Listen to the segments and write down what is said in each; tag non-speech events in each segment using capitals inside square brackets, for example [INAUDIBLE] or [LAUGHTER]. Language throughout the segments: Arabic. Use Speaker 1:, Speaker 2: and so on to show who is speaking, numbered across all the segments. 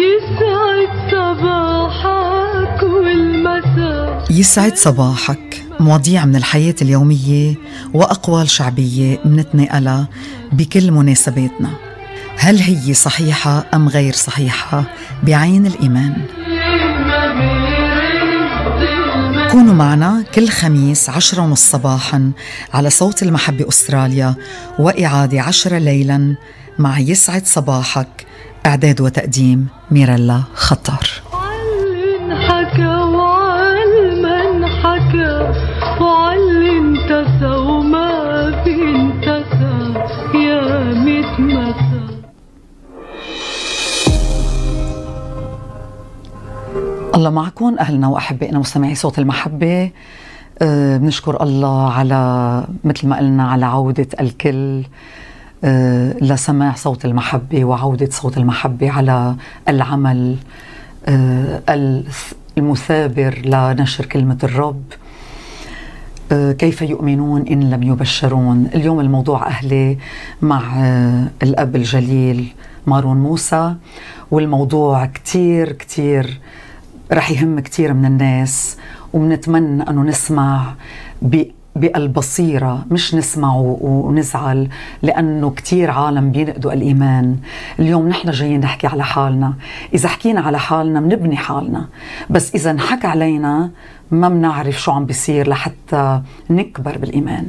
Speaker 1: يسعد صباحك والمساء
Speaker 2: يسعد صباحك مواضيع من الحياة اليومية وأقوال شعبية منتنقلها بكل مناسباتنا هل هي صحيحة أم غير صحيحة بعين الإيمان؟ كونوا معنا كل خميس عشرة ونص صباحا على صوت المحبة أستراليا وإعادة عشرة ليلا مع يسعد صباحك إعداد وتقديم ميرلا خطر الله معكم اهلنا واحبائنا مستمعي صوت المحبه أه بنشكر الله على مثل ما قلنا على عوده الكل أه لسماع صوت المحبه وعوده صوت المحبه على العمل أه المثابر لنشر كلمه الرب آه، كيف يؤمنون ان لم يبشرون اليوم الموضوع اهلي مع آه، الاب الجليل مارون موسى والموضوع كتير كتير رح يهم كثير من الناس وبنتمنى انه نسمع بالبصيرة مش نسمع ونزعل لأنه كثير عالم بينقدوا الإيمان اليوم نحن جايين نحكي على حالنا إذا حكينا على حالنا بنبني حالنا بس إذا انحكى علينا ما بنعرف شو عم بيصير لحتى نكبر بالإيمان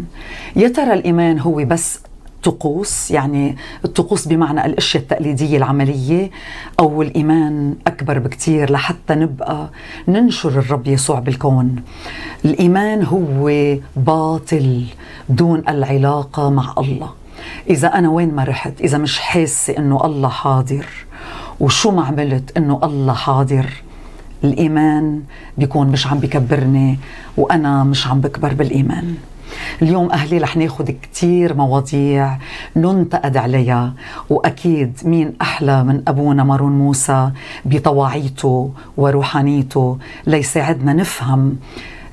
Speaker 2: يا ترى الإيمان هو بس الطقوس يعني الطقوس بمعنى الاشياء التقليديه العمليه او الايمان اكبر بكثير لحتى نبقى ننشر الرب يسوع بالكون. الايمان هو باطل دون العلاقه مع الله. اذا انا وين ما رحت، اذا مش حاسه انه الله حاضر وشو ما عملت انه الله حاضر الايمان بيكون مش عم بكبرني وانا مش عم بكبر بالايمان. اليوم أهلي رح ناخد كتير مواضيع ننتقد عليها وأكيد مين أحلى من أبونا مارون موسى بطواعيته وروحانيته ليساعدنا نفهم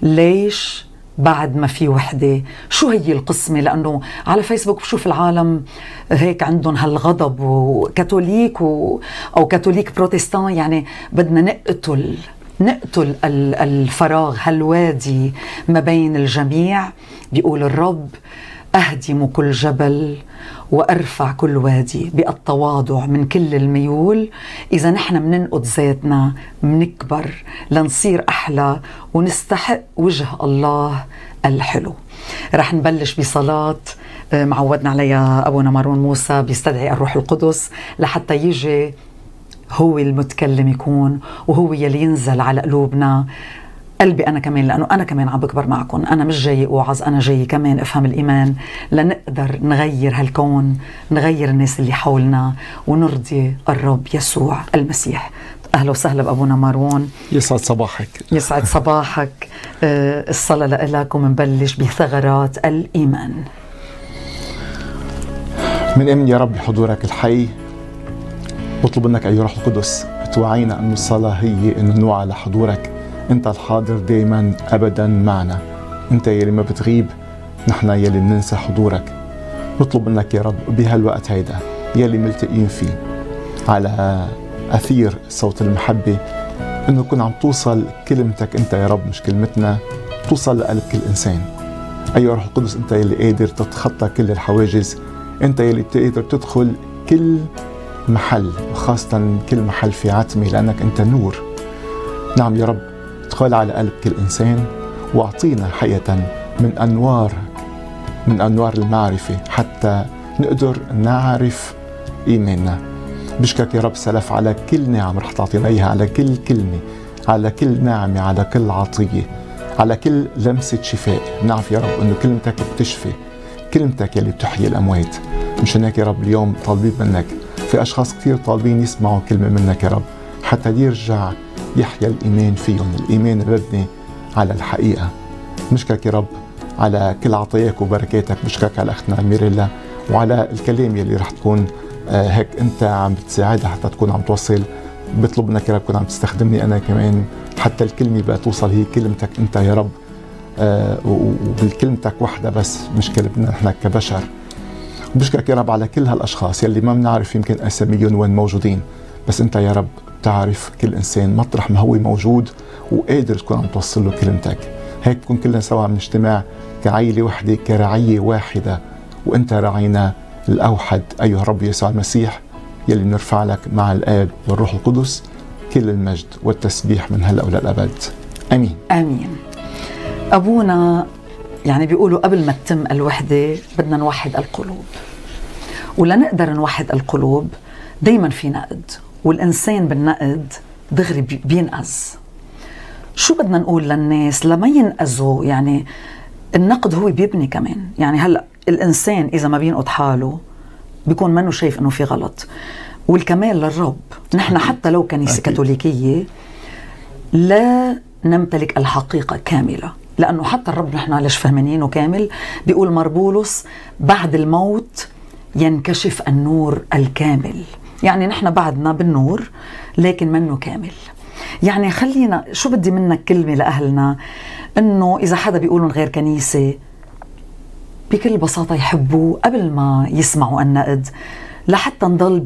Speaker 2: ليش بعد ما في وحدة شو هي القسمة لأنه على فيسبوك بشوف العالم هيك عندهم هالغضب وكاثوليك و... أو كاثوليك بروتستان يعني بدنا نقتل نقتل الفراغ هالوادي ما بين الجميع بيقول الرب أهدم كل جبل وأرفع كل وادي بالتواضع من كل الميول إذا نحن مننقض ذاتنا منكبر لنصير أحلى ونستحق وجه الله الحلو رح نبلش بصلاة آه، معودنا عليها أبونا مارون موسى بيستدعي الروح القدس لحتى يجي هو المتكلم يكون وهو يلي ينزل على قلوبنا قلبي انا كمان لانه انا كمان عم بكبر معكم انا مش جاي اوعظ انا جاي كمان افهم الايمان لنقدر نغير هالكون نغير الناس اللي حولنا ونرضي الرب يسوع المسيح اهلا وسهلا بابونا مارون يسعد صباحك يسعد صباحك آه، الصلاه لك ومنبلش بثغرات الايمان
Speaker 3: من امن يا رب حضورك الحي بطلب منك أيها الروح القدس توعينا أن الصلاة هي أن نوعى لحضورك أنت الحاضر دايما أبدا معنا أنت يلي ما بتغيب نحن يلي بننسى حضورك بطلب منك يا رب بهالوقت هيدا يلي ملتقين فيه على أثير صوت المحبة أنه تكون عم توصل كلمتك أنت يا رب مش كلمتنا توصل لقلب كل إنسان أيها روح القدس أنت يلي قادر تتخطى كل الحواجز أنت يلي بتقدر تدخل كل محل وخاصة كل محل في عتمة لأنك أنت نور نعم يا رب ادخل على قلب كل إنسان واعطينا حقيقة من أنوار من أنوار المعرفة حتى نقدر نعرف إيماننا بشكرك يا رب سلف على كل نعم رح تعطينا إياها على كل كلمة على كل نعمة على كل عطية على كل لمسة شفاء نعرف يا رب أنه كلمتك بتشفي كلمتك اللي بتحيي الأموات مشان هيك يا رب اليوم طالبين منك في أشخاص كثير طالبين يسمعوا كلمة منك يا رب حتى يرجع يحيا الإيمان فيهم الإيمان المبني على الحقيقة نشكرك يا رب على كل عطاياك وبركاتك بشكرك على أختنا ميريلا وعلى الكلام يلي رح تكون آه، هيك أنت عم بتساعدها حتى تكون عم توصل بطلب منك يا رب تكون عم تستخدمني أنا كمان حتى الكلمة بقى توصل هي كلمتك أنت يا رب آه، وبكلمتك وحدة بس مش كلمتنا نحن كبشر بشكرك يا رب على كل هالاشخاص يلي ما بنعرف يمكن اساميهم وين موجودين بس انت يا رب تعرف كل انسان مطرح ما هو موجود وقادر تكون عم توصل له كلمتك هيك بكون كلنا سوا عم نجتمع كعائله وحده كرعيه واحده وانت رعينا الاوحد ايها الرب يسوع المسيح يلي بنرفع لك مع الاب والروح القدس كل المجد والتسبيح من هلا وللابد امين امين
Speaker 2: ابونا يعني بيقولوا قبل ما تتم الوحده بدنا نوحد القلوب ولنقدر نوحد القلوب دائما في نقد والانسان بالنقد دغري بينقز شو بدنا نقول للناس لما ينقذوا يعني النقد هو بيبني كمان يعني هلا الانسان اذا ما بينقد حاله بيكون منه شايف انه في غلط والكمال للرب نحن حتى لو كنيسه كاثوليكيه لا نمتلك الحقيقه كامله لانه حتى الرب نحن ليش فهمانينه كامل بيقول مربولوس بعد الموت ينكشف النور الكامل يعني نحن بعدنا بالنور لكن منه كامل يعني خلينا شو بدي منك كلمة لأهلنا إنه إذا حدا بيقول من غير كنيسة بكل بساطة يحبوا قبل ما يسمعوا النقد لحتى نضل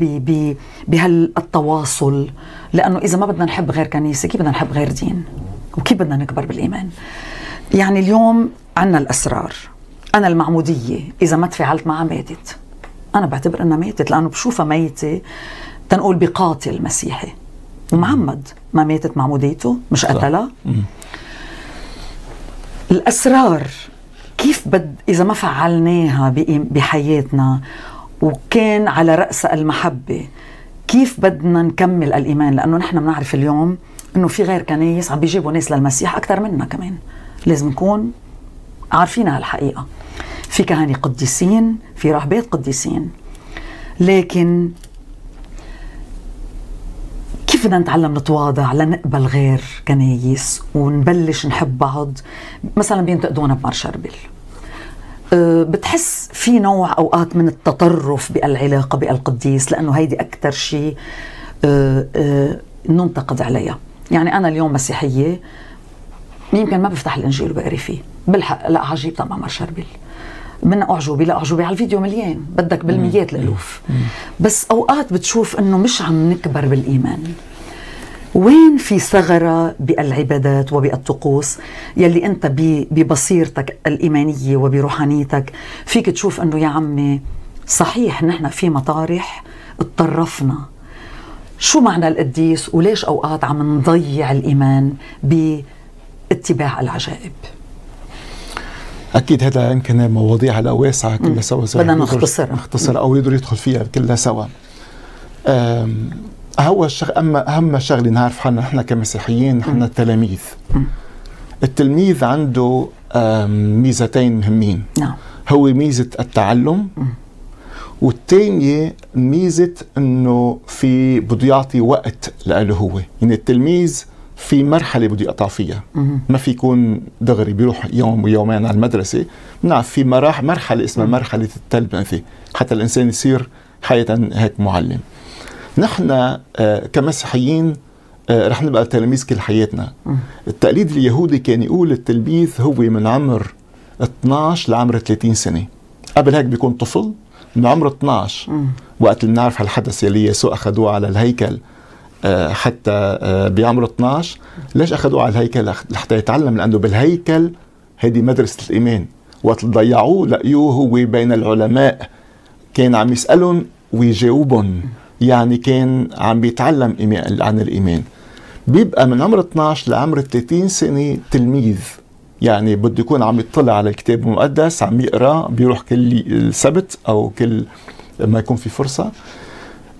Speaker 2: بهالتواصل لأنه إذا ما بدنا نحب غير كنيسة كيف بدنا نحب غير دين وكيف بدنا نكبر بالإيمان يعني اليوم عنا الأسرار أنا المعمودية إذا ما تفاعلت معها ماتت أنا بعتبر أنها ماتت لأنه بشوفها ميتة تنقول بقاتل مسيحي ومعمد ما ماتت معموديته مش قتلها الأسرار كيف بد إذا ما فعلناها بحياتنا وكان على رأس المحبة كيف بدنا نكمل الإيمان لأنه نحن بنعرف اليوم أنه في غير كنايس عم بيجيبوا ناس للمسيح أكثر منا كمان لازم نكون عارفين هالحقيقة في كهنة قديسين في راهبات قديسين لكن كيف بدنا نتعلم نتواضع لنقبل غير كنايس ونبلش نحب بعض مثلا بينتقدونا بمار شربل أه، بتحس في نوع اوقات من التطرف بالعلاقه بالقديس لانه هيدي اكثر شيء أه، أه، ننتقد عليها يعني انا اليوم مسيحيه يمكن ما بفتح الانجيل وبقري فيه بالحق لا عجيب طبعا مار شربل من اعجوبه لاعجوبه على الفيديو مليان بدك بالميات الالوف بس اوقات بتشوف انه مش عم نكبر بالايمان وين في ثغرة بالعبادات وبالطقوس يلي أنت ببصيرتك الإيمانية وبروحانيتك فيك تشوف أنه يا عمي صحيح نحن في مطارح اتطرفنا شو معنى القديس وليش أوقات عم نضيع الإيمان ب اتباع العجائب
Speaker 3: اكيد هذا يمكن مواضيع على واسعه كلها سوا بدنا نختصر نختصر او يقدر يدخل فيها كلها سوا هو الشغ... اما اهم شغله نعرف حالنا نحن كمسيحيين نحن التلاميذ التلميذ عنده ميزتين مهمين نعم هو ميزه التعلم والثانيه ميزه انه في بده يعطي وقت له هو يعني التلميذ في مرحله بدي اقطع فيها ما في يكون دغري بيروح يوم ويومين على المدرسه بنعرف في مراحل مرحله اسمها مرحله التلمذه حتى الانسان يصير حقيقه هيك معلم نحن آه، كمسيحيين آه، رح نبقى تلاميذ كل حياتنا التقليد اليهودي كان يقول التلميذ هو من عمر 12 لعمر 30 سنه قبل هيك بيكون طفل من عمر 12 وقت اللي بنعرف هالحدث يلي يسوع اخذوه على الهيكل آه، حتى آه، بعمر 12 ليش اخذوه على الهيكل لحتى يتعلم لانه بالهيكل هذه مدرسه الايمان وقت ضيعوه لقيوه هو بين العلماء كان عم يسالهم ويجاوبهم يعني كان عم بيتعلم عن الايمان بيبقى من عمر 12 لعمر 30 سنه تلميذ يعني بده يكون عم يطلع على الكتاب المقدس عم يقرا بيروح كل السبت او كل ما يكون في فرصه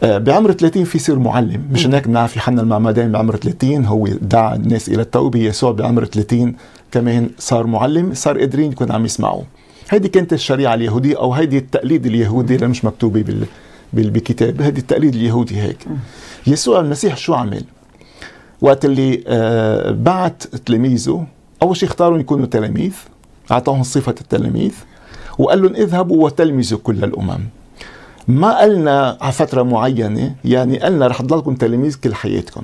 Speaker 3: آه، بعمر 30 في يصير معلم مشان هيك بنعرف يحنى المعمدان بعمر 30 هو دعا الناس الى التوبه يسوع بعمر 30 كمان صار معلم صار قادرين يكون عم يسمعوا هيدي كانت الشريعه اليهوديه او هيدي التقليد اليهودي اللي مش مكتوبه بال بالكتاب هيدي التقليد اليهودي هيك يسوع المسيح شو عمل وقت اللي آه بعت تلاميذه اول شيء اختاروا يكونوا تلاميذ اعطاهم صفه التلاميذ وقال لهم اذهبوا وتلمذوا كل الامم ما قلنا على فترة معينة يعني قلنا رح تضلكم تلاميذ كل حياتكم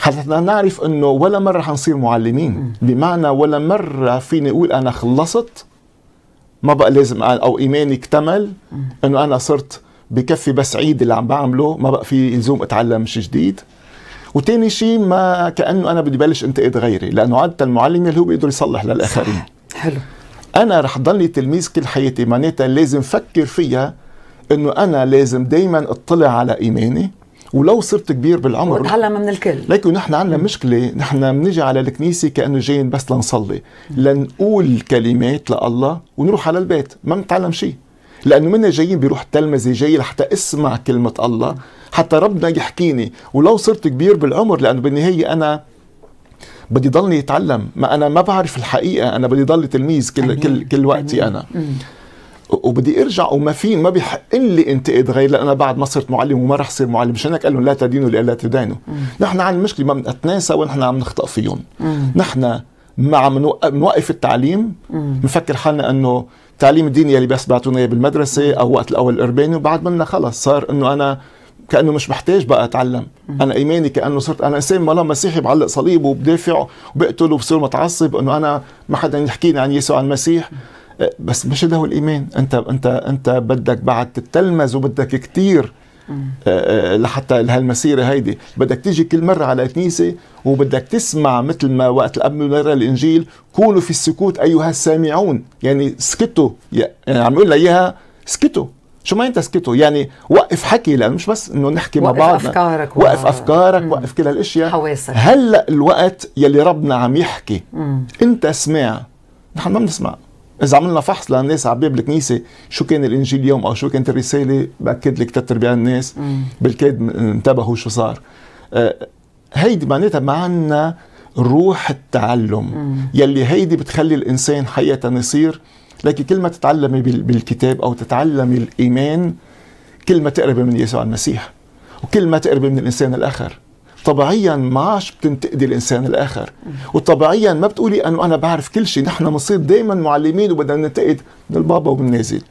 Speaker 3: حتى نعرف انه ولا مرة حنصير معلمين بمعنى ولا مرة فيني اقول انا خلصت ما بقى لازم او ايماني اكتمل انه انا صرت بكفي بس عيد اللي عم بعمله ما بقى في لزوم اتعلم شيء جديد وتاني شيء ما كانه انا بدي بلش انتقد غيري لانه عاده المعلم اللي هو بيقدر يصلح للاخرين صح. حلو انا رح ضلني تلميذ كل حياتي معناتها لازم فكر فيها انه انا لازم دائما اطلع على ايماني ولو صرت كبير بالعمر وتعلم من الكل لكن نحن عندنا مشكله نحن بنجي على الكنيسه كانه جايين بس لنصلي لنقول كلمات لله ونروح على البيت ما بنتعلم شيء لانه منا جايين بروح التلمذه جاي لحتى اسمع كلمه الله حتى ربنا يحكيني ولو صرت كبير بالعمر لانه بالنهايه انا بدي ضلني اتعلم ما انا ما بعرف الحقيقه انا بدي ضلني تلميذ كل كل كل وقتي انا وبدي ارجع وما في ما بيحق لي انتقد إيه غير لان بعد ما صرت معلم وما رح صير معلم مشان هيك قال لهم لا تدينوا لا تدينوا نحن عن المشكله ما بنتناسى ونحن عم نخطئ فيهم نحن ما عم نوقف التعليم
Speaker 1: بنفكر
Speaker 3: حالنا انه تعليم الدين يلي بس بعتونا اياه بالمدرسه او وقت الاول الارباني وبعد منا خلص صار انه انا كانه مش محتاج بقى اتعلم انا ايماني كانه صرت انا انسان ولا مسيحي بعلق صليب وبدافع وبقتل وبصير متعصب انه انا ما حدا يحكيني عن يسوع المسيح أه، بس مش هذا هو الايمان انت انت انت بدك بعد تتلمذ وبدك كثير أه، أه، لحتى هالمسيرة هيدي بدك تيجي كل مرة على كنيسة وبدك تسمع مثل ما وقت الأب مرة الإنجيل كونوا في السكوت أيها السامعون يعني سكتوا يعني عم يقول إياها اسكتوا شو ما انت اسكتوا يعني وقف حكي لانه مش بس انه نحكي مع بعض وقف افكارك وقف افكارك وقف كل هالاشياء حواسك هلا الوقت يلي ربنا عم يحكي مم. انت اسمع نحن ما بنسمع اذا عملنا فحص للناس على باب الكنيسه شو كان الانجيل اليوم او شو كانت الرساله باكد لك ثلاث ارباع الناس بالكاد انتبهوا شو صار آه، هيدي معناتها ما عندنا روح التعلم يلي هيدي بتخلي الانسان حقيقه يصير لكن كل ما تتعلمي بالكتاب او تتعلمي الايمان كل ما تقربي من يسوع المسيح وكل ما تقربي من الانسان الاخر طبيعيا ما عادش بتنتقدي الانسان الاخر وطبيعيا ما بتقولي انه انا بعرف كل شيء نحن مصير دائما معلمين وبدنا ننتقد من البابا ومن نازل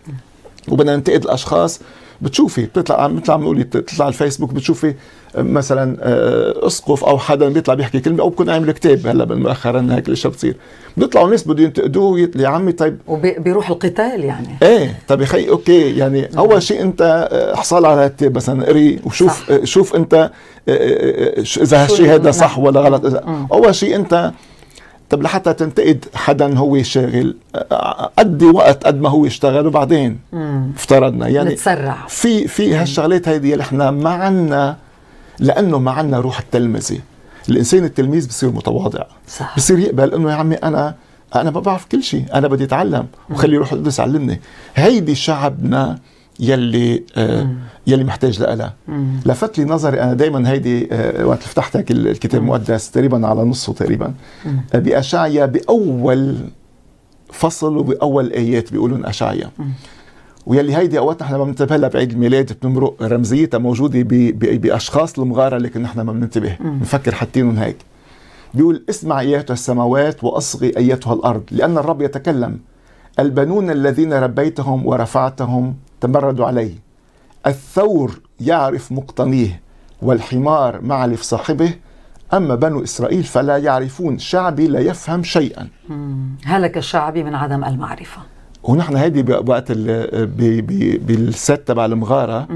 Speaker 3: وبدنا ننتقد الاشخاص بتشوفي بتطلع مثل عم نقولي بتطلع الفيسبوك بتشوفي مثلا آه، اسقف او حدا بيطلع بيحكي كلمه او بكون عامل كتاب هلا مؤخرا هيك الاشياء بتصير بيطلعوا الناس بدهم ينتقدوه يا عمي طيب
Speaker 2: وبيروح القتال يعني
Speaker 3: ايه طيب يا خي اوكي يعني نعم. اول شيء انت آه، حصل على الكتاب مثلا قري وشوف صح. آه، شوف انت اذا هالشيء هذا صح ولا غلط إذا. اول شيء انت طب لحتى تنتقد حدا هو شاغل قد وقت قد ما هو اشتغل وبعدين مم. افترضنا يعني نتسرع في في هالشغلات هيدي اللي احنا ما عندنا لانه ما عندنا روح التلمذه الانسان التلميذ بصير متواضع صح. بصير يقبل انه يا عمي انا انا ما بعرف كل شيء انا بدي اتعلم وخلي روح القدس علمني هيدي شعبنا يلي آه يلي محتاج لها لفت لي نظري انا دائما هيدي آه وقت فتحت الكتاب المقدس تقريبا على نصه تقريبا آه باشعيا باول فصل وباول ايات بيقولون اشعيا ويلي هيدي اوقات نحن ما بننتبه لها بعيد الميلاد بتمرق رمزيتها موجوده باشخاص المغاره لكن نحن ما بننتبه بنفكر حاطينهم هيك بيقول اسمع ايتها السماوات واصغي ايتها الارض لان الرب يتكلم البنون الذين ربيتهم ورفعتهم تمردوا علي الثور يعرف مقتنيه والحمار معرف صاحبه أما بنو إسرائيل فلا يعرفون شعبي لا يفهم شيئا
Speaker 2: هلك شعبي من عدم المعرفة
Speaker 3: ونحن هيدي بوقت بالست تبع المغاره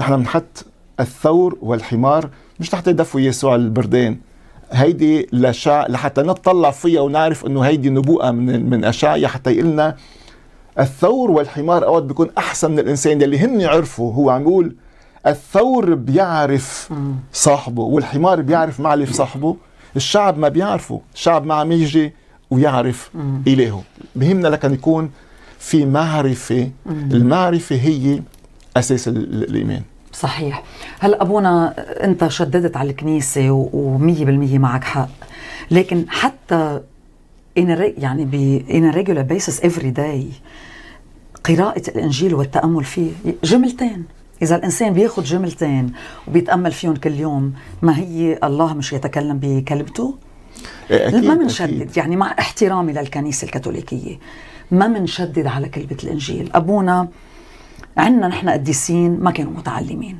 Speaker 3: نحن بنحط الثور والحمار مش تحت يدفوا يسوع البردين هيدي لشع... لحتى نطلع فيها ونعرف انه هيدي نبوءه من من اشعيا حتى لنا الثور والحمار اوقات بيكون احسن من الانسان يلي هن عرفوا هو عم يقول الثور بيعرف صاحبه والحمار بيعرف معلف صاحبه الشعب ما بيعرفه الشعب ما عم يجي ويعرف الهه بهمنا لكن يكون في معرفة المعرفة هي أساس الإيمان
Speaker 2: صحيح هلا ابونا انت شددت على الكنيسه و100% معك حق لكن حتى in a, يعني ب in a regular basis every day قراءة الإنجيل والتأمل فيه جملتين إذا الإنسان بياخد جملتين وبيتأمل فيهم كل يوم ما هي الله مش يتكلم بكلمته؟
Speaker 3: أكيد ما بنشدد
Speaker 2: يعني مع احترامي للكنيسة الكاثوليكية ما منشدد على كلمة الإنجيل أبونا عنا نحن قديسين ما كانوا متعلمين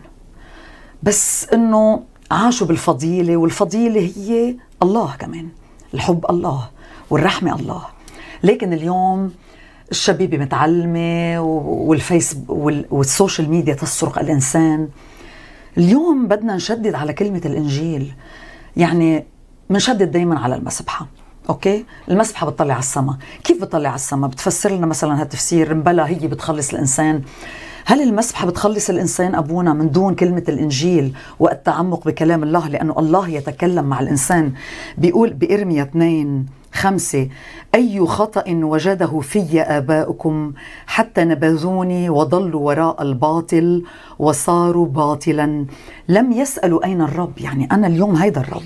Speaker 2: بس إنه عاشوا بالفضيلة والفضيلة هي الله كمان الحب الله والرحمة الله لكن اليوم الشبيبة متعلمة والفيس والسوشيال ميديا تسرق الإنسان اليوم بدنا نشدد على كلمة الإنجيل يعني منشدد دايما على المسبحة اوكي المسبحه بتطلع على السما كيف بتطلع على السما بتفسر لنا مثلا هالتفسير مبلا هي بتخلص الانسان هل المسبحة بتخلص الإنسان أبونا من دون كلمة الإنجيل والتعمق بكلام الله لأنه الله يتكلم مع الإنسان بيقول بإرميا 2 خمسة أي خطأ وجده في آباؤكم حتى نبذوني وضلوا وراء الباطل وصاروا باطلا لم يسألوا أين الرب يعني أنا اليوم هيدا الرب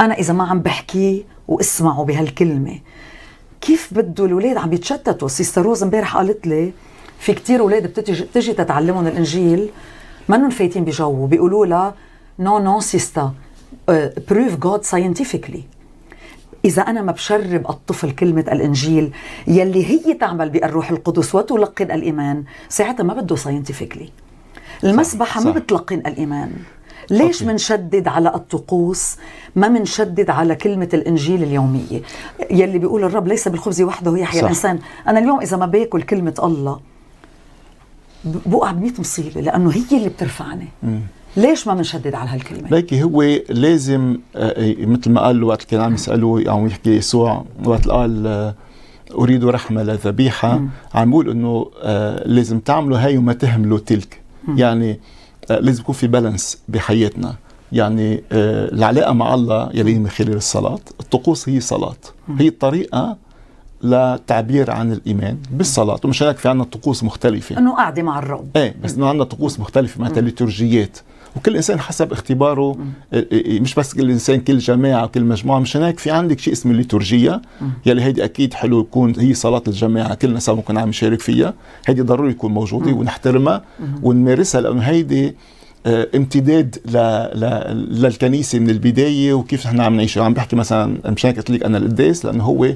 Speaker 2: أنا إذا ما عم بحكي واسمعوا بهالكلمه كيف بده الاولاد عم يتشتتوا سيستر روز امبارح قالت لي في كتير اولاد بتجي بتجي تتعلمهم الانجيل منهم فايتين بجو بيقولوا لها نو نو سيستا بروف جود ساينتيفيكلي إذا أنا ما بشرب الطفل كلمة الإنجيل يلي هي تعمل بالروح القدس وتلقن الإيمان ساعتها ما بده ساينتيفيكلي المسبحة صح. ما بتلقن الإيمان ليش منشدد على الطقوس ما منشدد على كلمة الإنجيل اليومية يلي بيقول الرب ليس بالخبز وحده يحيى الإنسان أنا اليوم إذا ما باكل كلمة الله بوقع ب مصيبة لأنه هي اللي بترفعني م. ليش ما بنشدد على هالكلمه؟
Speaker 3: ليكي هو لازم آه، آه، مثل ما قال وقت كان عم آه. يسالوه عم يعني يحكي يسوع وقت قال اريد رحمه لذبيحه عم يقول انه لازم تعملوا هاي وما تهملوا تلك م. يعني آه، لازم يكون في بالانس بحياتنا يعني آه، العلاقة مع الله يلي من خلال الصلاة الطقوس هي صلاة هي الطريقة لتعبير عن الايمان بالصلاه ومش هيك في عندنا طقوس مختلفه
Speaker 2: انه قاعده مع الرب
Speaker 3: ايه بس انه عندنا طقوس مختلفه معناتها الليتورجيات وكل انسان حسب اختباره مش بس كل انسان كل جماعه وكل مجموعه مشان هيك في عندك شيء اسمه الليتورجيه يلي هيدي اكيد حلو يكون هي صلاه الجماعه كلنا سوا ممكن عم نشارك فيها هيدي ضروري يكون موجوده ونحترمها ونمارسها لانه هيدي آه، امتداد ل... ل... للكنيسه من البدايه وكيف نحن عم نعيش عم بحكي مثلا مشان قلت لك انا القداس لانه هو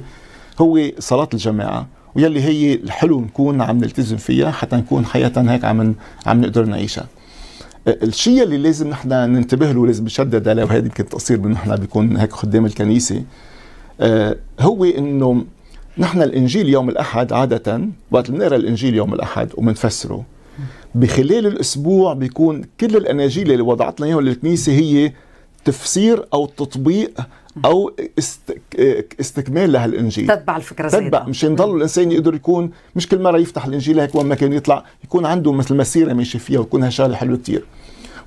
Speaker 3: هو صلاه الجماعه ويلي هي الحلو نكون عم نلتزم فيها حتى نكون حقيقه هيك عم عم نقدر نعيشها الشيء اللي لازم نحن ننتبه له لازم نشدد عليه وهذا يمكن تقصير من نحن بيكون هيك خدام الكنيسه آه، هو انه نحن الانجيل يوم الاحد عاده وقت بنقرا الانجيل يوم الاحد وبنفسره بخلال الاسبوع بيكون كل الاناجيل اللي وضعت لنا اياهم الكنيسه هي تفسير او تطبيق او استكمال لهالانجيل تتبع الفكره زيادة. تتبع مشان يضل الانسان يقدر يكون مش كل مره يفتح الانجيل هيك وين ما كان يطلع يكون عنده مثل مسيره ماشي فيها ويكون هالشغله حلوه كثير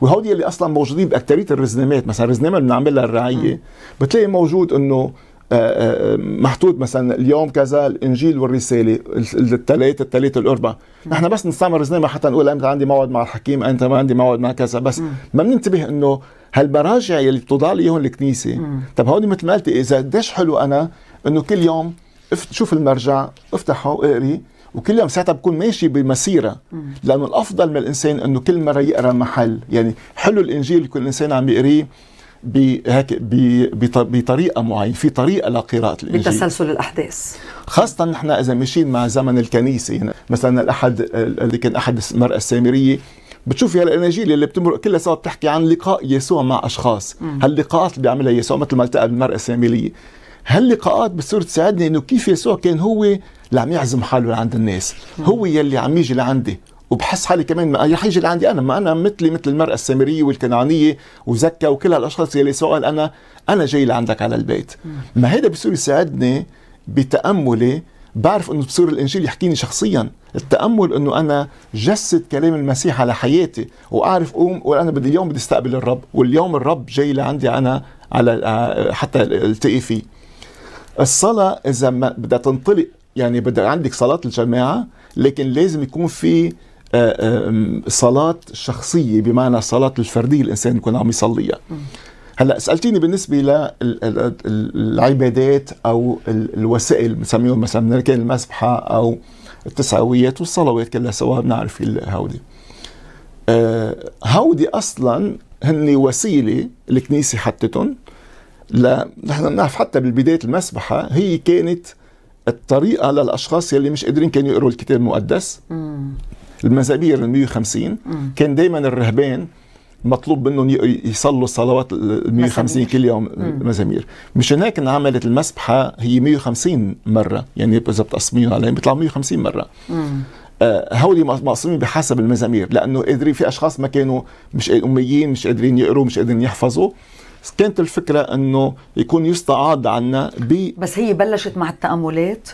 Speaker 3: وهودي اللي اصلا موجودين باكثريه الرزنامات مثلا الرزنامه اللي بنعملها الرعيه بتلاقي موجود انه آه، آه، محطوط مثلا اليوم كذا الانجيل والرساله الثلاثه الثلاثه الاربع نحن بس نستعمل رزنامه حتى نقول انت عندي موعد مع الحكيم انت ما عندي موعد مع كذا بس ما بننتبه انه هالمراجع يلي بتوضع لي اياهم الكنيسه طب هودي مثل ما قلتي اذا قديش حلو انا انه كل يوم شوف المرجع افتحه واقري وكل يوم ساعتها بكون ماشي بمسيره لانه الافضل من الانسان انه كل مره يقرا محل يعني حلو الانجيل يكون الانسان عم يقريه بهيك بطريقه معينه في طريقه لقراءه الانجيل بتسلسل
Speaker 2: الاحداث
Speaker 3: خاصه نحن اذا ماشيين مع زمن الكنيسه يعني مثلا الاحد اللي كان احد المراه السامريه بتشوفي هالاناجيل اللي بتمرق كلها سوا بتحكي عن لقاء يسوع مع اشخاص هاللقاءات اللي بيعملها يسوع مثل ما التقى بالمراه السامريه هاللقاءات بتصير تساعدني انه كيف يسوع كان هو اللي عم يعزم حاله لعند الناس هو يلي عم يجي لعندي وبحس حالي كمان ما رح يجي لعندي انا ما انا مثلي مثل المراه السامريه والكنعانيه وزكا وكل هالاشخاص يلي سؤال انا انا جاي لعندك على البيت ما هيدا بصير يساعدني بتاملي بعرف انه بصير الانجيل يحكيني شخصيا التامل انه انا جسد كلام المسيح على حياتي واعرف قوم وانا بدي اليوم بدي استقبل الرب واليوم الرب جاي لعندي انا على آه، حتى التقي فيه الصلاه اذا ما بدها تنطلق يعني بدك عندك صلاه الجماعه لكن لازم يكون في آه، صلاه شخصيه بمعنى الصلاه الفرديه الانسان يكون عم يصليها هلا سالتيني بالنسبه للعبادات او الوسائل بنسميهم مثلا اركان المسبحه او التسعويات والصلوات كلها سواء بنعرف هودي آه، هودي اصلا هن وسيله الكنيسه حطتهم لا نحن بنعرف حتى بالبدايه المسبحه هي كانت الطريقه للاشخاص يلي مش قادرين كانوا يقروا الكتاب المقدس المزامير ال 150 كان دائما الرهبان مطلوب منهم يصلوا الصلوات ال 150 كل يوم مزامير مشان هيك انعملت المسبحه هي 150 مره يعني اذا بتقسميهم عليهم بيطلعوا 150 مره مم. آه، هولي مقسومين بحسب المزامير لانه قادرين في اشخاص ما كانوا مش اميين مش قادرين يقروا مش قادرين يحفظوا كانت الفكره انه يكون يستعاض عنا ب
Speaker 2: بس هي بلشت مع التاملات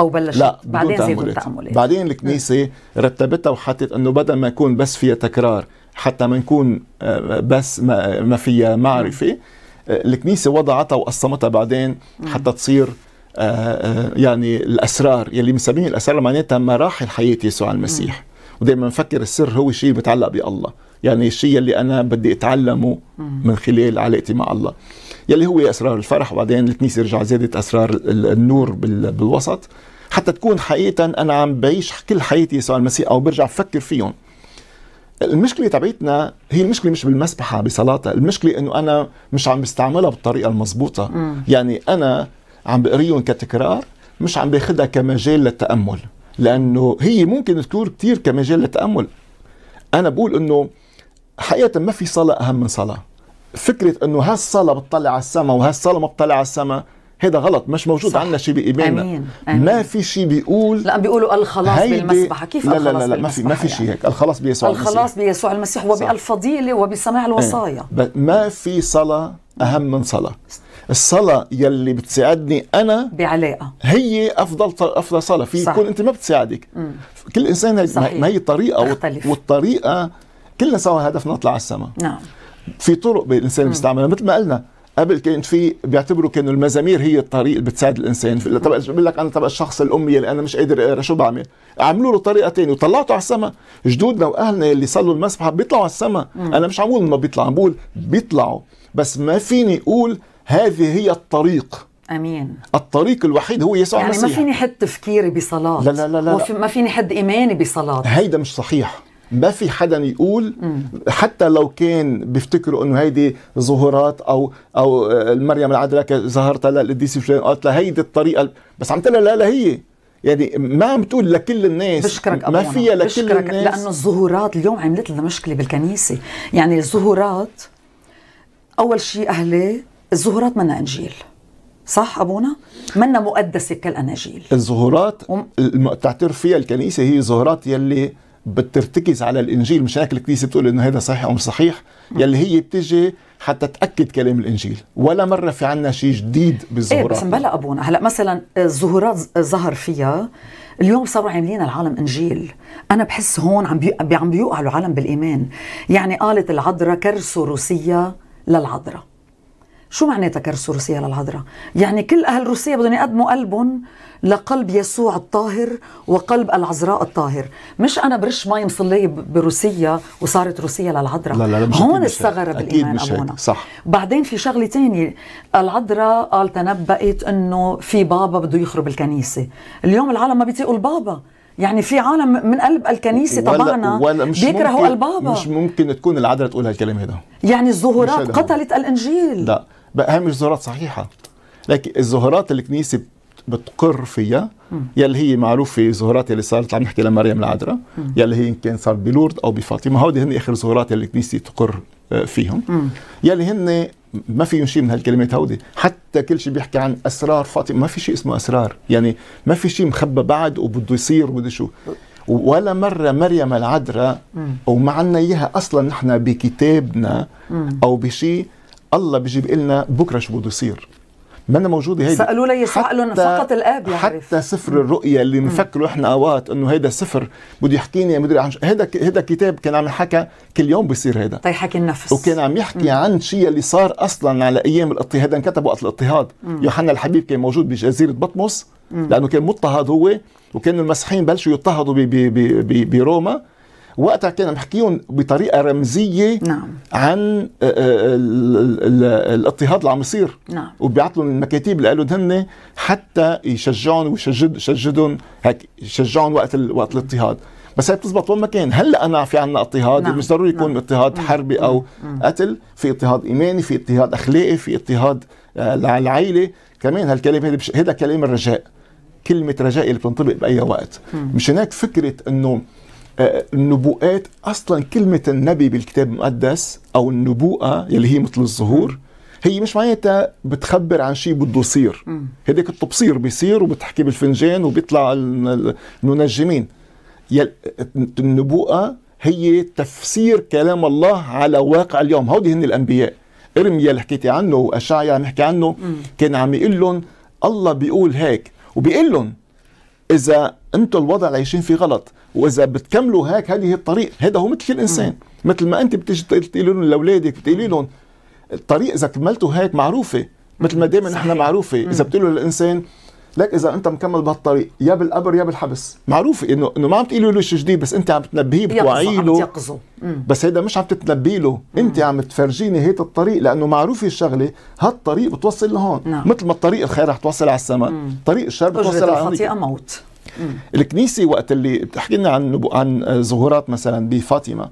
Speaker 2: او بلشت لا بعدين زادوا التاملات
Speaker 3: بعدين الكنيسه رتبتها وحطت انه بدل ما يكون بس فيها تكرار حتى ما نكون آه، بس ما فيها معرفه آه، الكنيسه وضعتها وقسمتها بعدين حتى تصير آه، يعني الاسرار يلي بنسميه الاسرار معناتها مراحل حياه يسوع المسيح ودائما نفكر السر هو شيء بيتعلق بالله يعني الشيء اللي انا بدي اتعلمه من خلال علاقتي مع الله يلي هو اسرار الفرح وبعدين الكنيسه رجع زادت اسرار النور بالوسط حتى تكون حقيقه انا عم بعيش كل حياتي يسوع المسيح او برجع بفكر فيهم المشكله تبعتنا هي المشكله مش بالمسبحه بصلاتها المشكله انه انا مش عم بستعملها بالطريقه المضبوطه يعني انا عم بقريهم كتكرار مش عم باخدها كمجال للتامل لانه هي ممكن تكون كثير كمجال للتامل انا بقول انه حقيقه ما في صلاه اهم من صلاه فكره انه هالصلاه بتطلع على السماء وهالصلاه ما بتطلع على السماء هذا غلط مش موجود عندنا شيء بايماننا أمين. أمين. ما في شيء بيقول لا بيقولوا الخلاص بالمسبحه كيف لا لا لا, لا ما في ما في شيء هيك الخلاص بيسوع المسيح الخلاص
Speaker 2: بيسوع المسيح وبالفضيله وبسماع إيه. الوصايا
Speaker 3: أيه. ما في صلاه اهم من صلاه الصلاة يلي بتساعدني أنا بعلاقة هي أفضل أفضل صلاة في يكون أنت ما بتساعدك كل إنسان ما هي الطريقة تختلف. والطريقة كلنا سوا هدفنا نطلع على السماء نعم في طرق الانسان بيستعملها مثل ما قلنا قبل كان في بيعتبروا كانه المزامير هي الطريق اللي بتساعد الانسان طب بقول لك انا تبع الشخص الامي اللي انا مش قادر اقرا آه، شو بعمل؟ عملوا له طريقه ثانيه وطلعته على السماء جدودنا واهلنا اللي صلوا المسبحه بيطلعوا على السماء انا مش عم ما بيطلعوا عم بقول بيطلعوا بس ما فيني اقول هذه هي الطريق امين الطريق الوحيد هو يسوع يعني المسيح يعني ما
Speaker 2: فيني حد تفكيري بصلاه لا لا لا, لا. ما فيني حد ايماني بصلاه
Speaker 3: هيدا مش صحيح ما في حدا يقول حتى لو كان بيفتكروا انه هيدي ظهورات او او آه، مريم العذراء ظهرت للقديس فلان قالت لها هيدي الطريقه بس عم تقول لا لا هي يعني ما عم تقول لكل الناس بشكرك ما فيها لكل بشكرك الناس لانه
Speaker 2: الظهورات اليوم عملت لنا مشكله بالكنيسه يعني الظهورات اول شيء اهلي الظهورات منا انجيل صح ابونا؟ منا مقدسه كالاناجيل
Speaker 3: الظهورات وم... المعترف فيها الكنيسه هي ظهورات يلي بترتكز على الانجيل مش هيك الكنيسه بتقول انه هذا صحيح او مش صحيح يلي هي بتجي حتى تاكد كلام الانجيل ولا مره في عنا شيء جديد بالظهورات ايه بس مبلا ابونا هلا مثلا آه، الظهورات
Speaker 2: آه، ظهر فيها اليوم صاروا عاملين العالم انجيل انا بحس هون عم بي... عم بيوقعوا العالم بالايمان يعني قالت العذراء كرسوا روسيا للعذراء شو معناتها كرسوا روسيا للهضرة؟ يعني كل أهل روسيا بدهم يقدموا قلبهم لقلب يسوع الطاهر وقلب العذراء الطاهر مش أنا برش مي مصلية بروسيا وصارت روسيا للعذراء لا لا لا هون الثغرة بالإيمان مش أبونا صح بعدين في شغلة تانية العذراء قال تنبأت أنه في بابا بده يخرب الكنيسة اليوم العالم ما بيتيقوا البابا يعني في عالم من قلب الكنيسه تبعنا
Speaker 3: بيكرهوا البابا مش ممكن تكون العدله تقول هالكلام هذا يعني الظهورات قتلت الانجيل لا بقى هي مش ظهورات صحيحه لكن الظهورات اللي الكنيسه بتقر فيها يلي هي معروفه ظهورات اللي صارت عم نحكي لمريم العذراء يلي هي ان كان صار بلورد او بفاطمه هودي هن اخر ظهورات اللي الكنيسه تقر آه، فيهم يلي هن ما في شيء من هالكلمات هودي حتى كل شيء بيحكي عن اسرار فاطمه ما في شيء اسمه اسرار يعني ما في شيء مخبى بعد وبده يصير وبده شو ولا مرة مريم العذراء وما عنا إياها أصلا نحن بكتابنا أو بشيء الله بيجيب لنا بكرة شو بده يصير ما انا موجوده هيدي سالوا لي سالوا فقط الاب يعرف حتى سفر الرؤيا اللي بنفكره احنا اوقات انه هيدا سفر بده يحكيني مدري عن هيدا هيدا كتاب كان عم ينحكى كل يوم بيصير هيدا طيب حكي النفس وكان عم يحكي مم. عن شيء اللي صار اصلا على ايام الاضطهاد انكتب وقت الاضطهاد يوحنا الحبيب كان موجود بجزيره بطمس لانه كان مضطهد هو وكانوا المسيحيين بلشوا يضطهدوا بروما وقتها كنا نحكيهم بطريقه رمزيه نعم. عن آه، آه، الاضطهاد اللي عم يصير نعم. وبيعطوا المكاتيب اللي قالوا هن حتى يشجعون ويشجد شجدهم هيك يشجعون وقت ال... وقت الاضطهاد بس هي بتزبط وين ما كان هلا انا في عنا اضطهاد نعم. مش ضروري يكون نعم. اضطهاد حربي او نعم. قتل في اضطهاد ايماني في اضطهاد اخلاقي في اضطهاد العائله آه، كمان هالكلام هذا هذا كلام الرجاء كلمه رجاء اللي بتنطبق باي وقت مشان هيك فكره انه النبوءات اصلا كلمه النبي بالكتاب المقدس او النبوءه يلي هي مثل الظهور هي مش معناتها بتخبر عن شيء بده يصير هداك التبصير بيصير وبتحكي بالفنجان وبيطلع المنجمين النبوءه هي تفسير كلام الله على واقع اليوم هودي هن الانبياء ارميا اللي حكيتي عنه واشعيا عم يحكي عنه كان عم يقول لهم الله بيقول هيك وبيقول لهم اذا انتم الوضع اللي عايشين فيه غلط واذا بتكملوا هيك هذه الطريق هذا هو مثل كل انسان مثل ما انت بتيجي تقولي لهم لاولادك بتقولي لهم الطريق اذا كملتوا هيك معروفه مثل ما دائما نحن معروفه اذا بتقولوا للانسان لك اذا انت مكمل بهالطريق يا بالقبر يا بالحبس معروف انه انه ما عم تقولي له شيء جديد بس انت عم تنبهيه بتوعيه له بس هيدا مش عم تتنبهي له انت عم تفرجيني هيدا الطريق لانه معروفه الشغله هالطريق بتوصل لهون نعم. مثل ما الطريق الخير رح توصل على السماء مم. طريق الشر بتوصل على الخطيئه
Speaker 2: موت مم.
Speaker 3: الكنيسه وقت اللي بتحكي لنا عن عن ظهورات مثلا بفاطمه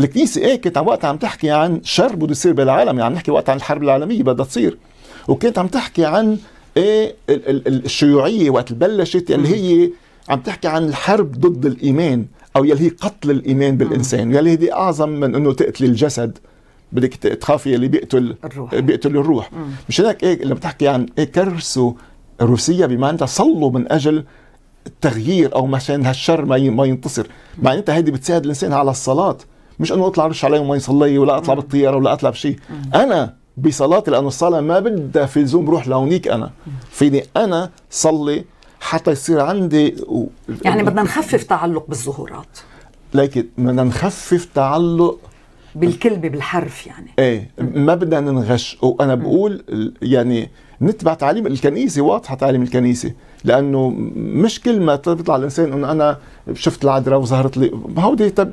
Speaker 3: الكنيسه ايه كانت وقتها عم تحكي عن شر بده يصير بالعالم يعني عم نحكي وقتها عن الحرب العالميه بدها تصير وكانت عم تحكي عن ايه الشيوعيه وقت بلشت يلي هي عم تحكي عن الحرب ضد الايمان او يلي هي قتل الايمان بالانسان يلي هي اعظم من انه تقتل الجسد بدك تخافي اللي بيقتل الروح آه، بيقتل الروح مش هيك إيه لما بتحكي عن إيه كرسوا روسيا بمعنى صلوا من اجل التغيير او مشان هالشر ما ما ينتصر معناتها هيدي بتساعد الانسان على الصلاه مش انه اطلع رش عليهم وما يصلي ولا اطلع بالطياره ولا اطلع بشيء انا بصلاه لانه الصلاه ما بدها في لزوم روح لهونيك انا فيني انا صلي حتى يصير عندي و... يعني بدنا
Speaker 2: نخفف تعلق بالظهورات
Speaker 3: لكن بدنا نخفف تعلق
Speaker 2: بالكلمة بالحرف يعني
Speaker 3: ايه ما بدنا ننغش وانا بقول يعني نتبع تعاليم الكنيسة واضحة تعاليم الكنيسة لأنه مش كل ما تطلع الإنسان إنه أنا شفت العذراء وظهرت لي هودي طب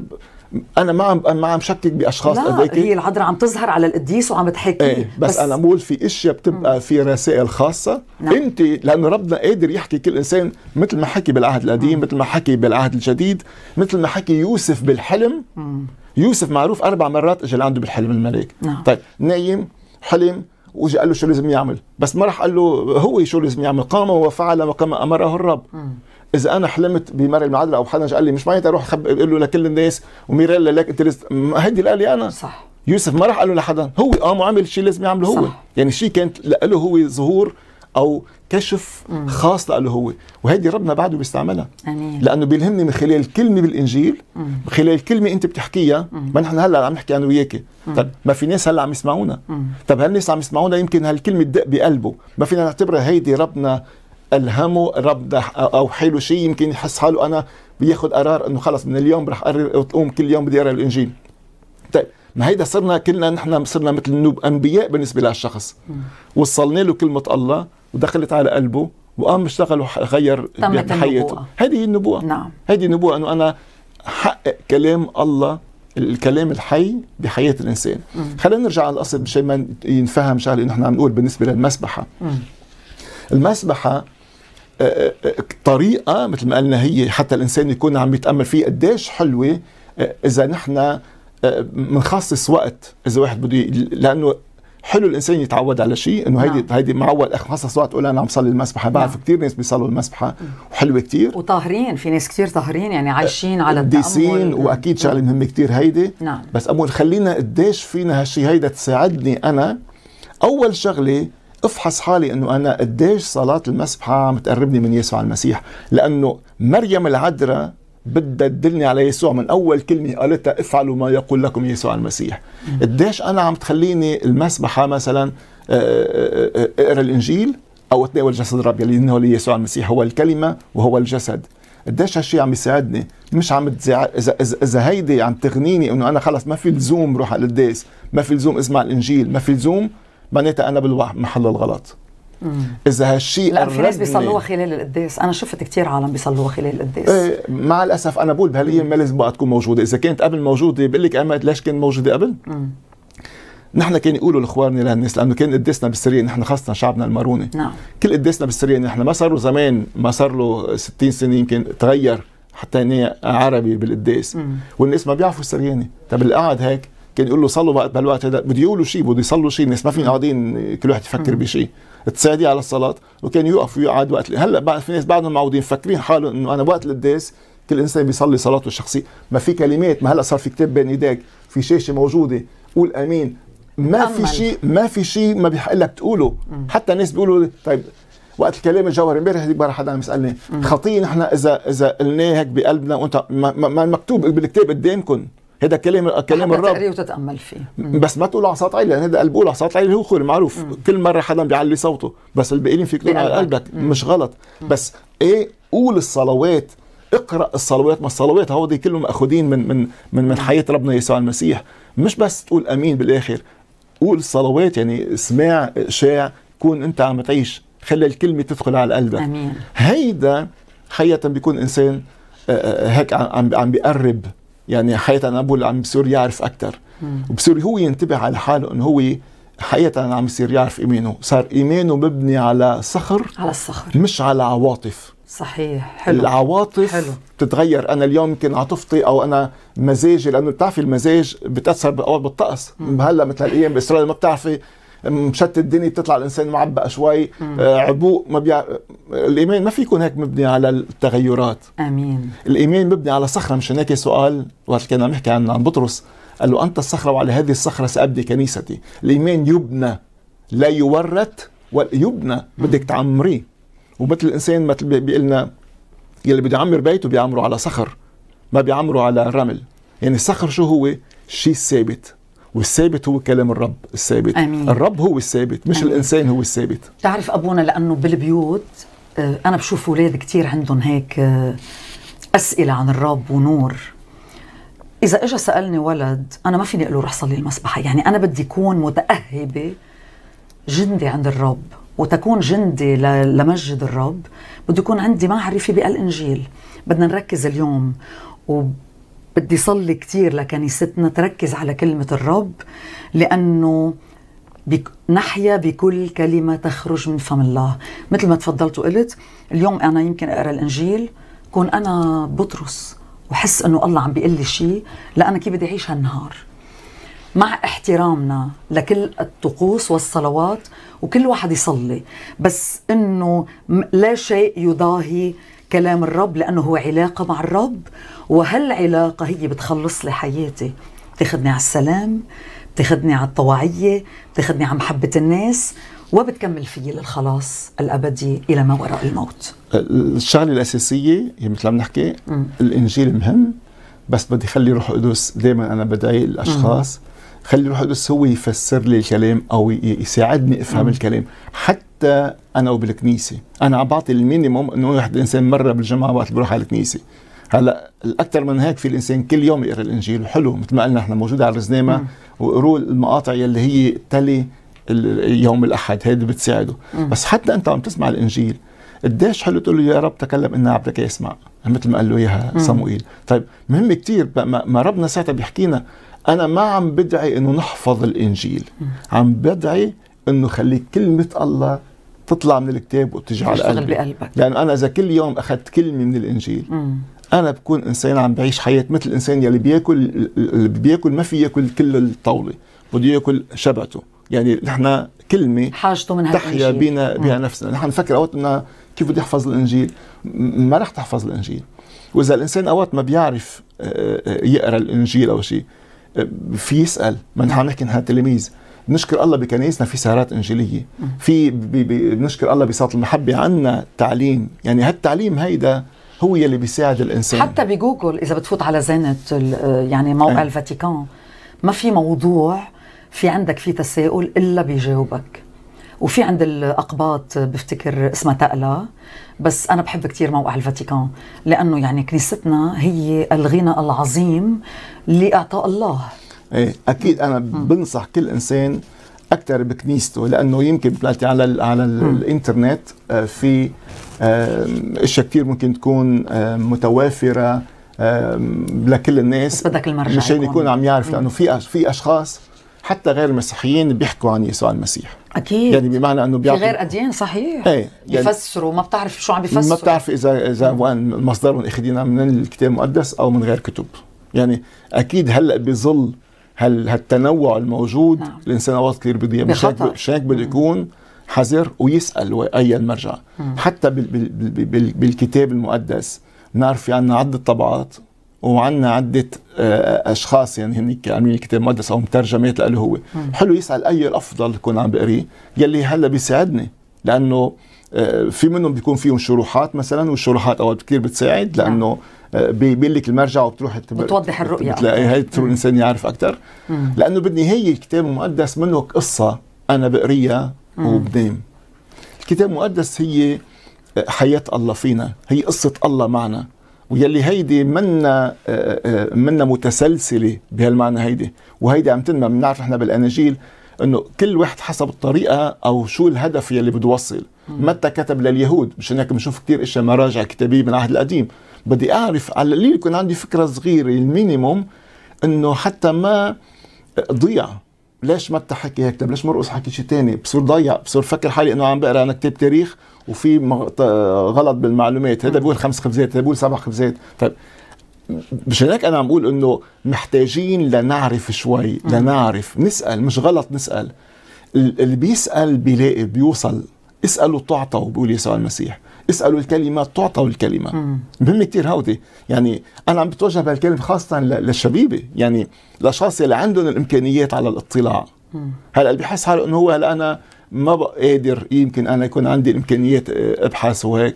Speaker 3: انا ما عم ما عم شكك باشخاص لا هي العذراء عم تظهر على القديس وعم تحكي ايه بس, بس انا بقول في اشياء بتبقى في رسائل خاصه نعم. انت لانه ربنا قادر يحكي كل انسان مثل ما حكي بالعهد القديم مثل ما حكي بالعهد الجديد مثل ما حكي يوسف بالحلم مم. يوسف معروف اربع مرات اجى لعنده بالحلم الملاك نعم. طيب نايم حلم واجى قال له شو لازم يعمل بس ما راح قال له هو شو لازم يعمل قام وفعل وكما امره الرب مم. اذا انا حلمت بمرء المعادله او حدا قال لي مش معناتها اروح طيب اقول له لكل الناس وميريلا لك انت لست... هيدي قال لي انا صح يوسف ما راح قال له لحدا هو قام آه، وعمل الشيء لازم يعمله هو صح. يعني شيء كانت له هو ظهور او كشف مم. خاص له هو وهيدي ربنا بعده بيستعملها امين لانه بيلهمني من خلال كلمه بالانجيل مم. من خلال كلمه انت بتحكيها ما نحن هلا عم نحكي انا وياك طب ما في ناس هلا عم يسمعونا طب هالناس عم يسمعونا يمكن هالكلمه تدق بقلبه ما فينا نعتبرها هيدي ربنا الهمه رب او حيله شيء يمكن يحس حاله انا بياخذ قرار انه خلص من اليوم رح اقرر تقوم كل يوم بدي اقرا الانجيل طيب ما هيدا صرنا كلنا نحن صرنا مثل النوب انبياء بالنسبه للشخص وصلنا له كلمه الله ودخلت على قلبه وقام اشتغل وغير حياته هذه النبوه نعم هذه النبوه انه انا حقق كلام الله الكلام الحي بحياه الانسان خلينا نرجع على الاصل مشان ما ينفهم شغله نحن عم نقول بالنسبه للمسبحه مم. المسبحه طريقه مثل ما قلنا هي حتى الانسان يكون عم يتامل فيه قديش حلوه آه، اذا نحن بنخصص آه، وقت اذا واحد بده لانه حلو الانسان يتعود على شيء انه هيدي نعم. هيدي معود خصص وقت أقول انا عم صلي المسبحه بعرف نعم. كثير ناس بيصلوا المسبحه وحلوه كثير
Speaker 2: وطاهرين في ناس كثير طاهرين يعني عايشين على التامل
Speaker 3: واكيد شغله مهمه كثير هيدي نعم. بس اول خلينا قديش فينا هالشيء هيدا تساعدني انا اول شغله افحص حالي انه انا قديش صلاه المسبحه عم تقربني من يسوع المسيح لانه مريم العذراء بدها تدلني على يسوع من اول كلمه قالتها افعلوا ما يقول لكم يسوع المسيح قديش انا عم تخليني المسبحه مثلا آه، آه، آه، اقرا الانجيل او اتناول جسد الرب يلي انه يسوع المسيح هو الكلمه وهو الجسد قديش هالشيء عم يساعدني مش عم تزع... اذا اذا هيدي عم تغنيني انه انا خلص ما في لزوم روح على القداس ما في لزوم اسمع الانجيل ما في لزوم أنا يتأنب محل الغلط اذا هالشيء لا في ناس بيصلوها
Speaker 2: خلال القداس انا شفت كثير عالم بيصلوها خلال القداس
Speaker 3: ايه مع الاسف انا بقول بهالايام ما لازم بقى تكون موجوده اذا كانت قبل موجوده بقول لك اما ليش كانت موجوده قبل مم. نحن كان يقولوا الاخواننا لهالناس لانه كان قداسنا بالسريه نحن خاصه شعبنا الماروني نعم. كل قداسنا بالسريه نحن ما صاروا زمان ما صار له 60 سنه يمكن تغير حتى عربي بالقداس والناس ما بيعرفوا السرياني طب اللي قاعد هيك كان يقول له صلوا بقى بهالوقت هذا بده يقولوا شيء بده يصلوا شيء الناس ما فين قاعدين آه، كل واحد يفكر بشيء تساعدي على الصلاه وكان يوقف ويقعد وقت هلا بعد في ناس بعدهم معودين مفكرين حالهم انه انا وقت القداس كل انسان بيصلي صلاته الشخصيه ما في كلمات ما هلا صار في كتاب بين ايديك في شاشه موجوده قول امين ما في شيء ما في شيء ما بيحق لك تقوله حتى الناس بيقولوا طيب وقت الكلام الجوهري امبارح هذيك مره حدا عم يسالني خطيه نحن اذا اذا قلناه هيك بقلبنا وانت ما, ما مكتوب بالكتاب قدامكم هذا كلام كلام الرب
Speaker 2: وتتامل فيه بس
Speaker 3: ما تقول عصات عالي لان هذا قلبه عصات عالي هو خوري معروف مم. كل مره حدا بيعلي صوته بس الباقيين فيك على قلبك مم. مش غلط مم. بس ايه قول الصلوات اقرا الصلوات ما الصلوات هو دي كلهم ماخوذين من من من من حياه ربنا يسوع المسيح مش بس تقول امين بالاخر قول الصلوات يعني اسمع شاع كون انت عم تعيش خلي الكلمه تدخل على قلبك امين هيدا حقيقه بيكون انسان آه، آه، هيك عم عم بيقرب يعني حقيقه ابو اللي عم بيصير يعرف اكثر وبصير هو ينتبه على حاله انه هو حقيقه عم يصير يعرف ايمانه صار ايمانه مبني على صخر على الصخر مش على عواطف صحيح حلو العواطف حلو. بتتغير انا اليوم يمكن عاطفتي او انا مزاجي لانه بتعرفي المزاج بتاثر بالطقس هلا مثل هالايام باسرائيل ما بتعرفي مشتت الدنيا بتطلع الانسان معبأ شوي آه، عبوء ما بيع... الايمان ما في يكون هيك مبني على التغيرات امين الايمان مبني على صخره مشان هيك سؤال وقت كنا عم نحكي عن عن بطرس قال له انت الصخره وعلى هذه الصخره سابني كنيستي الايمان يبنى لا يورث يبنى بدك تعمريه ومثل الانسان مثل بيقول لنا يلي بده يعمر بيته بيعمره على صخر ما بيعمره على رمل يعني الصخر شو هو الشيء الثابت والثابت هو كلام الرب الثابت أمين. الرب هو الثابت مش أمين. الانسان هو الثابت
Speaker 2: تعرف ابونا لانه بالبيوت آه، انا بشوف اولاد كثير عندهم هيك آه، اسئله عن الرب ونور اذا اجى سالني ولد انا ما فيني اقول له روح صلي المسبحه يعني انا بدي اكون متاهبه جندي عند الرب وتكون جندي لمسجد الرب بده يكون عندي معرفه بالانجيل بدنا نركز اليوم بدي صلي كثير لكنيستنا تركز على كلمة الرب لأنه بك نحيا بكل كلمة تخرج من فم الله مثل ما تفضلت وقلت اليوم أنا يمكن أقرأ الإنجيل كون أنا بطرس وحس أنه الله عم بيقول لي شيء لأنا كيف بدي أعيش هالنهار مع احترامنا لكل الطقوس والصلوات وكل واحد يصلي بس انه لا شيء يضاهي كلام الرب لأنه هو علاقة مع الرب وهالعلاقة هي بتخلص لي حياتي بتاخذني على السلام بتاخذني على الطواعية بتاخذني على محبة الناس وبتكمل فيه للخلاص الابدي الى ما وراء الموت
Speaker 3: الشغله الاساسيه هي مثل ما بنحكي الانجيل مهم بس بدي اخلي روح القدس دائما انا بدعي الاشخاص مم. خلي الواحد بس هو يفسر لي الكلام او يساعدني افهم مم. الكلام حتى انا وبالكنيسه انا عم بعطي المينيموم انه واحد الانسان مره بالجمعه وقت بروح على الكنيسه هلا الاكثر من هيك في الانسان كل يوم يقرا الانجيل وحلو مثل ما قلنا احنا موجود على الرزنامه وقروا المقاطع يلي هي تلي يوم الاحد هيدي بتساعده مم. بس حتى انت عم تسمع الانجيل قديش حلو تقول له يا رب تكلم ان عبدك يسمع مثل ما قال له اياها صموئيل طيب مهم كثير ما ربنا ساعتها بيحكينا انا ما عم بدعي انه نحفظ الانجيل عم بدعي انه خلي كلمه الله تطلع من الكتاب وتجي على قلبي بقلبك لانه انا اذا كل يوم اخذت كلمه من الانجيل انا بكون انسان عم بعيش حياه مثل الانسان يلي بياكل اللي بياكل ما في ياكل كل الطاوله بده ياكل شبعته يعني نحن كلمه حاجته من تحيا بينا بها نفسنا نحن نفكر اوقات انه كيف بدي احفظ الانجيل ما رح تحفظ الانجيل واذا الانسان اوقات ما بيعرف آه، آه، يقرا الانجيل او شيء في يسال ما نحن عم نحكي نحن تلاميذ بنشكر الله بكنائسنا في سهرات انجيليه في بنشكر الله بصوت المحبه عنا تعليم يعني هالتعليم هيدا هو يلي بيساعد الانسان حتى
Speaker 2: بجوجل اذا بتفوت على زينه يعني موقع أه. الفاتيكان ما في موضوع في عندك في تساؤل الا بيجاوبك وفي عند الاقباط بفتكر اسمها تقلا بس انا بحب كثير موقع الفاتيكان لانه يعني كنيستنا هي الغنى العظيم لاعطاء
Speaker 3: الله ايه اكيد انا بنصح كل انسان اكثر بكنيسته لانه يمكن على على الانترنت آه، في آه، اشياء كثير ممكن تكون آه، متوافره لكل الناس بس بدك المرجع مشان يكون عم يعرف لانه في في اشخاص حتى غير المسيحيين بيحكوا عن يسوع المسيح اكيد يعني بمعنى انه بيعطي في غير
Speaker 2: اديان صحيح ايه يعني بيفسروا ما بتعرف شو عم بيفسروا ما بتعرف
Speaker 3: اذا اذا وين مصدرهم اخذينها من الكتاب المقدس او من غير كتب يعني اكيد هلا بظل هال هالتنوع الموجود نعم. الانسان اوقات كثير بيضيع مش هيك بده نعم. يكون حذر ويسال اي المرجع مم. نعم. حتى بالكتاب المقدس بنعرف في عندنا عدة طبعات وعندنا عده آه، اشخاص يعني هنيك عاملين كتاب مقدس او مترجمات له هو حلو يسال اي الافضل يكون عم بقريه يلي هلا بيساعدني لانه آه، في منهم بيكون فيهم شروحات مثلا والشروحات اوقات كثير بتساعد نعم. لانه آه، بيبين لك المرجع وبتروح بتوضح الرؤيه بتلاقي هي بتروح الانسان يعرف اكثر لانه بالنهايه الكتاب المقدس منه قصه انا بقريها وبنام الكتاب المقدس هي حياه الله فينا هي قصه الله معنا ويلي هيدي منا آه، آه، منا متسلسله بهالمعنى هيدي وهيدي عم تنمى بنعرف احنا بالاناجيل انه كل واحد حسب الطريقه او شو الهدف يلي بده يوصل متى كتب لليهود مشان هيك بنشوف كثير اشياء مراجع كتابيه من العهد القديم بدي اعرف على القليل يكون عندي فكره صغيره المينيموم انه حتى ما ضيع ليش ما حكي هيك طب ليش مرقص حكي شيء ثاني بصير ضيع بصير فكر حالي انه عم بقرا انا كتاب تاريخ وفي غلط بالمعلومات هذا بيقول خمس خبزات هذا بيقول سبع خبزات طيب مش هيك انا عم بقول انه محتاجين لنعرف شوي لنعرف نسال مش غلط نسال اللي بيسال بيلاقي بيوصل اسالوا تعطوا بيقول يسوع المسيح اسالوا الكلمه تعطوا الكلمه مهم كثير هودي يعني انا عم بتوجه بهالكلمه خاصه للشبيبه يعني الاشخاص اللي عندهم الامكانيات على الاطلاع هلا اللي بحس حاله انه هو هلا انا ما بقى قادر يمكن انا يكون عندي الامكانيات آه، ابحث وهيك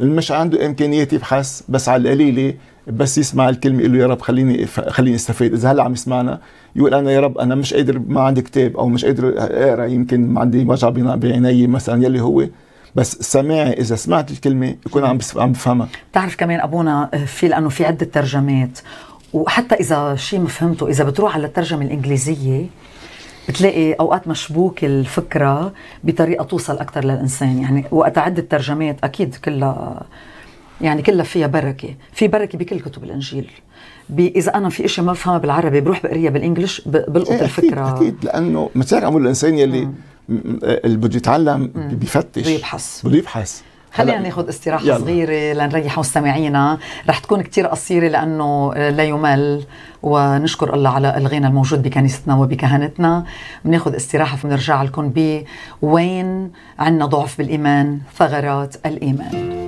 Speaker 3: مش عنده امكانيات يبحث بس على القليله بس يسمع الكلمه يقول له يا رب خليني خليني استفيد اذا هلا عم يسمعنا يقول انا يا رب انا مش قادر ما عندي كتاب او مش قادر اقرا يمكن عندي وجع بعيني مثلا يلي هو بس سماعي اذا سمعت الكلمه يكون عم عم بفهمها
Speaker 2: بتعرف كمان ابونا آه، في لانه في عده ترجمات وحتى اذا شيء ما فهمته اذا بتروح على الترجمه الانجليزيه بتلاقي اوقات مشبوك الفكره بطريقه توصل اكثر للانسان يعني وقت عده ترجمات اكيد كلها يعني كلها فيها بركه في بركه بكل كتب الانجيل اذا انا في شيء ما بفهمها بالعربي
Speaker 3: بروح بقريها بالانجلش بلقط إيه الفكره اكيد اكيد لانه مثل عم الانسان يلي اللي بده يتعلم بيفتش بده يبحث بده يبحث خلينا ناخذ
Speaker 2: استراحه يلا. صغيره لنريح مستمعينا رح تكون كتير قصيره لانه لا يمل ونشكر الله على الغنى الموجود بكنيستنا وبكهنتنا بناخذ استراحه فبنرجع لكم ب وين عندنا ضعف بالايمان ثغرات الايمان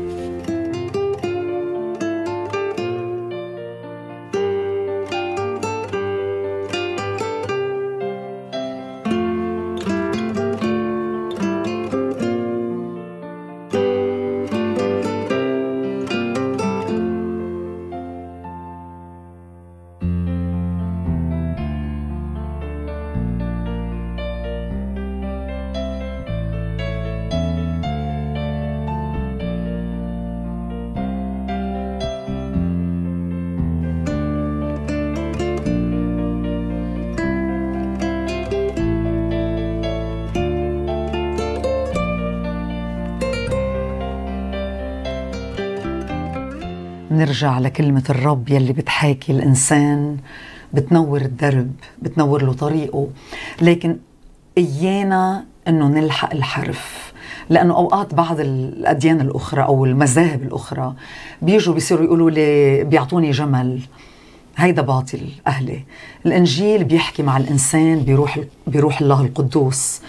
Speaker 2: نرجع لكلمة الرب يلي بتحاكي الإنسان بتنور الدرب بتنور له طريقه لكن إيانا أنه نلحق الحرف لأنه أوقات بعض الأديان الأخرى أو المذاهب الأخرى بيجوا بيصيروا يقولوا لي بيعطوني جمل هيدا باطل أهلي الإنجيل بيحكي مع الإنسان بروح, بروح الله القدوس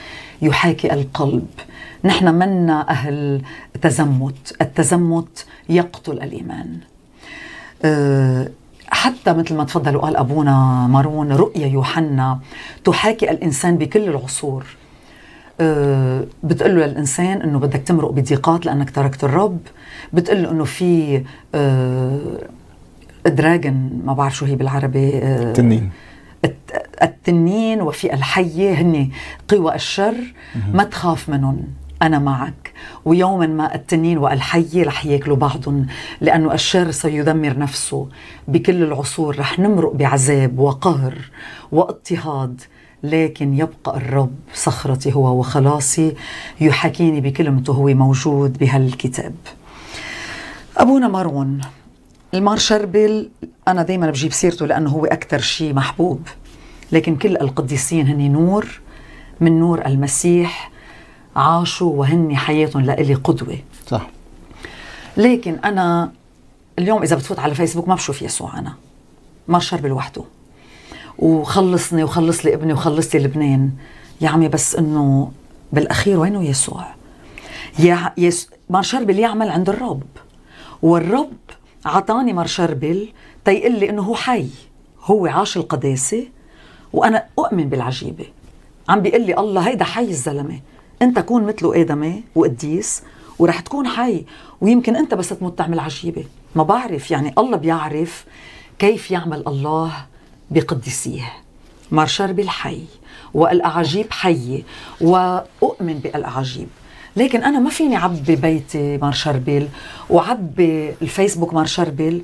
Speaker 2: يحاكي القلب نحن منا أهل تزمت التزمت يقتل الإيمان آه، حتى مثل ما تفضل وقال أبونا مارون رؤيا يوحنا تحاكي الإنسان بكل العصور آه، بتقول له للإنسان أنه بدك تمرق بضيقات لأنك تركت الرب بتقول له أنه في دراجن آه، ما بعرف شو هي بالعربي تنين التنين وفي الحية هن قوى الشر ما تخاف منهم أنا معك ويوما ما التنين والحية رح ياكلوا بعضهم لأنه الشر سيدمر نفسه بكل العصور رح نمرق بعذاب وقهر واضطهاد لكن يبقى الرب صخرتي هو وخلاصي يحاكيني بكلمته هو موجود بهالكتاب أبونا مارون المار شربل أنا دايما بجيب سيرته لأنه هو أكثر شيء محبوب لكن كل القديسين هن نور من نور المسيح عاشوا وهن حياتهم لإلي قدوة صح لكن أنا اليوم إذا بتفوت على فيسبوك ما بشوف يسوع أنا ما الشرب لوحده وخلصني وخلص لي ابني وخلص لي لبنان يا عمي بس انه بالاخير وينه يسوع؟ يا يس... مار شربل يعمل عند الرب والرب عطاني مار شربل تيقول لي انه هو حي هو عاش القداسه وانا اؤمن بالعجيبه عم بيقول لي الله هيدا حي الزلمه انت كون مثله ادمي وقديس ورح تكون حي ويمكن انت بس تموت تعمل عجيبه ما بعرف يعني الله بيعرف كيف يعمل الله بقديسيه مارشر بالحي والاعاجيب حيه واؤمن بالاعاجيب لكن انا ما فيني عبي بيتي مار شربل وعبي الفيسبوك مار شربل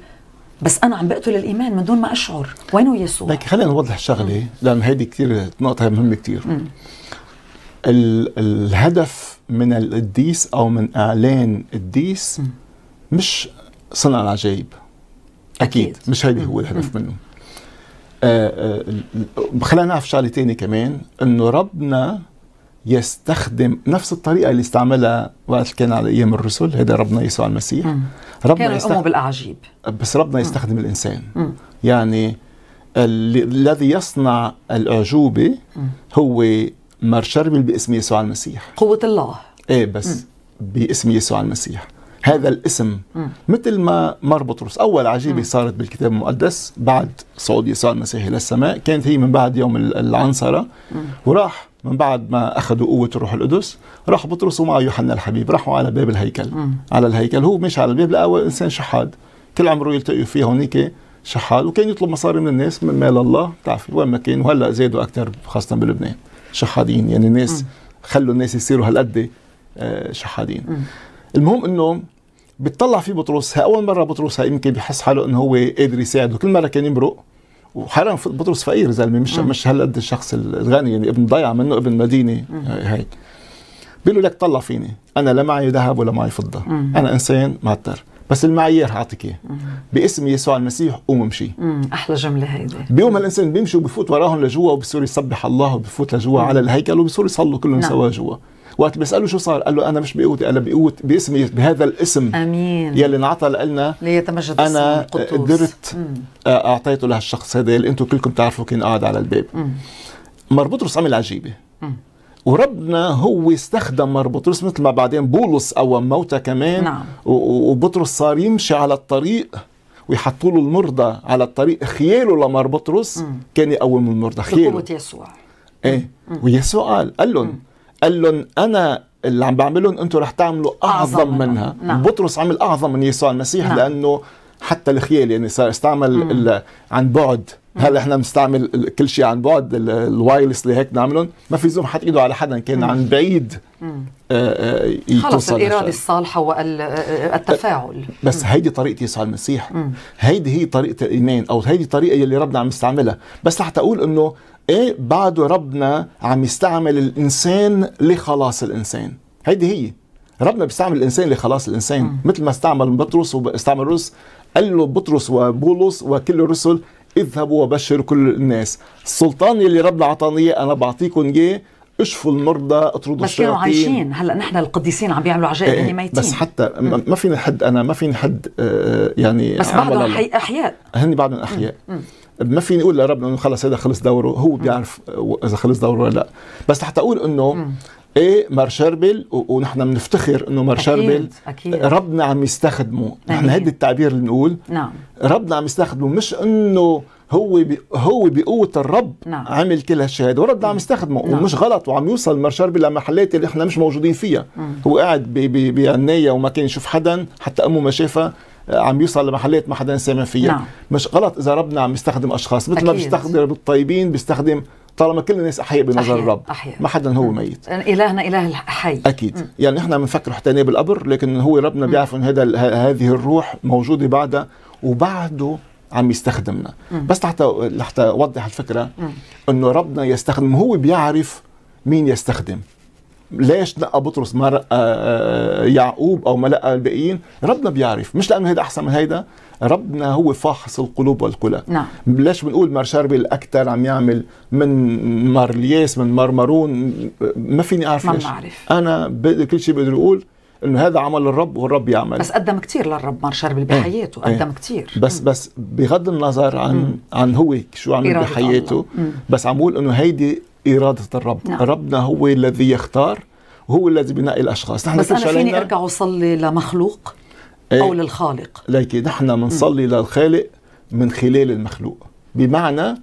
Speaker 2: بس انا عم بقتل الايمان من دون ما اشعر وينه يسوع لكن
Speaker 3: خلينا نوضح شغله لان هيدي كثير نقطه مهمه كثير الهدف من القديس او من اعلان قديس مش صنع العجائب اكيد, أكيد. مش هيدي هو الهدف منه آه آه خلينا نعرف شغله ثانيه كمان انه ربنا يستخدم نفس الطريقه اللي استعملها وقت كان على ايام الرسل هذا ربنا يسوع المسيح ربنا يستخدم بالاعاجيب بس ربنا يستخدم الانسان يعني الذي يصنع الاعجوبه هو مرشربل باسم يسوع المسيح قوة الله ايه بس م. باسم يسوع المسيح هذا الاسم م. مثل ما مر بطرس اول عجيبه م. صارت بالكتاب المقدس بعد صعود يسوع المسيح الى السماء كانت هي من بعد يوم العنصره م. وراح من بعد ما اخذوا قوه الروح القدس راح بطرس ومعه يوحنا الحبيب راحوا على باب الهيكل م. على الهيكل هو مش على الباب لقى انسان شحاد كل عمره يلتقي فيه هونيك شحاد وكان يطلب مصاري من الناس من مال الله بتعرفي وين ما كان وهلا زادوا اكثر خاصه بلبنان شحادين يعني الناس خلوا الناس يصيروا هالقد آه، شحادين المهم انه بتطلع في بطرس اول مره بطرس يمكن بحس حاله انه هو قادر يساعده كل مره كان يمرق وحرام بطرس فقير زلمه مش مش هالقد الشخص الغني يعني ابن ضيعه منه ابن مدينه هيك بيقول لك طلع فيني انا لا معي ذهب ولا معي فضه انا انسان معتر بس المعايير هعطيك اياها باسم يسوع المسيح قوم امشي
Speaker 2: احلى جمله هيدي
Speaker 3: بيوم الانسان بيمشي وبفوت وراهم لجوا وبصير يسبح الله وبفوت لجوا على الهيكل وبصير يصلوا كلهم نعم. سوا جوا وقت بيسالوا شو صار قال له انا مش بقوتي انا بقوت باسم بهذا الاسم امين يلي انعطى لنا
Speaker 2: ليتمجد انا قدرت
Speaker 3: اعطيته لهالشخص هذا اللي انتم كلكم بتعرفوا كان قاعد على الباب مم. مربوط رسامه عجيبه مم. وربنا هو استخدم بطرس مثل ما بعدين بولس قوم موتى كمان نعم. وبطرس صار يمشي على الطريق ويحطوا له المرضى على الطريق خياله لمر بطرس مم. كان يقوم المرضى خياله بقوة يسوع ايه ويسوع قال قال لهم قال لهم انا اللي عم بعملهم انتم رح تعملوا اعظم, أعظم منها نعم. بطرس عمل اعظم من يسوع المسيح نعم. لانه حتى الخيال يعني صار استعمل عن بعد هلا احنا بنستعمل كل شيء عن بعد الوايرلس اللي هيك نعملهم ما في زوم حتى ايده على حدا كان عن بعيد آه، آه، خلص الاراده
Speaker 2: الصالحه آه، والتفاعل
Speaker 3: بس هيدي طريقه يسوع المسيح هيدي هي طريقه الايمان او هيدي الطريقه اللي ربنا عم يستعملها بس لحتى اقول انه ايه بعده ربنا عم يستعمل الانسان لخلاص الانسان هيدي هي ربنا بيستعمل الانسان لخلاص الانسان مثل ما استعمل بطرس واستعمل روس قال له بطرس وبولس وكل الرسل اذهبوا وبشروا كل الناس السلطان اللي ربنا عطاني انا بعطيكم اياه اشفوا المرضى اطردوا بس كانوا عايشين
Speaker 2: هلا نحن القديسين عم بيعملوا عجائب ايه, إيه، ميتين بس
Speaker 3: حتى ما فينا حد انا ما فينا حد آه، يعني بس بعدهم احياء هن بعدهم احياء مم. مم. ما فيني اقول لربنا انه خلص هذا خلص دوره هو بيعرف اذا خلص دوره ولا لا بس رح اقول انه ايه مار شربل ونحن بنفتخر انه مار شربل ربنا عم يستخدمه نحن هيدي التعبير اللي بنقول نعم ربنا عم يستخدمه مش انه هو بي هو بقوه الرب نعم. عمل كل هالشيء هذا وربنا عم يستخدمه نعم. ومش غلط وعم يوصل مار شربل لمحلات اللي احنا مش موجودين فيها مم. هو قاعد بعنايه وما كان يشوف حدا حتى امه ما شافها آه، عم يوصل لمحلات ما حدا سامع فيها نعم. مش غلط اذا ربنا عم يستخدم اشخاص مثل ما بيستخدم الطيبين بيستخدم طالما كل الناس احياء بنظر الرب ما حدا هو ميت
Speaker 2: يعني الهنا اله الحي
Speaker 3: اكيد م. يعني نحن بنفكر حتى بالقبر لكن هو ربنا بيعرف ان هذا هذه الروح موجوده بعدها وبعده عم يستخدمنا م. بس لحتى لحتى اوضح الفكره انه ربنا يستخدم هو بيعرف مين يستخدم ليش لقى بطرس ما آه، لقى آه، يعقوب او ما لقى الباقيين ربنا بيعرف مش لانه هيدا احسن من هيدا ربنا هو فاحص القلوب والكلى نعم. ليش بنقول مار شربي الاكثر عم يعمل من مار الياس من مارون ما فيني اعرف ما ليش انا كل شيء بقدر اقول انه هذا عمل الرب والرب يعمل بس
Speaker 2: قدم كثير للرب مار شربي إيه، بحياته إيه. قدم كثير
Speaker 3: بس بس بغض النظر عن مم. عن هو شو عمل بحياته بس عم بقول انه هيدي إرادة الرب نعم. ربنا هو الذي يختار وهو الذي بينقي الأشخاص نحن بس أنا فيني
Speaker 2: أرجع أصلي لمخلوق إيه. أو للخالق
Speaker 3: لكن نحن بنصلي للخالق من خلال المخلوق بمعنى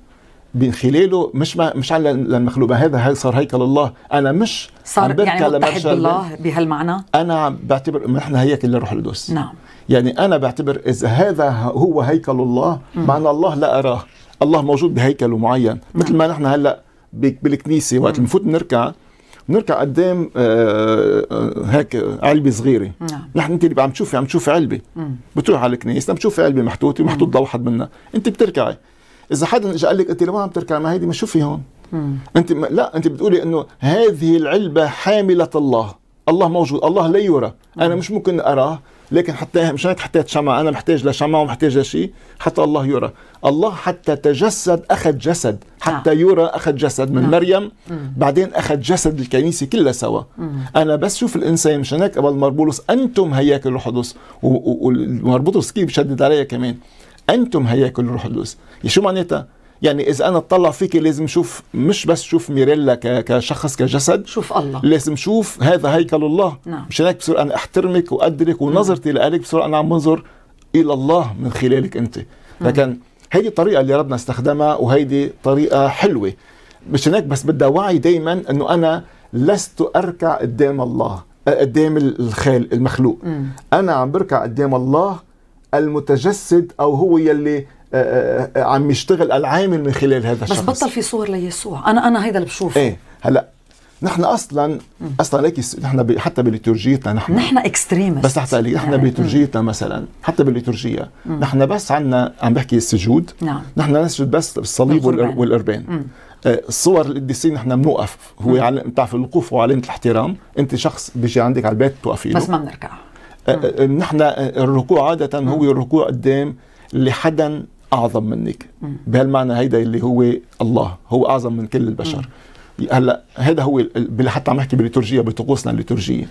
Speaker 3: من خلاله مش ما مش على المخلوق هذا صار هيكل الله انا مش صار عم يعني متحد بالله بهالمعنى انا عم بعتبر نحن هيكل للروح القدس نعم يعني انا بعتبر اذا هذا هو هيكل الله معنى الله لا اراه الله موجود بهيكله معين نعم. مثل ما نحن هلا بالكنيسه وقت المفروض نركع نركع قدام آه، آه، هيك علبه صغيره نعم نحن انت اللي عم تشوفي عم تشوفي علبه بتروح على الكنيسه عم تشوفي علبه محطوطه ومحطوط ضوء حد منا انت بتركعي اذا حدا اجى قال لك انت لوين عم تركعي ما هيدي ما شوفي هون مم. انت ما لا انت بتقولي انه هذه العلبه حامله الله الله موجود الله لا يرى مم. انا مش ممكن اراه لكن حتى مش هيك حطيت شمع انا محتاج لشمع ومحتاج لشيء حتى الله يرى الله حتى تجسد اخذ جسد حتى نعم. يرى اخذ جسد من نعم. مريم بعدين اخذ جسد الكنيسه كلها سوا انا بس شوف الانسان مشان هيك قبل مربولوس انتم هياكل الروح القدس ومربولوس كيف بشدد عليا كمان انتم هياكل الروح القدس شو معناتها يعني اذا انا اتطلع فيكي لازم اشوف مش بس شوف ميريلا كشخص كجسد شوف الله لازم شوف هذا هيكل الله نعم. مش هيك بصير انا احترمك وقدرك نعم. ونظرتي نعم. لك بصير انا عم بنظر الى الله من خلالك انت نعم. لكن نعم. هيدي الطريقه اللي ربنا استخدمها وهيدي طريقه حلوه مش هيك بس بدها وعي دائما انه انا لست اركع قدام الله قدام الخال المخلوق مم. انا عم بركع قدام الله المتجسد او هو يلي آه، آه، آه، عم يشتغل العامل من خلال هذا الشخص بس بطل
Speaker 2: في صور ليسوع
Speaker 3: انا انا هيدا اللي بشوفه ايه هلا نحن اصلا اصلا ليك نحن حتى بليتورجيتنا نحن نحن اكستريمست بس حتى نحن بليتورجيتنا مثلا حتى بالليتورجية نحن بس عندنا عم بحكي السجود نعم نحن نسجد بس بالصليب والقربان مم. الصور القديسيه نحن بنوقف هو علم بتعرف الوقوف هو علامه الاحترام انت شخص بيجي عندك على البيت بتوقفي له بس ما بنركع نحن الركوع عاده هو الركوع قدام لحدا اعظم منك بهالمعنى هيدا اللي هو الله هو اعظم من كل البشر هلا هذا هو حتى عم نحكي بالليتورجيا بطقوسنا الليتورجيه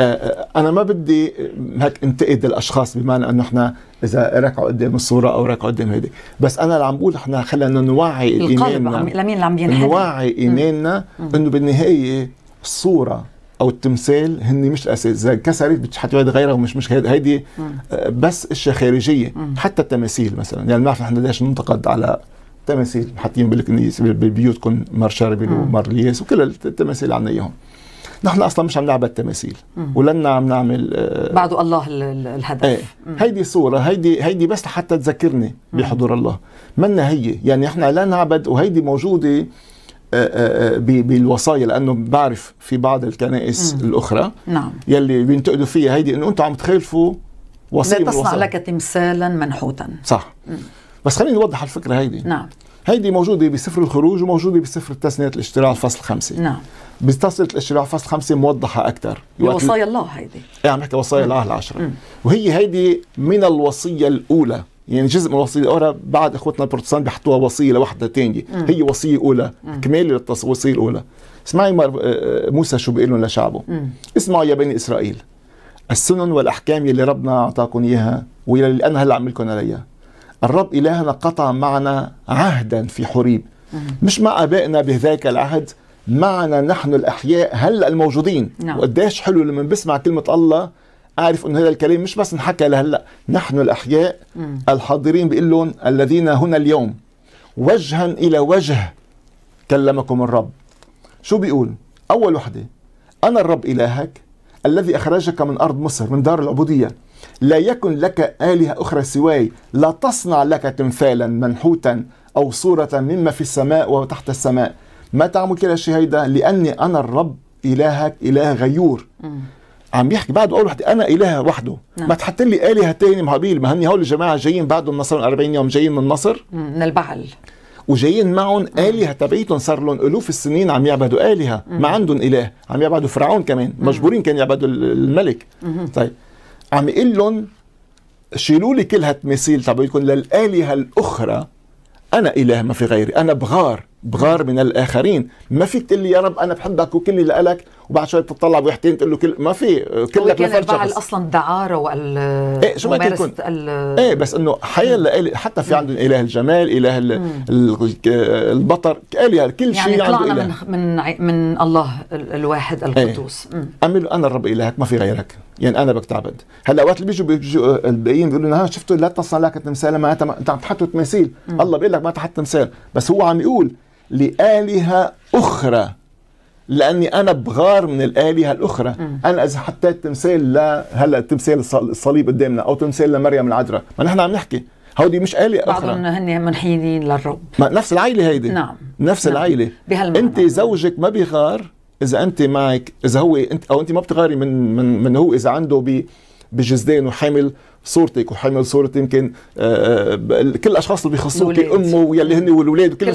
Speaker 3: آه، آه، انا ما بدي هيك انتقد الاشخاص بمعنى انه احنا اذا ركعوا قدام الصوره او ركعوا قدام هيدي بس انا اللي عم بقول احنا خلينا نوعي ايماننا لمين اللي عم نوعي ايماننا انه بالنهايه الصوره او التمثال هن مش اساس اذا انكسرت هتقعد غيرها ومش مش هيدي آه، بس اشياء خارجيه حتى التماثيل مثلا يعني بنعرف احنا ليش ننتقد على تماثيل حاطين بالكنيسه ببيوتكم مار شربل ومار لياس وكل التماثيل عندنا اياهم نحن اصلا مش عم نعبد تماثيل ولن عم نعمل آه بعد الله الهدف ايه هيدي صوره هيدي هيدي بس حتى تذكرني بحضور الله منا هي يعني احنا لا نعبد وهيدي موجوده آه، آه، آه، بالوصايا لانه بعرف في بعض الكنائس مم. الاخرى نعم يلي بينتقدوا فيها هيدي انه انتم عم تخالفوا وصيه لا تصنع لك
Speaker 2: تمثالا منحوتا صح مم.
Speaker 3: بس خليني اوضح الفكره هيدي نعم هيدي موجوده بسفر الخروج وموجوده بسفر تسنيه الاشتراع الفصل خمسة نعم بتثنيات الاشتراع الفصل خمسة موضحه اكثر وصايا الله هيدي ايه عم نحكي وصايا الله العشره مم. وهي هيدي من الوصيه الاولى يعني جزء من الوصيه الاولى بعد اخوتنا البروتستانت بيحطوها وصيه لوحده ثانيه هي وصيه اولى كمال للوصيه الاولى اسمعي آه، آه، موسى شو بيقول لهم لشعبه اسمعوا يا بني اسرائيل السنن والاحكام يلي ربنا اعطاكم اياها واللي انا هلا عم عليها الرب الهنا قطع معنا عهدا في حريب مش مع ابائنا بهذاك العهد معنا نحن الاحياء هلا الموجودين نعم. وقديش حلو لما بسمع كلمه الله اعرف انه هذا الكلام مش بس انحكى لهلا نحن الاحياء الحاضرين بيقول لهم الذين هنا اليوم وجها الى وجه كلمكم الرب شو بيقول اول وحده انا الرب الهك الذي اخرجك من ارض مصر من دار العبوديه لا يكن لك الهه اخرى سواي لا تصنع لك تمثالا منحوتا او صوره مما في السماء وتحت السماء ما تعمل كلا شيء هيدا لاني انا الرب الهك اله غيور عم يحكي بعده اول وحده انا اله وحده نعم. ما تحط لي الهه ثاني مهابيل ما هني هول الجماعه جايين بعد النصر 40 يوم جايين من مصر من البعل وجايين معهم آلهة تبعيتهم صار لهم ألوف السنين عم يعبدوا آلهة مم. ما عندهم إله عم يعبدوا فرعون كمان مم. مجبورين كانوا يعبدوا الملك مم. طيب عم يقول لهم شيلوا لي كل هالتماثيل تبعيتكم للآلهة الأخرى أنا إله ما في غيري أنا بغار بغار من الاخرين ما فيك تقول لي يا رب انا بحبك وكلي لك وبعد شوي بتطلع بوحدتين تقول له كل ما في كلك لفرد شخص اصلا
Speaker 2: الدعاره وال ايه شو ما تكون ال...
Speaker 3: ايه بس انه حي حتى في عندهم اله الجمال اله ال... ال... البطر اله يعني، كل يعني شيء عنده اله
Speaker 2: من من الله الواحد إيه. القدوس ايه.
Speaker 3: اعمل انا الرب الهك ما في غيرك يعني انا بدك تعبد هلا وقت اللي بيجوا بيجوا آه، الباقيين بيقولوا لنا آه، شفتوا لا تصنع لك تمثال ما انت عم تحطوا تماثيل الله بيقول لك ما تحط تمثال بس هو عم يقول لآلهة أخرى لاني انا بغار من الالهه الاخرى م. انا اذا حطيت تمثال لا هلا تمثال الصليب قدامنا او تمثال لمريم العذراء ما نحن عم نحكي هودي مش آلهة أخرى بعضهم
Speaker 2: هن منحينين للرب
Speaker 3: ما نفس العيلة هيدي نعم نفس نعم. العائلة أنت زوجك ما بيغار إذا أنت معك إذا هو أنت أو أنت ما بتغاري من من من هو إذا عنده ب بجزدان وحامل صورتك وحامل صورة يمكن آه، آه، كل الاشخاص اللي بيخصوك امه ويلي هن والولاد وكل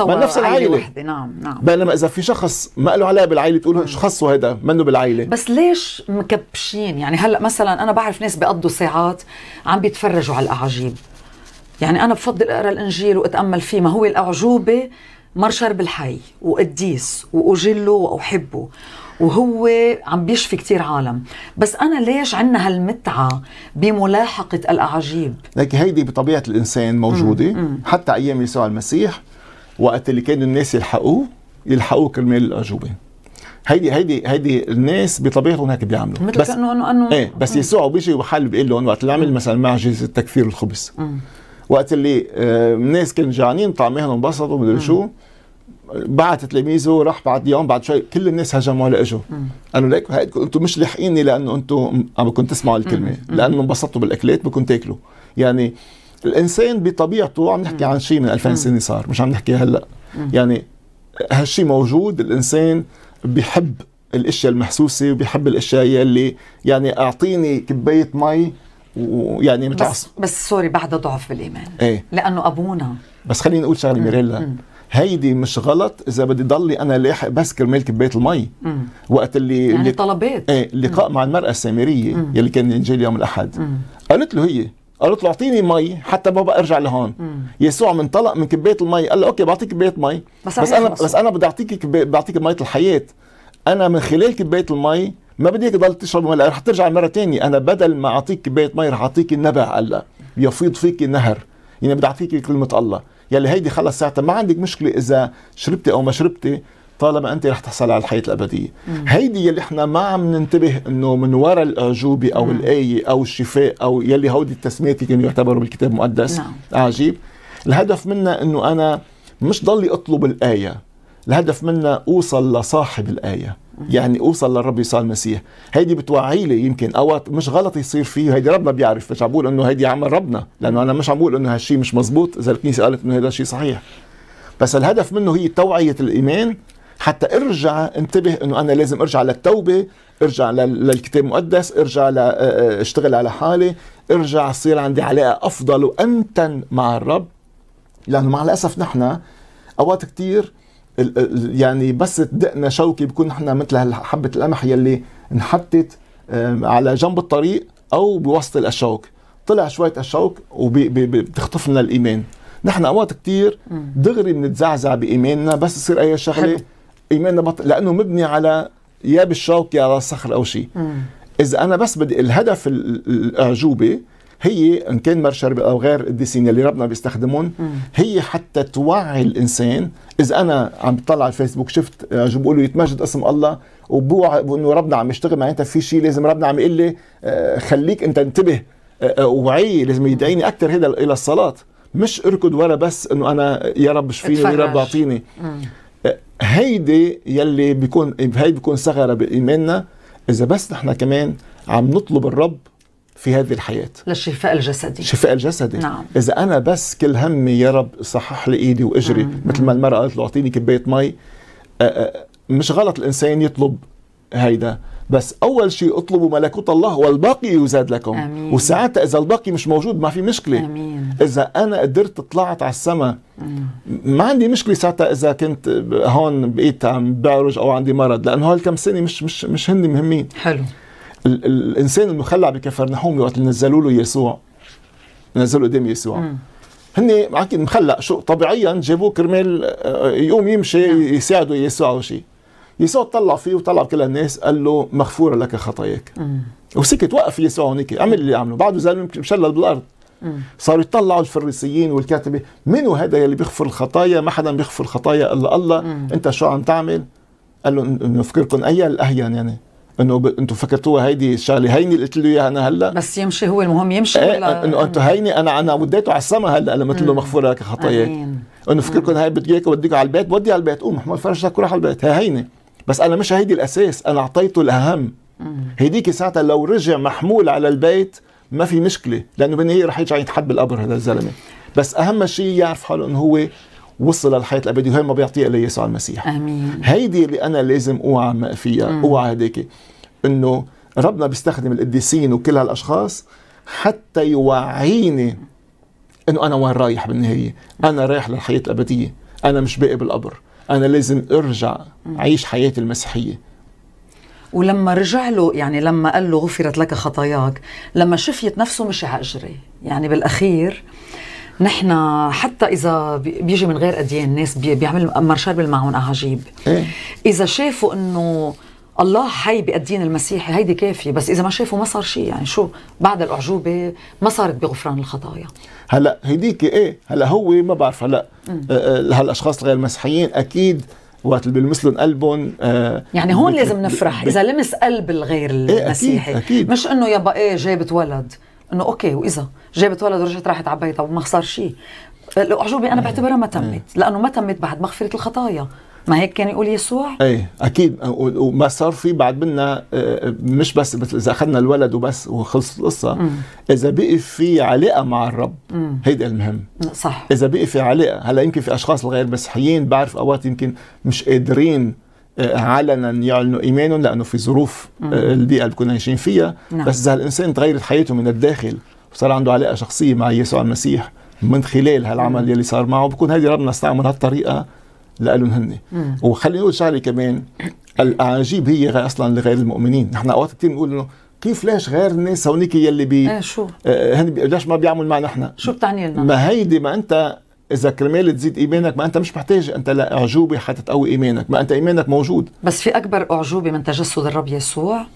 Speaker 3: ما نفس العائله وحدة. نعم نعم بينما اذا في شخص ما له علاقه بالعائله تقول نعم. شخصه هذا منه بالعائله
Speaker 2: بس ليش مكبشين يعني هلا مثلا انا بعرف ناس بيقضوا ساعات عم بيتفرجوا على الاعاجيب يعني انا بفضل اقرا الانجيل واتامل فيه ما هو الاعجوبه مرشر بالحي وقديس واجله واحبه وهو عم بيشفي كثير عالم بس أنا ليش عندنا هالمتعة بملاحقة الأعاجيب
Speaker 3: لكن هيدي بطبيعة الإنسان موجودة مم. حتى أيام يسوع المسيح وقت اللي كانوا الناس يلحقوه يلحقوه كرمال الأعجوبة هيدي هيدي هيدي الناس بطبيعتهم هيك بيعملوا مثل بس كانه
Speaker 1: انه انه ايه بس
Speaker 3: يسوع بيجي بحل بيقول لهم وقت اللي عمل مثلا معجزه تكفير الخبز مم. وقت اللي آه الناس كانوا جعانين طعمهم انبسطوا مدري شو بعت تلاميذه راح بعد يوم بعد شوي كل الناس هجموا لاجوا قالوا ليك هيك انتم مش لاحقيني لانه انتم عم بكون تسمعوا الكلمه لانه انبسطتوا بالاكلات بكون تاكلوا يعني الانسان بطبيعته عم نحكي عن شيء من 2000 سنه صار مش عم نحكي هلا يعني هالشيء موجود الانسان بحب الاشياء المحسوسه وبحب الاشياء يلي يعني اعطيني كبايه مي ويعني متعصب
Speaker 2: بس, بس سوري بعد ضعف بالايمان ايه لانه ابونا
Speaker 3: بس خليني اقول شغله ميريلا هيدي مش غلط اذا بدي ضلي انا لاحق بس كرمال كبايه المي مم. وقت اللي يعني طلبات ايه لقاء مع المراه السامريه مم. يلي كان ينجيل يوم الاحد مم. قالت له هي قالت له اعطيني مي حتى بابا ارجع لهون مم. يسوع منطلق من كبايه المي قال له اوكي بعطيك كبايه مي بس, بس انا بس انا بدي اعطيك بعطيك ميه الحياه انا من خلال كبايه المي ما بديك تضل تشرب مي رح ترجع مره ثانيه انا بدل ما اعطيك كبايه مي رح اعطيك النبع هلا يفيض فيك النهر يعني بدي اعطيك كلمه الله يلي هيدي خلص ساعتها ما عندك مشكله اذا شربتي او ما شربتي طالما انت رح تحصل على الحياه الابديه مم. هيدي يلي احنا ما عم ننتبه انه من وراء الاعجوبه او مم. الايه او الشفاء او يلي هودي التسميات كانوا يعتبروا بالكتاب المقدس نعم. عجيب الهدف منا انه انا مش ضلي اطلب الايه الهدف منا اوصل لصاحب الايه يعني اوصل للرب يسوع المسيح هيدي بتوعي لي يمكن اوقات مش غلط يصير فيه هيدي ربنا بيعرف مش عم بقول انه هيدي عمل ربنا لانه انا مش عم بقول انه هالشيء مش مزبوط اذا الكنيسه قالت انه هذا شيء صحيح بس الهدف منه هي توعيه الايمان حتى ارجع انتبه انه انا لازم ارجع للتوبه ارجع للكتاب المقدس ارجع آه، آه، اشتغل على حالي ارجع صير عندي علاقه افضل وامتن مع الرب لانه مع الاسف نحن اوقات كثير يعني بس دقنا شوكي بكون احنا مثل حبه القمح يلي انحطت على جنب الطريق او بوسط الاشوك طلع شويه اشوك وبتخطف لنا الايمان نحن اوقات كثير دغري بنتزعزع بايماننا بس يصير اي شغله ايماننا بطل لانه مبني على يا بالشوك يا على الصخر او شيء اذا انا بس بدي الهدف الاعجوبه هي ان كان مر او غير الديسين اللي ربنا بيستخدمون هي حتى توعي الانسان اذا انا عم بطلع على الفيسبوك شفت آه، شو بيقولوا يتمجد اسم الله وبوعى انه ربنا عم يشتغل معناتها في شيء لازم ربنا عم يقول لي آه، خليك انت انتبه آه، وعي لازم يدعيني اكثر هذا الى الصلاه مش اركض ورا بس انه انا يا رب شفيني يا رب اعطيني هيدي يلي بيكون هيدي بيكون ثغره بايماننا اذا بس نحن كمان عم نطلب الرب في هذه الحياة
Speaker 2: للشفاء الجسدي
Speaker 3: شفاء الجسدي نعم. إذا أنا بس كل همي يا رب صحح لي إيدي وإجري مم. مثل ما المرأة قالت له أعطيني كباية مي مش غلط الإنسان يطلب هيدا بس أول شيء اطلبوا ملكوت الله والباقي يزاد لكم أمين. وساعتها إذا الباقي مش موجود ما في مشكلة أمين. إذا أنا قدرت طلعت على السماء ما عندي مشكلة ساعتها إذا كنت هون بقيت عم بعرج أو عندي مرض لأنه هالكم سنة مش مش مش هن مهمين حلو ال الانسان المخلع بكفرنحوم وقت نزلوا له يسوع نزلوا قدام يسوع مم. هن معك مخلع شو طبيعيا جابوه كرمال آه، يقوم يمشي نعم. يساعدوا يسوع او شيء يسوع طلع فيه وطلع بكل الناس قال له مغفوره لك خطاياك وسكت وقف يسوع هونيك عمل اللي عمله بعده زلمه مشلل بالارض صاروا يطلعوا الفريسيين والكاتبه منو هذا يلي بيغفر الخطايا ما حدا بيغفر الخطايا الا الله انت شو عم تعمل قال له نفكركم اي الاهين يعني انه ب... انتم فكرتوها هيدي الشغله هيني اللي قلت له اياها انا هلا بس يمشي هو المهم يمشي ايه ولا... انه انتم هيني انا انا وديته على السما هلا لما قلت له مغفوره لك خطاياك انه فكركم هاي بدي اياك وديك على البيت بودي على البيت قوم احمل فرشتك وروح على البيت هي هينه بس انا مش هيدي الاساس انا اعطيته الاهم هيديك ساعتها لو رجع محمول على البيت ما في مشكله لانه بالنهايه رح يرجع يتحب بالقبر هذا الزلمه بس اهم شيء يعرف حاله انه هو وصل للحياه الابديه وهي ما بيعطيها الا يسوع المسيح امين هيدي اللي انا لازم اوعى فيها اوعى هديك انه ربنا بيستخدم القديسين وكل هالاشخاص حتى يوعيني انه انا وين رايح بالنهايه انا رايح للحياه الابديه انا مش باقي بالقبر انا لازم ارجع اعيش حياتي المسيحيه
Speaker 2: ولما رجع له يعني لما قال له غفرت لك خطاياك لما شفيت نفسه مش عجري يعني بالاخير نحن حتى اذا بيجي من غير اديان ناس بيعمل مرشال بالمعون عجيب إيه؟ اذا شافوا انه الله حي بالدين المسيحي هيدي كافية بس إذا ما شافوا ما صار شيء يعني شو بعد الأعجوبة ما صارت بغفران
Speaker 3: الخطايا هلا هيديك إيه هلا هو ما بعرف هلا آه، آه، هالأشخاص الغير مسيحيين أكيد وقت اللي بيلمس لهم قلبهم آه يعني هون لازم نفرح اذا لمس قلب الغير إيه، المسيحي أكيد أكيد.
Speaker 2: مش انه يابا ايه جابت ولد انه اوكي واذا جابت ولد ورجعت راحت على بيتها وما صار شيء الاعجوبه انا بعتبرها ما تمت لانه ما تمت بعد مغفره الخطايا ما هيك كان يقول يسوع؟
Speaker 3: ايه اكيد وما صار في بعد منا آه، مش بس مثل اذا اخذنا الولد وبس وخلصت القصه اذا بقي في علاقه مع الرب هيدا المهم صح اذا بقي في علاقه هلا يمكن في اشخاص الغير مسيحيين بعرف اوقات يمكن مش قادرين آه، علنا يعلنوا ايمانهم لانه في ظروف آه، البيئه اللي كنا عايشين فيها نعم. بس اذا الانسان تغيرت حياته من الداخل وصار عنده علاقه شخصيه مع يسوع المسيح من خلال هالعمل يلي صار معه بكون هيدي ربنا استعمل هالطريقه لهم هن وخليني اقول شغله كمان الاعاجيب هي اصلا لغير المؤمنين نحن اوقات كثير بنقول انه كيف ليش غير الناس هونيك يلي بي إيه، اه شو آه، ليش ما بيعمل معنا نحن شو بتعني لنا ما هيدي ما انت اذا كرمال تزيد ايمانك ما انت مش محتاج انت لاعجوبه حتى تقوي ايمانك ما انت ايمانك موجود بس في اكبر اعجوبه من تجسد الرب يسوع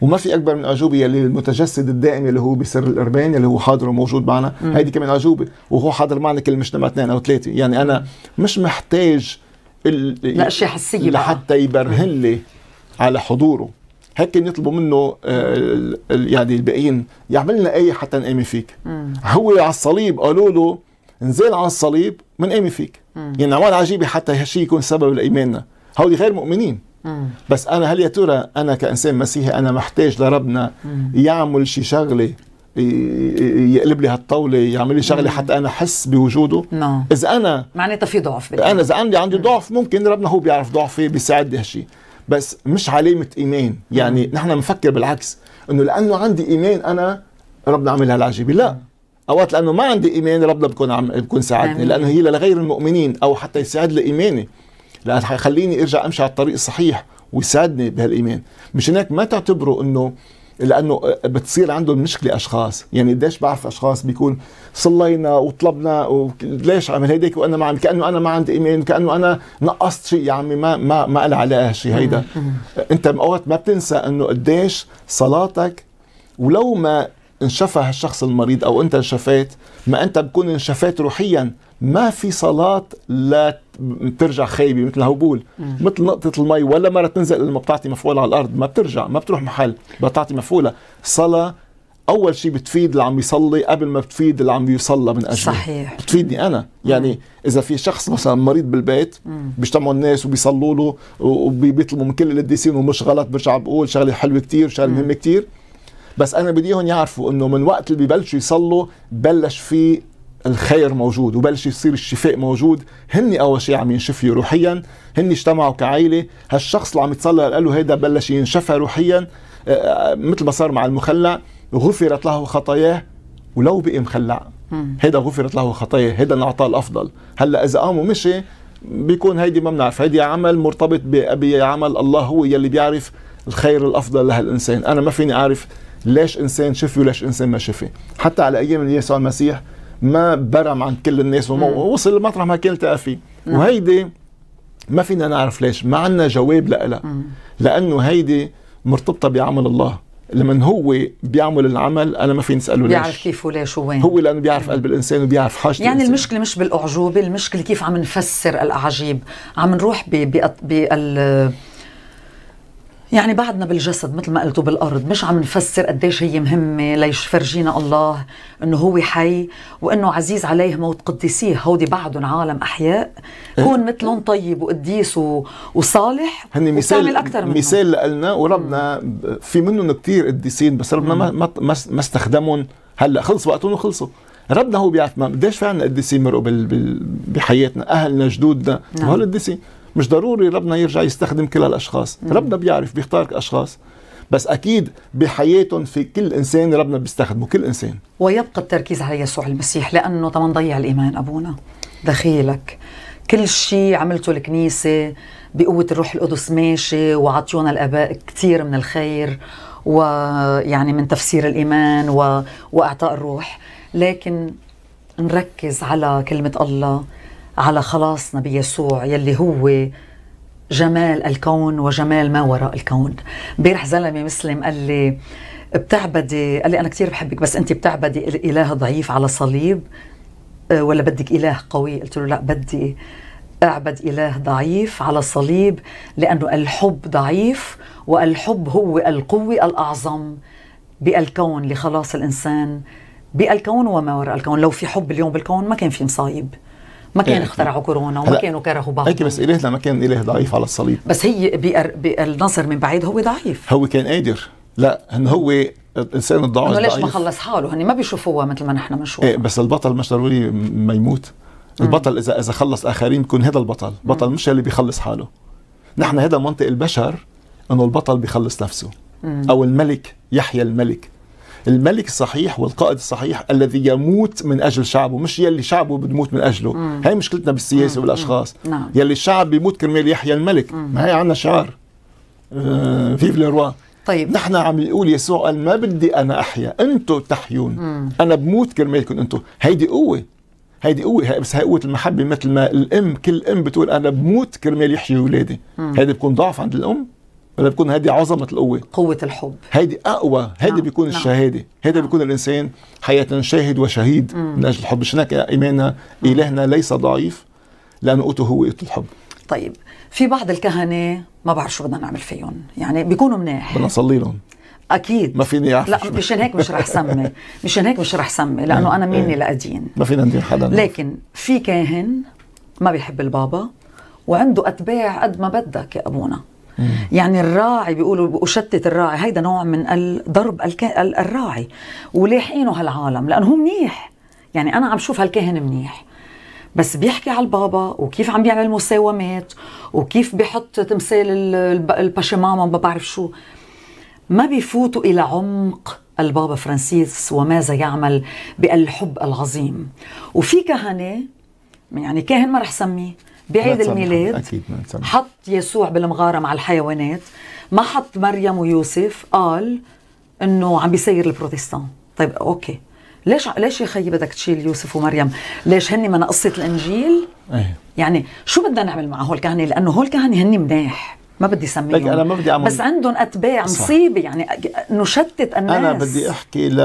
Speaker 3: وما في اكبر من اعجوبه يلي المتجسد الدائم اللي هو بسر الاربان اللي هو حاضر وموجود معنا هيدي كمان اعجوبه وهو حاضر معنا كل مجتمع اثنين او ثلاثه يعني انا مش محتاج لاشياء حسيه لحتى يبرهن لي على حضوره هيك يطلبوا منه آه، يعني الباقيين يعمل لنا ايه حتى نامن فيك مم. هو على الصليب قالوا له انزل على الصليب بنآمن فيك مم. يعني عمال عجيبه حتى هالشيء يكون سبب لايماننا هؤلاء غير مؤمنين مم. بس انا هل يا ترى انا كانسان مسيحي انا محتاج لربنا مم. يعمل شي شغله يقلب لي هالطاوله يعمل لي شغله حتى انا احس بوجوده نعم اذا انا معناتها في ضعف بالتالي. انا اذا عندي عندي ضعف ممكن ربنا هو بيعرف ضعفي بيساعدني هالشيء بس مش علامه ايمان يعني مم. نحن بنفكر بالعكس انه لانه عندي ايمان انا ربنا عمل هالعجيبه لا اوقات لانه ما عندي ايمان ربنا بكون عم بكون ساعدني لانه هي لغير المؤمنين او حتى يساعد لي ايماني لأنه حيخليني ارجع امشي على الطريق الصحيح ويساعدني بهالايمان مش هناك ما تعتبروا انه لانه بتصير عندهم مشكله اشخاص يعني قديش بعرف اشخاص بيكون صلينا وطلبنا وليش عمل هيديك وانا ما كانه انا ما عندي ايمان كانه انا نقصت شيء يا عمي ما ما ما له علاقه شيء هيدا انت اوقات ما بتنسى انه قديش صلاتك ولو ما انشفى هالشخص المريض او انت انشفيت ما انت بكون انشفيت روحيا ما في صلاة لا ترجع خايبة مثل هبول مثل نقطة المي ولا مرة تنزل لما بتعطي مفعولة على الأرض ما بترجع ما بتروح محل بتعطي مفعولة صلاة أول شيء بتفيد اللي عم يصلي قبل ما بتفيد اللي عم يصلى من أجله صحيح بتفيدني أنا يعني إذا في شخص مثلا مريض بالبيت بيجتمعوا الناس وبيصلوا له وبيطلبوا من كل القديسين ومش غلط برجع بقول شغلة حلوة كتير شغلة مهمة كتير بس انا بدي اياهم يعرفوا انه من وقت اللي ببلشوا يصلوا بلش في الخير موجود وبلش يصير الشفاء موجود هن اول شيء عم ينشفوا روحيا هن اجتمعوا كعائله هالشخص اللي عم يتصلى قال له هيدا بلش ينشفى روحيا آه، آه، مثل ما صار مع المخلع غفرت له خطاياه ولو بقي مخلع هيدا غفرت له خطاياه هيدا انعطاه الافضل هلا اذا قام ومشي بيكون هيدي ما بنعرف هيدي عمل مرتبط بعمل الله هو يلي بيعرف الخير الافضل لهالانسان انا ما فيني اعرف ليش انسان شفي وليش انسان ما شفي حتى على ايام يسوع المسيح ما برم عند كل الناس ووصل لمطرح ما كان التقى فيه نعم. وهيدي ما فينا نعرف ليش ما عندنا جواب لها لانه هيدي مرتبطه بعمل الله لما هو بيعمل العمل انا ما في نساله ليش بيعرف كيف وليش ووين هو لانه بيعرف قلب الانسان وبيعرف حاجته يعني الإنسان. المشكله مش بالاعجوبه المشكله كيف عم نفسر الاعاجيب
Speaker 2: عم نروح ب بي... يعني بعدنا بالجسد مثل ما قلتوا بالارض مش عم نفسر قديش هي مهمه ليفرجينا الله انه هو حي وانه عزيز عليه موت قديسيه هودي بعدهم عالم احياء كون إيه. مثلهم طيب وقديس وصالح
Speaker 3: هن مثال اكثر منهم. مثال لنا وربنا في منهم كثير قديسين بس ربنا ما ما ما استخدمهم هلا خلص وقتهم وخلصوا ربنا هو بيعرف قديش في عندنا قديسين مرقوا بحياتنا اهلنا جدودنا نعم. وهول قديسين مش ضروري ربنا يرجع يستخدم كل الاشخاص ربنا بيعرف بيختار اشخاص بس اكيد بحياتهم في كل انسان ربنا بيستخدمه كل انسان
Speaker 2: ويبقى التركيز على يسوع المسيح لانه طبعا ضيع الايمان ابونا دخيلك كل شيء عملته الكنيسه بقوه الروح القدس ماشي وعطيونا الاباء كثير من الخير ويعني من تفسير الايمان و... واعطاء الروح لكن نركز على كلمه الله على خلاصنا بيسوع يلي هو جمال الكون وجمال ما وراء الكون امبارح زلمه مسلم قال لي بتعبدي قال لي انا كثير بحبك بس انت بتعبدي اله ضعيف على صليب آه، ولا بدك اله قوي قلت له لا بدي اعبد اله ضعيف على صليب لانه الحب ضعيف والحب هو القوه الاعظم بالكون لخلاص الانسان بالكون وما وراء الكون لو في حب اليوم بالكون ما كان في مصايب
Speaker 3: ما كان إيه. اخترعوا
Speaker 2: كورونا وما كانوا كرهوا بعض هيك بس
Speaker 3: الهنا ما كان اله ضعيف على الصليب
Speaker 2: بس هي بيقر... من بعيد هو ضعيف
Speaker 3: هو كان قادر لا هن هو الانسان الضعيف انه ليش ما خلص
Speaker 2: حاله هن ما بيشوفوها مثل ما نحن بنشوف إيه
Speaker 3: بس البطل مش ضروري ما يموت البطل اذا اذا خلص اخرين بكون هذا البطل بطل مش اللي بيخلص حاله نحن هذا منطق البشر انه البطل بيخلص نفسه او الملك يحيى الملك الملك الصحيح والقائد الصحيح الذي يموت من اجل شعبه مش يلي شعبه بيموت من اجله مم. هاي مشكلتنا بالسياسه مم. والاشخاص نعم. يلي الشعب بيموت كرمال يحيى الملك مم. ما هي عندنا شعار آه فيف لروا طيب نحن عم يقول يسوع قال ما بدي انا احيا انتم تحيون مم. انا بموت كرمالكم انتم هيدي قوه هيدي قوة بس هي قوة المحبة مثل ما الأم كل أم بتقول أنا بموت كرمال يحيي أولادي هيدي بكون ضعف عند الأم ولا بتكون هذه نعم. عظمه القوه قوه الحب هيدي اقوى هيدي نعم. بيكون نعم. الشهاده نعم. بيكون الانسان حياه شاهد وشهيد مم. من اجل الحب شنك ايماننا الهنا ليس ضعيف لانه قوته هو قوه الحب طيب
Speaker 2: في بعض الكهنه ما بعرف شو بدنا نعمل فيهم
Speaker 3: يعني بيكونوا مناح بدنا نصلي لهم اكيد ما فيني لا مشان
Speaker 2: هيك مش رح سمي [LAUGHS] مشان هيك مش رح سمي لانه نعم. انا ميني إيه. لادين
Speaker 3: ما فينا ندين حدا لكن
Speaker 2: في كاهن ما بيحب البابا وعنده اتباع قد ما بدك يا ابونا يعني الراعي بيقولوا أشتت الراعي هيدا نوع من الضرب الراعي ولاحقينه هالعالم لأنه هو منيح يعني أنا عم شوف هالكاهن منيح بس بيحكي على البابا وكيف عم بيعمل مساومات وكيف بيحط تمثال الباشماما ما بعرف شو ما بيفوتوا إلى عمق البابا فرانسيس وماذا يعمل بالحب العظيم وفي كهنة يعني كاهن ما رح سميه بعيد الميلاد
Speaker 1: أكيد
Speaker 3: ما
Speaker 2: حط يسوع بالمغارة مع الحيوانات ما حط مريم ويوسف قال انه عم بيسير البروتستان طيب اوكي ليش ليش يا خيي بدك تشيل يوسف ومريم؟ ليش هن من قصه الانجيل؟ ايه يعني شو بدنا نعمل مع هول كهنه؟ لانه هول كهنه هن مناح ما بدي اسميهم انا ما بدي اعمل بس عندهم اتباع مصيبه يعني نشتت الناس انا بدي
Speaker 3: احكي ل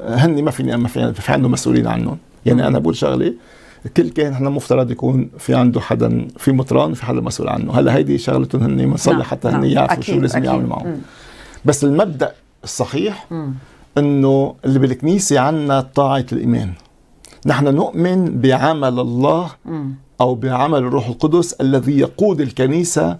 Speaker 3: هن ما فيني ما في عندهم مسؤولين عنهم يعني انا بقول شغله كل كائن احنا مفترض يكون في عنده حدا في مطران في حدا مسؤول عنه هلا هيدي شغلتهم هن بنصلح نعم، حتى نعم، هن يعرفوا شو لازم يعملوا معهم بس المبدا الصحيح انه اللي بالكنيسه عندنا طاعه الايمان نحن نؤمن بعمل الله او بعمل الروح القدس الذي يقود الكنيسه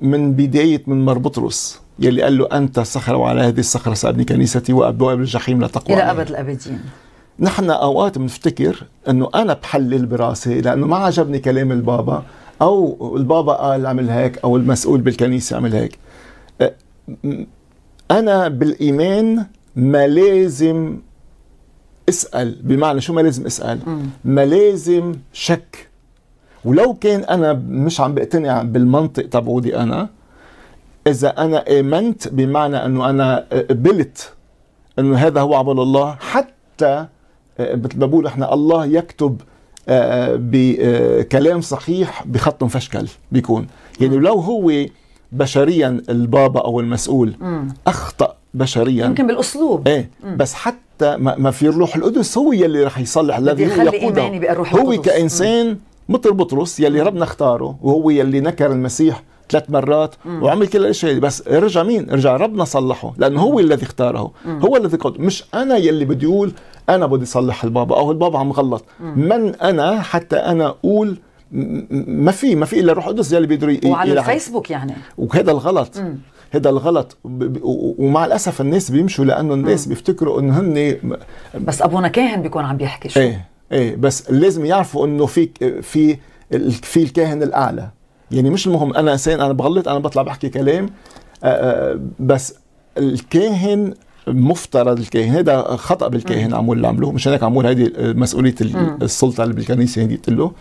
Speaker 3: من بدايه من بطرس يلي قال له انت الصخره وعلى هذه الصخره سابني كنيستي وابواب الجحيم لا تقوى الى ابد الابدين نحن اوقات بنفتكر انه انا بحلل براسي لانه ما عجبني كلام البابا او البابا قال اعمل هيك او المسؤول بالكنيسه اعمل هيك انا بالايمان ما لازم اسال بمعنى شو ما لازم اسال ما لازم شك ولو كان انا مش عم بقتنع بالمنطق تبعودي انا اذا انا امنت بمعنى انه انا قبلت انه هذا هو عمل الله حتى آه، مثل ما بقول احنا الله يكتب آه، آه، بكلام صحيح بخط مفشكل بيكون يعني لو هو بشريا البابا او المسؤول اخطا بشريا يمكن بالاسلوب ايه بس حتى ما في الروح القدس هو يلي رح يصلح الذي يقوده هو كانسان مثل بطرس يلي ربنا اختاره وهو يلي نكر المسيح ثلاث مرات مم. وعمل كل الاشياء هذه بس رجع مين؟ رجع ربنا صلحه لانه هو الذي اختاره مم. هو الذي قد مش انا يلي بدي اقول انا بدي صلح البابا او البابا عم غلط من انا حتى انا اقول ما في ما في الا روح القدس يلي بيقدروا وعلى
Speaker 2: الفيسبوك يعني
Speaker 3: وهذا الغلط مم. هذا الغلط ومع الاسف الناس بيمشوا لانه الناس بيفتكروا انه هن بس ابونا كاهن بيكون عم بيحكي شو ايه ايه بس لازم يعرفوا انه في في في الكاهن الاعلى يعني مش المهم انا انسان انا بغلط انا بطلع بحكي كلام آه، آه، بس الكاهن مفترض الكاهن هذا خطا بالكاهن عمول اللي عملوه مشان هيك عمول هذه مسؤوليه السلطه اللي بالكنيسه هيدي قلت له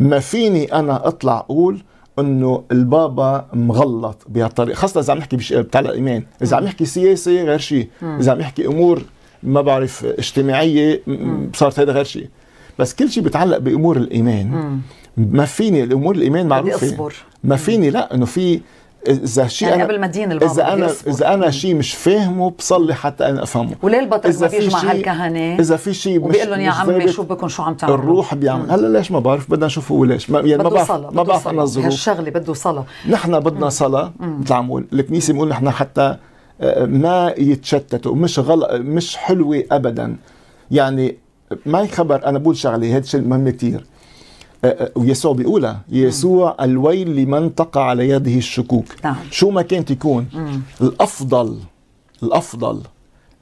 Speaker 3: ما فيني انا اطلع اقول انه البابا مغلط بهالطريقه خاصه اذا عم نحكي بشيء بتعلق ايمان اذا عم نحكي سياسه غير شيء اذا عم نحكي امور ما بعرف اجتماعيه صارت هذا غير شيء بس كل شيء بتعلق بامور الايمان ما فيني الامور الايمان معروفه ما فيني لا انه في اذا شيء يعني قبل ما دين اذا انا اذا انا شيء مش فاهمه بصلي حتى انا افهمه وليه البطل ما بيجمع
Speaker 2: هالكهنه اذا
Speaker 3: في شيء بيقول لهم يا عمي شو
Speaker 2: بكون شو عم تعملوا الروح
Speaker 3: بيعمل هلا ليش ما بعرف بدنا هو ليش ما يعني ما بعرف ما بعرف انا الظروف هالشغله بده صلاه نحن بدنا صلاه مثل عم بقول الكنيسه بنقول نحن حتى آه، ما يتشتتوا مش غلط مش حلوه ابدا يعني ما يخبر انا بقول شغله هذا الشيء مهم كثير ويسوع بيقولها نعم. يسوع الويل لمن تقع على يده الشكوك نعم. شو ما كانت تكون مم. الافضل الافضل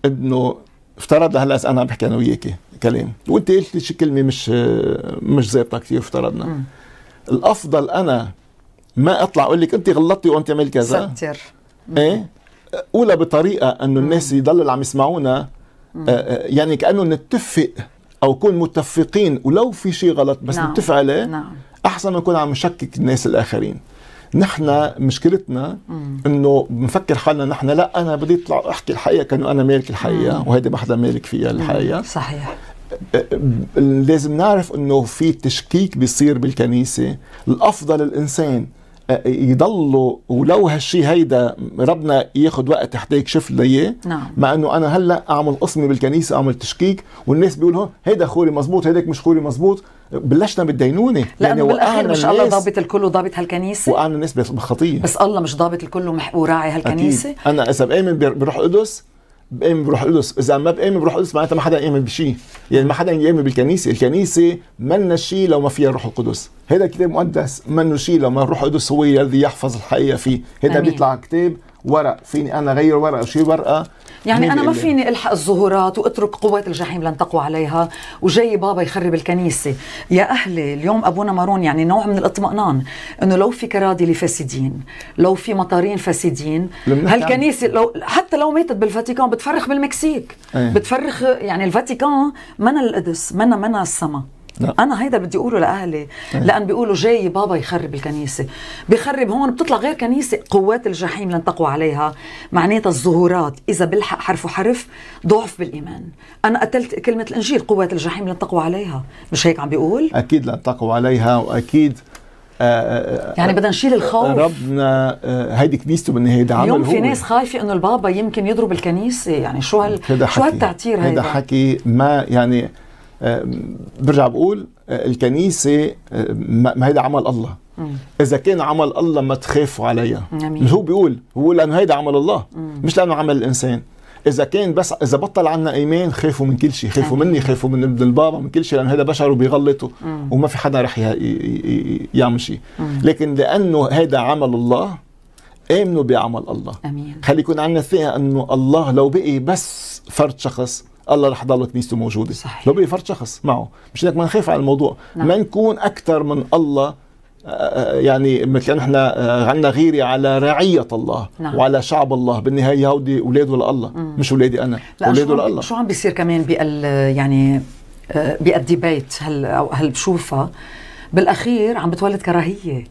Speaker 3: انه افترضنا هلا انا عم بحكي انا وياك كلام وانت قلت لي شي كلمه مش مش زابطه كثير افترضنا مم. الافضل انا ما اطلع اقول لك انت غلطتي وانت عملت كذا ستر ايه قولها بطريقه انه الناس يضلوا اللي عم يسمعونا آه، آه، يعني كانه نتفق او نكون متفقين ولو في شيء غلط بس نعم. نتفق عليه نعم. احسن ما نكون عم نشكك الناس الاخرين نحن مشكلتنا انه بنفكر حالنا نحن لا انا بدي اطلع احكي الحقيقه كانه انا مالك الحقيقه وهيدي ما حدا مالك فيها الحقيقه صحيح لازم نعرف انه في تشكيك بيصير بالكنيسه الافضل الانسان يضلوا ولو هالشي هيدا ربنا ياخد وقت حتى يكشف لي اياه نعم. مع انه انا هلا اعمل قسمي بالكنيسه اعمل تشكيك والناس بيقولوا هيدا خوري مزبوط هيداك مش خوري مزبوط بلشنا بالدينونه لانه يعني بالاخير مش الله ضابط
Speaker 2: الكل وضابط هالكنيسه
Speaker 3: وقعنا الناس بخطيه بس
Speaker 2: الله مش ضابط الكل وراعي
Speaker 3: هالكنيسه أكيد. انا اذا بامن بروح قدس بامن بروح القدس اذا ما بامن بروح القدس معناتها ما حدا يامن بشيء يعني ما حدا يامن بالكنيسه الكنيسه منا شيء لو ما فيها الروح القدس هذا كتاب مقدس منه شيء لو ما الروح القدس هو الذي يحفظ الحقيقه فيه هذا بيطلع كتاب ورق فيني انا غير ورقه شيء ورقه يعني انا ما فيني
Speaker 2: الحق الظهورات واترك قوات الجحيم لن تقوى عليها وجاي بابا يخرب الكنيسه يا اهلي اليوم ابونا مارون يعني نوع من الاطمئنان انه لو في كرادي فاسدين لو في مطارين فاسدين هالكنيسه لو حتى لو ماتت بالفاتيكان بتفرخ بالمكسيك أيه. بتفرخ يعني الفاتيكان من القدس من من السماء لا. انا هيدا بدي اقوله لاهلي أيه. لان بيقولوا جاي بابا يخرب الكنيسه بخرب هون بتطلع غير كنيسه قوات الجحيم لن تقوى عليها معناتها الظهورات اذا بلحق حرف وحرف ضعف بالايمان انا قتلت كلمه الانجيل قوات الجحيم لن تقوى عليها
Speaker 3: مش هيك عم بيقول اكيد لن تقوى عليها واكيد آآ آه، آه، آه، يعني بدنا نشيل الخوف ربنا هيدي كنيسته بالنهايه ده عمل اليوم في ناس
Speaker 2: خايفه انه البابا يمكن يضرب الكنيسه يعني شو هال شو هالتعتير هيدا هيدا
Speaker 3: حكي ما يعني آه، برجع بقول آه، الكنيسة آه، ما هيدا عمل الله إذا كان عمل الله ما تخافوا عليها مش هو بيقول هو لأنه هيدا عمل الله مش لأنه عمل الإنسان إذا كان بس إذا بطل عنا إيمان خافوا من كل شيء خافوا مني خافوا من ابن البابا من كل شيء لأنه هذا بشر وبيغلطوا وما في حدا رح يعمل شيء لكن لأنه هذا عمل الله امنوا بعمل الله امين خلي يكون عندنا ثقه انه الله لو بقي بس فرد شخص الله رح تضل كنيسته موجوده صحيح. لو بيفرد شخص معه مش هيك ما نخاف على الموضوع نعم. ما نكون اكثر من الله آه، آه، يعني مثل نحن آه، عندنا غيرة على رعية الله نعم. وعلى شعب الله بالنهاية هودي أولاده لله مش أولادي أنا أولاده لله شو
Speaker 2: عم بيصير كمان بال يعني بقدي هل أو هل بشوفها بالأخير عم بتولد كراهية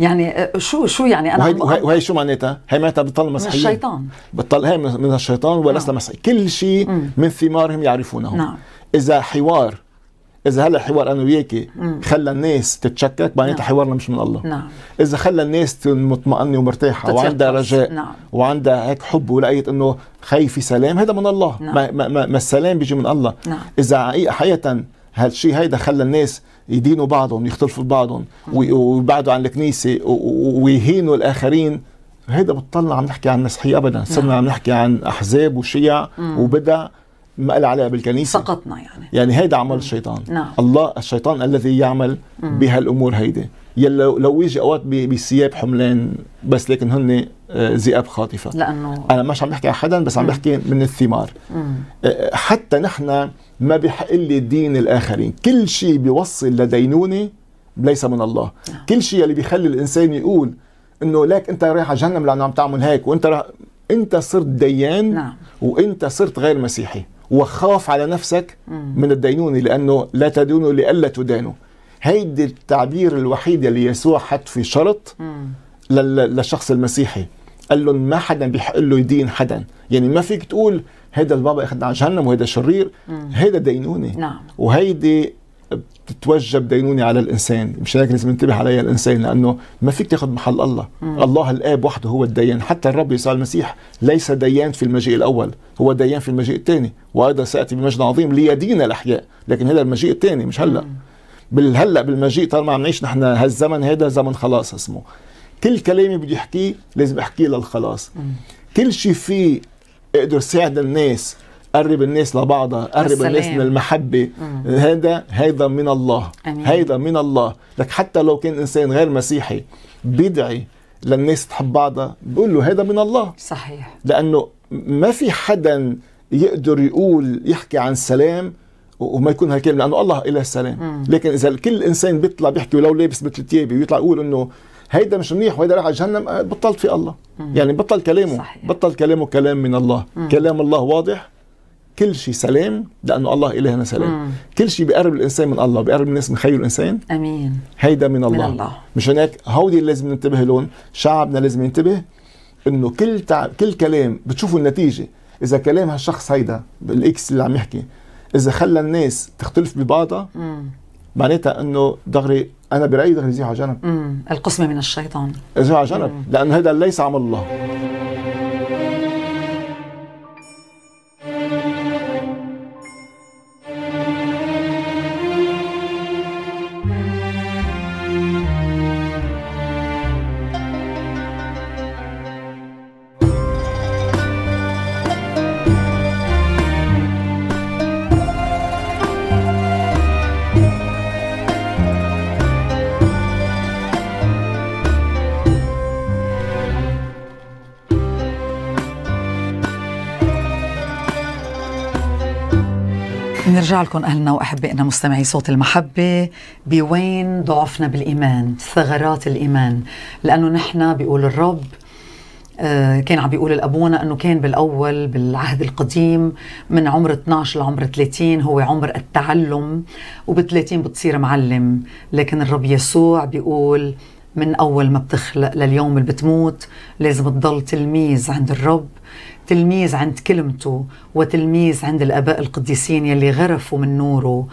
Speaker 2: يعني آه، شو شو يعني انا وهي,
Speaker 3: وهي, شو معناتها؟ هي معناتها بتضل مسيحيين الشيطان بتضل هي من الشيطان ولسنا نعم. مسيحيين كل شيء من ثمارهم يعرفونه نعم اذا حوار اذا هلا حوار انا وياكي خلى الناس تتشكك معناتها نعم. حوارنا مش من الله نعم. اذا خلى الناس مطمئنه ومرتاحه وعندها رجاء نعم. وعندها هيك حب ولقيت انه خي في سلام هذا من الله نعم. ما, ما, ما السلام بيجي من الله نعم. اذا حقيقه هالشيء هيدا خلى الناس يدينوا بعضهم يختلفوا ببعضهم ويبعدوا عن الكنيسه ويهينوا الاخرين هيدا بتطلع عم نحكي عن مسيحية ابدا نعم. صرنا عم نحكي عن احزاب وشيع وبدا ما لها علاقه بالكنيسه سقطنا يعني يعني هيدا عمل الشيطان نعم. الله الشيطان الذي يعمل بهالامور هيدي يلا لو يجي اوقات بثياب حملان بس لكن هن آه، ذئاب خاطفه لانه انا مش عم بحكي عن حدا بس عم بحكي من الثمار آه، حتى نحن ما بحق لي دين الاخرين كل شيء بيوصل لدينونه ليس من الله نعم. كل شيء اللي بيخلي الانسان يقول انه ليك انت رايح على جهنم لانه عم تعمل هيك وانت رح... انت صرت ديان نعم. وانت صرت غير مسيحي وخاف على نفسك من الدينونه لانه لا تدينوا لئلا تدانوا هيدي التعبير الوحيد اللي يسوع حط في شرط للشخص المسيحي قال لهم ما حدا بيحق له يدين حدا يعني ما فيك تقول هيدا البابا اخذنا على جهنم وهيدا شرير هيدا دينونه نعم. وهيدي بتتوجب دينونة على الإنسان مش هيك لازم ننتبه عليها الإنسان لأنه ما فيك تاخذ محل الله مم. الله الآب وحده هو الديان حتى الرب يسوع المسيح ليس ديان في المجيء الأول هو ديان في المجيء الثاني وأيضا سيأتي بمجد عظيم ليدين الأحياء لكن هذا المجيء الثاني مش هلأ بالهلأ بالمجيء طالما عم نعيش نحن هالزمن هذا زمن خلاص اسمه كل كلامي بدي أحكيه لازم أحكيه للخلاص مم. كل شيء فيه اقدر ساعد الناس قرب الناس لبعضها قرب السلام. الناس من المحبة مم. هذا هيدا من الله أمين. هيدا من الله لك حتى لو كان إنسان غير مسيحي بيدعي للناس تحب بعضها بقول له هذا من الله صحيح لأنه ما في حدا يقدر يقول يحكي عن سلام وما يكون هالكلمة لأنه الله إله السلام مم. لكن إذا كل إنسان بيطلع بيحكي ولو لابس مثل ثيابي ويطلع يقول إنه هيدا مش منيح وهيدا راح على جهنم آه، بطلت في الله يعني بطل كلامه صحيح. بطل كلامه كلام من الله مم. كلام الله واضح كل شيء سلام لانه الله الهنا سلام مم. كل شيء بيقرب الانسان من الله بيقرب الناس من خير الانسان امين هيدا من الله, من الله. مشان هيك هودي لازم ننتبه لهم شعبنا لازم ينتبه انه كل تعب كل كلام بتشوفوا النتيجه اذا كلام هالشخص هيدا بالاكس اللي عم يحكي اذا خلى الناس تختلف ببعضها مم. معناتها انه دغري انا برايي دغري على جنب
Speaker 2: القسمه من الشيطان
Speaker 3: على جنب لان هذا ليس عمل الله
Speaker 2: برجع لكم أهلنا وأحبائنا مستمعي صوت المحبة بوين ضعفنا بالإيمان ثغرات الإيمان لأنه نحن بيقول الرب آه، كان عم بيقول الأبونا أنه كان بالأول بالعهد القديم من عمر 12 لعمر 30 هو عمر التعلم وب 30 بتصير معلم لكن الرب يسوع بيقول من أول ما بتخلق لليوم اللي بتموت لازم تضل تلميذ عند الرب تلميذ عند كلمته وتلميذ عند الآباء القديسين يلي غرفوا من نوره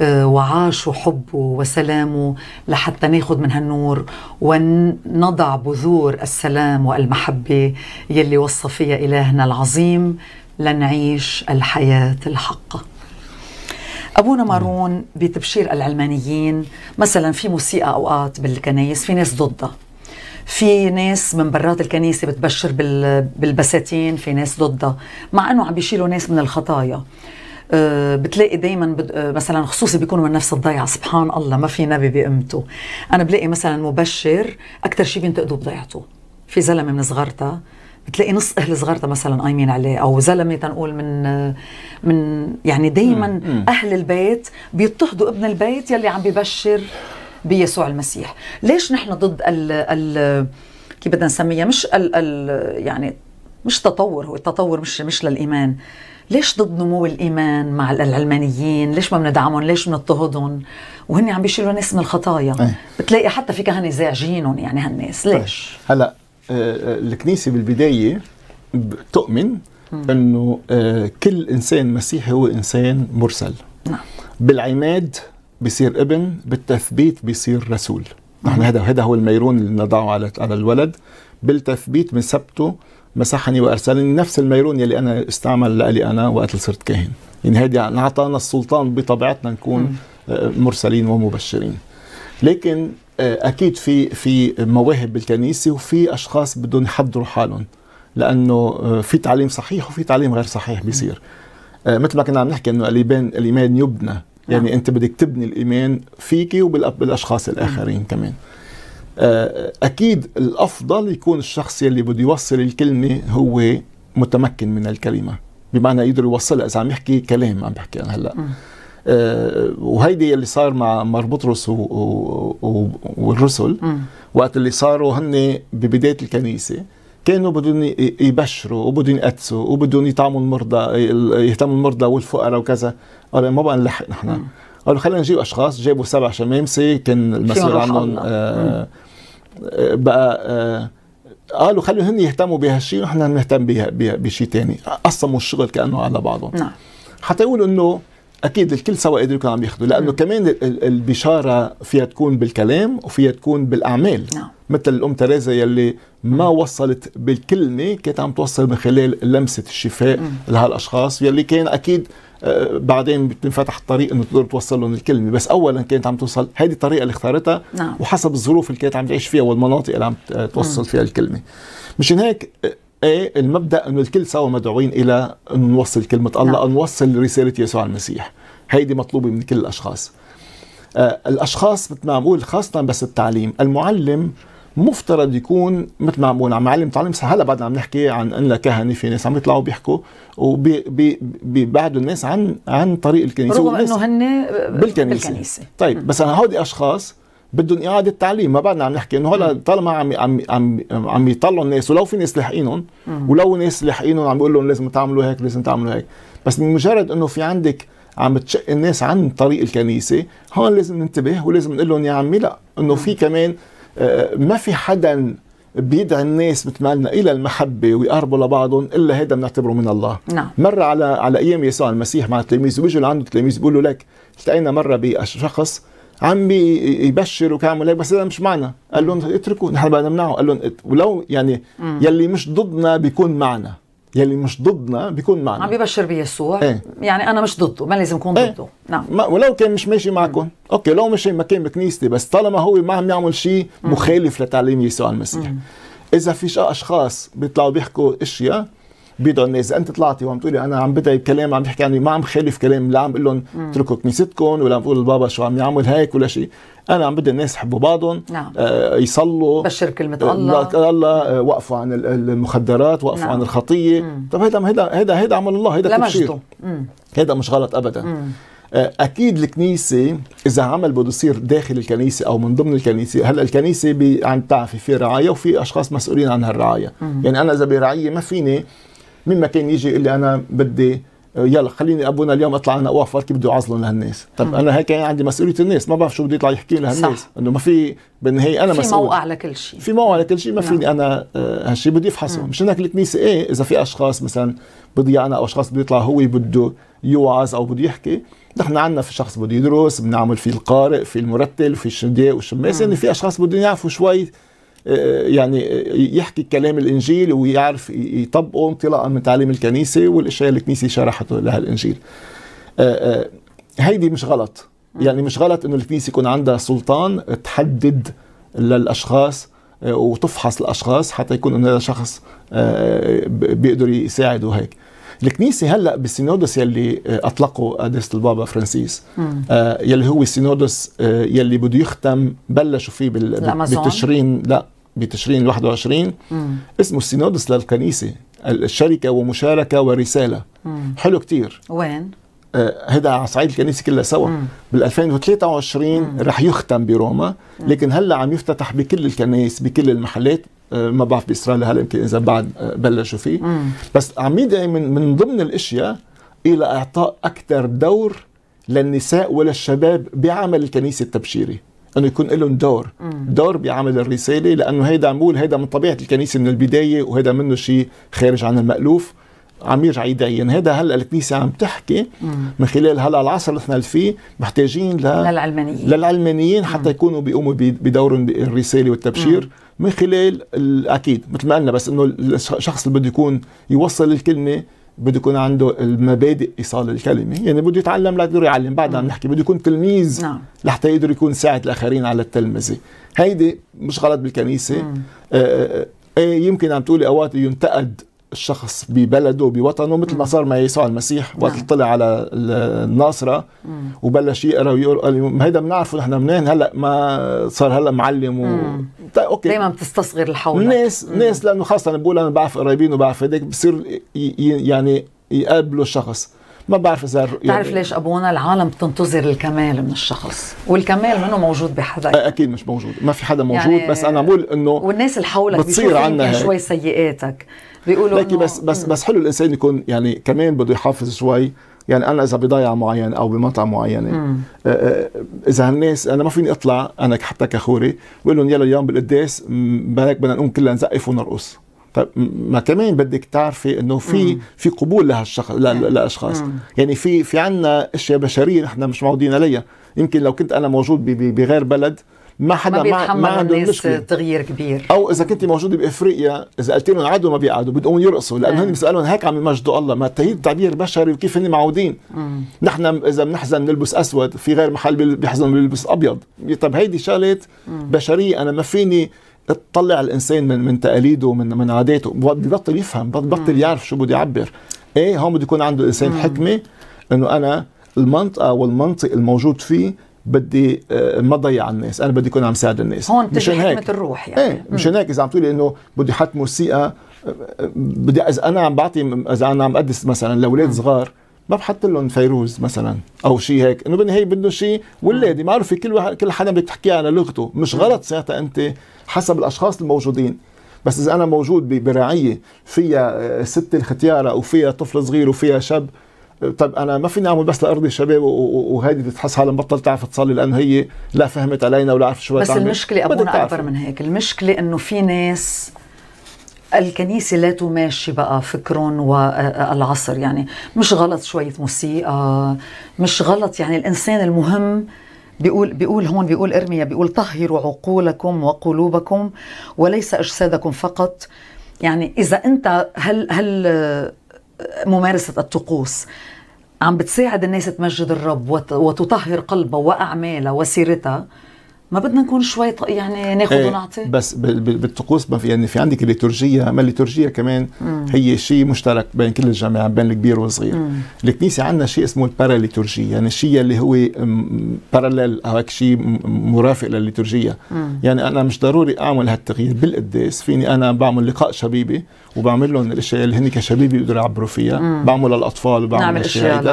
Speaker 2: آه، وعاشوا حبه وسلامه لحتى ناخذ من هالنور ونضع بذور السلام والمحبة يلي وصى فيها إلهنا العظيم لنعيش الحياة الحقة أبونا مارون بتبشير العلمانيين مثلا في موسيقى أوقات بالكنايس في ناس ضدها في ناس من برات الكنيسه بتبشر بالبساتين في ناس ضدها مع انه عم بيشيلوا ناس من الخطايا آه، بتلاقي دائما آه، مثلا خصوصي بيكونوا من نفس الضيعه سبحان الله ما في نبي بقيمته انا بلاقي مثلا مبشر اكثر شيء بينتقدوا بضيعته في زلمه من صغرتها بتلاقي نص اهل صغرتها مثلا قايمين عليه او زلمه تنقول من من يعني دائما اهل البيت بيضطهدوا ابن البيت يلي عم ببشر بيسوع المسيح ليش نحن ضد ال ال كيف بدنا نسميها مش ال ال يعني مش تطور هو التطور مش مش للايمان ليش ضد نمو الايمان مع العلمانيين ليش ما بندعمهم ليش بنضطهدهم وهن عم بيشيلوا ناس من الخطايا أيه. بتلاقي حتى في كهنه زاعجينهم يعني هالناس
Speaker 3: ليش طيب. هلا آه، آه، الكنيسه بالبدايه بتؤمن انه آه، كل انسان مسيحي هو انسان مرسل نعم بالعماد بصير ابن بالتثبيت بصير رسول نحن هذا هذا هو الميرون اللي نضعه على على الولد بالتثبيت بنثبته مسحني وارسلني نفس الميرون يلي انا استعمل لالي انا وقت صرت كاهن يعني هيدي يعني اعطانا السلطان بطبيعتنا نكون آه، مرسلين ومبشرين لكن آه، اكيد في في مواهب بالكنيسه وفي اشخاص بدهم يحضروا حالهم لانه آه، في تعليم صحيح وفي تعليم غير صحيح بيصير مثل ما كنا عم نحكي انه الايمان الايمان يبنى يعني نعم. انت بدك تبني الايمان فيكي وبالاشخاص الاخرين كمان آه، اكيد الافضل يكون الشخص يلي بده يوصل الكلمه هو متمكن من الكلمه بمعنى يقدر يوصلها اذا عم يحكي كلام عم بحكي انا هلا أه وهيدي اللي صار مع مار بطرس و... و... والرسل م. وقت اللي صاروا هن ببدايه الكنيسه كانوا بدهم يبشروا وبدهم يقدسوا وبدهم يطعموا المرضى يهتموا المرضى والفقراء وكذا قال ما بقى نلحق نحن قالوا خلينا نجيب اشخاص جابوا سبع شمامسه كان المسؤول عنهم آه،, آه بقى آه قالوا خلوا هن يهتموا بهالشيء ونحن نهتم بشيء ثاني قسموا الشغل كانه على بعضهم نعم حتى يقولوا انه اكيد الكل سوا قدر يكون عم ياخذوا لانه كمان البشاره فيها تكون بالكلام وفيها تكون بالاعمال نعم. مثل الام تريزا يلي ما مم. وصلت بالكلمه كانت عم توصل من خلال لمسه الشفاء لهالاشخاص يلي كان اكيد آه، بعدين بتنفتح الطريق انه تقدر توصل لهم الكلمه بس اولا كانت عم توصل هذه الطريقه اللي اختارتها نعم. وحسب الظروف اللي كانت عم تعيش فيها والمناطق اللي عم توصل مم. فيها الكلمه مشان هيك آه، ايه المبدا انه الكل سوا مدعوين الى ان نوصل كلمه الله نعم. نوصل رساله يسوع المسيح هيدي مطلوبه من كل الاشخاص آه الاشخاص مثل ما عم بقول خاصه بس التعليم المعلم مفترض يكون مثل ما عم بقول عم معلم تعليم هلا بعد عم نحكي عن ان كهنه في ناس عم يطلعوا بيحكوا وبيبعدوا الناس عن عن طريق الكنيسه رغم انه
Speaker 2: هن بالكنيسه, بالكنيسة.
Speaker 3: طيب بس انا هودي اشخاص بدهم اعاده تعليم ما بعدنا عم نحكي انه هلا طالما عم عم عم عم يطلعوا الناس ولو في ناس لاحقينهم ولو ناس لاحقينهم عم بيقول لهم لازم تعملوا هيك لازم تعملوا هيك بس من مجرد انه في عندك عم تشق الناس عن طريق الكنيسه هون لازم ننتبه ولازم نقول لهم يا عمي لا انه في كمان آه، آه، ما في حدا بيدعي الناس مثل ما قلنا الى المحبه ويقربوا لبعضهم الا هذا بنعتبره من الله نعم. مره على على ايام يسوع المسيح مع التلاميذ وبيجوا لعنده التلاميذ بيقولوا لك التقينا مره بشخص عم يبشر وكعمل هيك بس هذا مش معنا قال لهم اتركوا نحن بدنا نمنعه قال لهم ولو يعني يلي مش ضدنا بيكون معنا يلي مش ضدنا بيكون معنا عم
Speaker 2: بيبشر بيسوع ايه؟ يعني انا مش ضده ما لازم اكون إيه. ضده ايه؟
Speaker 3: نعم ولو كان مش ماشي معكم مم. اوكي لو مش مكان بكنيستي بس طالما هو ما عم يعمل شيء مخالف لتعليم يسوع المسيح مم. اذا في اشخاص بيطلعوا بيحكوا اشياء بيدعوا الناس انت طلعتي وعم تقولي انا عم بدعي كلام عم بحكي عني ما عم خالف كلام لا عم بقول لهم اتركوا كنيستكم ولا عم بقول البابا شو عم يعمل هيك ولا شيء انا عم بدي الناس يحبوا بعضهم نعم. آه يصلوا بشر كلمه الله آه، الله آه، وقفوا عن المخدرات وقفوا نعم. عن الخطيه مم. طب هيدا هيدا هيدا هيدا عمل الله هيدا تبشير هيدا مش غلط ابدا مم. آه، اكيد الكنيسه اذا عمل بده يصير داخل الكنيسه او من ضمن الكنيسه هلا الكنيسه عم تعفي في رعايه وفي اشخاص مسؤولين عن هالرعايه يعني انا اذا برعيه ما فيني مين ما كان يجي يقول لي انا بدي آه، يلا خليني ابونا اليوم اطلع انا اوفر كيف بده اعزلهم لهالناس طب انا هيك كان يعني عندي مسؤوليه الناس ما بعرف شو بده يطلع يحكي لهالناس انه ما في بالنهايه انا في مسؤول في موقع لكل شيء في موقع لكل شيء ما نعم. فيني انا آه، هالشيء بدي افحصه مشان هيك الكنيسه ايه اذا في اشخاص مثلا بدي انا او اشخاص بده يطلع هو بده يوعظ او بده يحكي نحن عندنا في شخص بده يدرس بنعمل فيه القارئ في المرتل في الشداء والشماس يعني في اشخاص بدهم يعرفوا شوي آه، يعني آه، يحكي كلام الانجيل ويعرف يطبقه انطلاقا من تعليم الكنيسه والاشياء اللي الكنيسه شرحته لها الانجيل آه، هيدي مش غلط يعني مش غلط انه الكنيسه يكون عندها سلطان تحدد للاشخاص وتفحص الاشخاص حتى يكون انه هذا شخص بيقدر يساعد وهيك الكنيسه هلا بالسينودس يلي اطلقه قداسه البابا فرانسيس يلي هو السينودس يلي بده يختم بلشوا فيه بال... بالتشرين لا بتشرين 21 مم. اسمه السينودس للكنيسه الشركه ومشاركه ورساله مم. حلو كتير وين؟ هذا آه، على صعيد الكنيسه كلها سوا بال 2023 رح يختم بروما لكن هلا عم يفتتح بكل الكنائس بكل المحلات آه، ما بعرف باسرائيل هلا يمكن اذا بعد آه، بلشوا فيه مم. بس عم يدعي من من ضمن الاشياء الى اعطاء اكثر دور للنساء وللشباب بعمل الكنيسه التبشيري انه يكون لهم دور دور بعمل الرساله لانه هيدا عم بقول هيدا من طبيعه الكنيسه من البدايه وهيدا منه شيء خارج عن المالوف عم يرجع يدين هذا هلا الكنيسه عم تحكي من خلال هلا العصر اللي احنا فيه محتاجين ل... للعلمانيين للعلمانيين حتى يكونوا بيقوموا بدورهم الرساله والتبشير مم. من خلال اكيد مثل ما قلنا بس انه الشخص اللي بده يكون يوصل الكلمه بده يكون عنده المبادئ ايصال الكلمه يعني بده يتعلم لا يقدر يعلم بعد عم نعم. نحكي بده يكون تلميذ نعم. لحتى يقدر يكون ساعد الاخرين على التلمذه هيدي مش غلط بالكنيسه آه،, آه, آه, آه يمكن عم تقولي اوقات ينتقد الشخص ببلده بوطنه مثل ما صار مع يسوع المسيح نعم. وقت نعم. طلع على الناصره مم. وبلش يقرا ويقول هيدا بنعرفه نحن منين هلا ما صار هلا معلم و... طيب اوكي دائما
Speaker 2: بتستصغر الحول الناس
Speaker 3: ناس مم. ناس لانه خاصه انا بقول انا بعرف قرايبين وبعرف هيك بصير ي... يعني يقابلوا الشخص ما بعرف اذا يعني بتعرف
Speaker 2: ليش ابونا العالم بتنتظر الكمال من الشخص
Speaker 3: والكمال منه موجود بحدا اكيد مش موجود ما في حدا موجود يعني بس انا
Speaker 2: بقول انه والناس اللي حولك بتصير عندنا شوي سيئاتك
Speaker 3: بيقولوا لكن بس بس بس حلو الانسان يكون يعني كمان بده يحافظ شوي يعني انا اذا بضيعه معين او بمطعم معينه آه، آه، اذا هالناس انا ما فيني اطلع انا حتى كخوري بقول لهم يلا اليوم بالقداس برك بدنا نقوم كلنا نزقف ونرقص طيب ما كمان بدك تعرفي انه في في قبول لهالشخص لاشخاص يعني في في عندنا اشياء بشريه نحن مش معودين عليها يمكن لو كنت انا موجود بغير بلد ما حدا ما, ما عنده مشكله تغيير كبير او اذا كنت موجوده بافريقيا اذا قلت لهم عادوا ما بيقعدوا بدهم يرقصوا لانه نعم. هن بيسالهم هيك عم يمجدوا الله ما هي تعبير بشري وكيف هن معودين نحن اذا بنحزن بنلبس اسود في غير محل بيحزن بيلبس ابيض طب هيدي شغله بشريه انا ما فيني تطلع الانسان من من تقاليده من من عاداته ببطل يفهم ببطل يعرف شو بده يعبر ايه هون بده يكون عنده الانسان حكمه انه انا المنطقه والمنطق الموجود فيه بدي آه، ما ضيع الناس انا بدي اكون عم ساعد الناس هون مشان هيك الروح يعني ايه مشان هيك اذا عم تقولي انه بدي حط موسيقى آه، بدي اذا انا عم بعطي اذا انا عم قدس مثلا لاولاد صغار ما بحط لهم فيروز مثلا او شيء هيك انه بالنهايه بده شيء ولادي معروفه كل واحد كل حدا بدك تحكي على لغته مش غلط ساعتها انت حسب الاشخاص الموجودين بس اذا انا موجود برعيه فيها آه، ست الختياره وفيها طفل صغير وفيها شاب طب انا ما فيني اعمل بس لارضي الشباب وهيدي تحس حالها مبطل تعرف تصلي لان هي لا فهمت علينا ولا عرفت شو بس تعمل. المشكله ابونا اكبر من
Speaker 2: هيك المشكله انه في ناس الكنيسة لا تماشي بقى فكرهم والعصر يعني مش غلط شوية موسيقى مش غلط يعني الإنسان المهم بيقول بيقول هون بيقول ارميا بيقول طهروا عقولكم وقلوبكم وليس اجسادكم فقط يعني اذا انت هل هل ممارسة الطقوس عم بتساعد الناس تمجد الرب وتطهر قلبها وأعمالها وسيرتها ما بدنا نكون شوي يعني ناخذ إيه، ونعطي
Speaker 3: بس بالطقوس ما في يعني في عندك الليتورجية ما الليتورجية كمان مم. هي شيء مشترك بين كل الجامعة بين الكبير والصغير مم. الكنيسة عندنا شيء اسمه الباراليتورجية يعني الشيء اللي هو باراليل او هيك شيء مرافق للليتورجية مم. يعني انا مش ضروري اعمل هالتغيير بالقداس فيني انا بعمل لقاء شبيبي وبعمل لهم الاشياء اللي هن كشباب بيقدروا يعبروا فيها بعمل للاطفال وبعمل اشياء ل...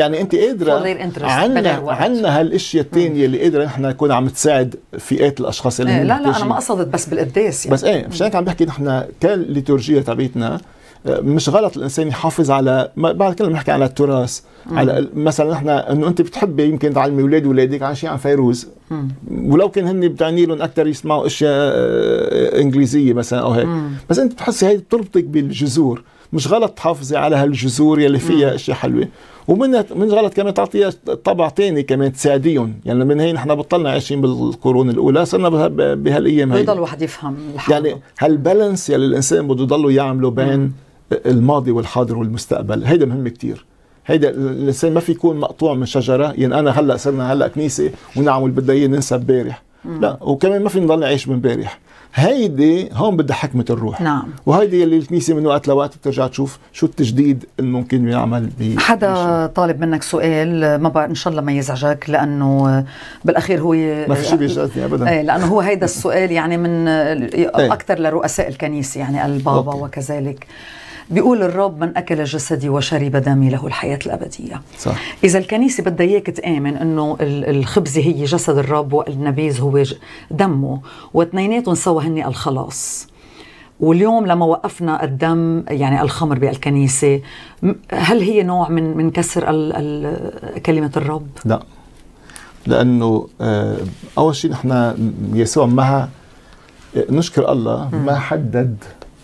Speaker 3: يعني انت قادره عنا عنا هالاشياء الثانيه اللي قادره نحن نكون عم تساعد فئات الاشخاص اللي ايه لا لا انا ما قصدت بس بالقداس يعني بس ايه مشان هيك عم بحكي نحن كالليتورجيا تبعتنا مش غلط الانسان يحافظ على بعد كنا بنحكي على التراث مم. على مثلا نحن انه انت بتحبي يمكن تعلمي اولاد اولادك عن شيء عن فيروز مم. ولو كان هن بتعني لهم اكثر يسمعوا اشياء آه، انجليزيه مثلا او هيك مم. بس انت بتحسي هي بتربطك بالجذور مش غلط تحافظي على هالجذور يلي فيها اشياء حلوه ومن من غلط كمان تعطيها طبع تاني كمان تساعديهم يعني من هين نحن بطلنا عايشين بالقرون الاولى صرنا بهالايام هي بيضل الواحد يفهم لحاله يعني هالبالانس يلي الانسان بده يضله يعمله بين مم. الماضي والحاضر والمستقبل هيدا مهم كتير هيدا الانسان ما في يكون مقطوع من شجره يعني انا هلا صرنا هلا كنيسه ونعمل بدها اياه ننسى امبارح لا وكمان ما في نضل نعيش من امبارح هيدي هون بدها حكمه الروح نعم وهيدي اللي الكنيسه من وقت لوقت بترجع تشوف شو التجديد اللي ممكن يعمل ب
Speaker 2: حدا طالب منك سؤال ما بعرف ان شاء الله ما يزعجك لانه بالاخير هو ما في شيء بيزعجني ابدا ايه لانه هو هيدا السؤال يعني من إيه. اكثر لرؤساء الكنيسه يعني البابا أوكي. وكذلك بيقول الرب من أكل جسدي وشرب دمي له الحياة الأبدية صح. إذا الكنيسة بدها إياك تآمن أنه الخبزة هي جسد الرب والنبيذ هو دمه واثنيناتهم سوا هن الخلاص واليوم لما وقفنا الدم يعني الخمر بالكنيسة هل هي نوع من من كسر الـ الـ كلمة الرب؟
Speaker 3: لا لأنه آه، أول شيء نحن يسوع مها نشكر الله ما حدد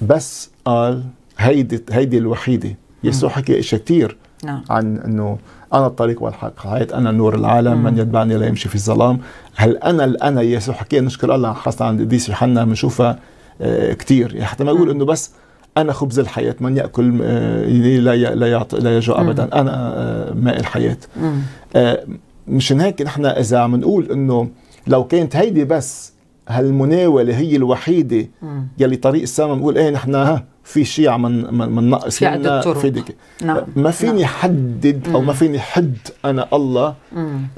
Speaker 3: بس قال هيدي هيدي الوحيده يسوع حكي اشياء كثير نعم. عن انه انا الطريق والحق هاي انا نور العالم من يتبعني لا يمشي في الظلام هل انا الانا يسوع حكي نشكر الله خاصه عند ديس يوحنا بنشوفها آه، كثير يعني حتى ما يقول انه بس انا خبز الحياه من ياكل آه، يعني لا لا لا يجوع ابدا انا آه، ماء الحياه مشان هيك نحن اذا عم نقول انه لو كانت هيدي بس هالمناوله هي الوحيده يلي طريق السما بنقول ايه نحن في شيء عم من, من نقص في ديك نعم. ما فيني نعم. حدد او ما فيني حد انا الله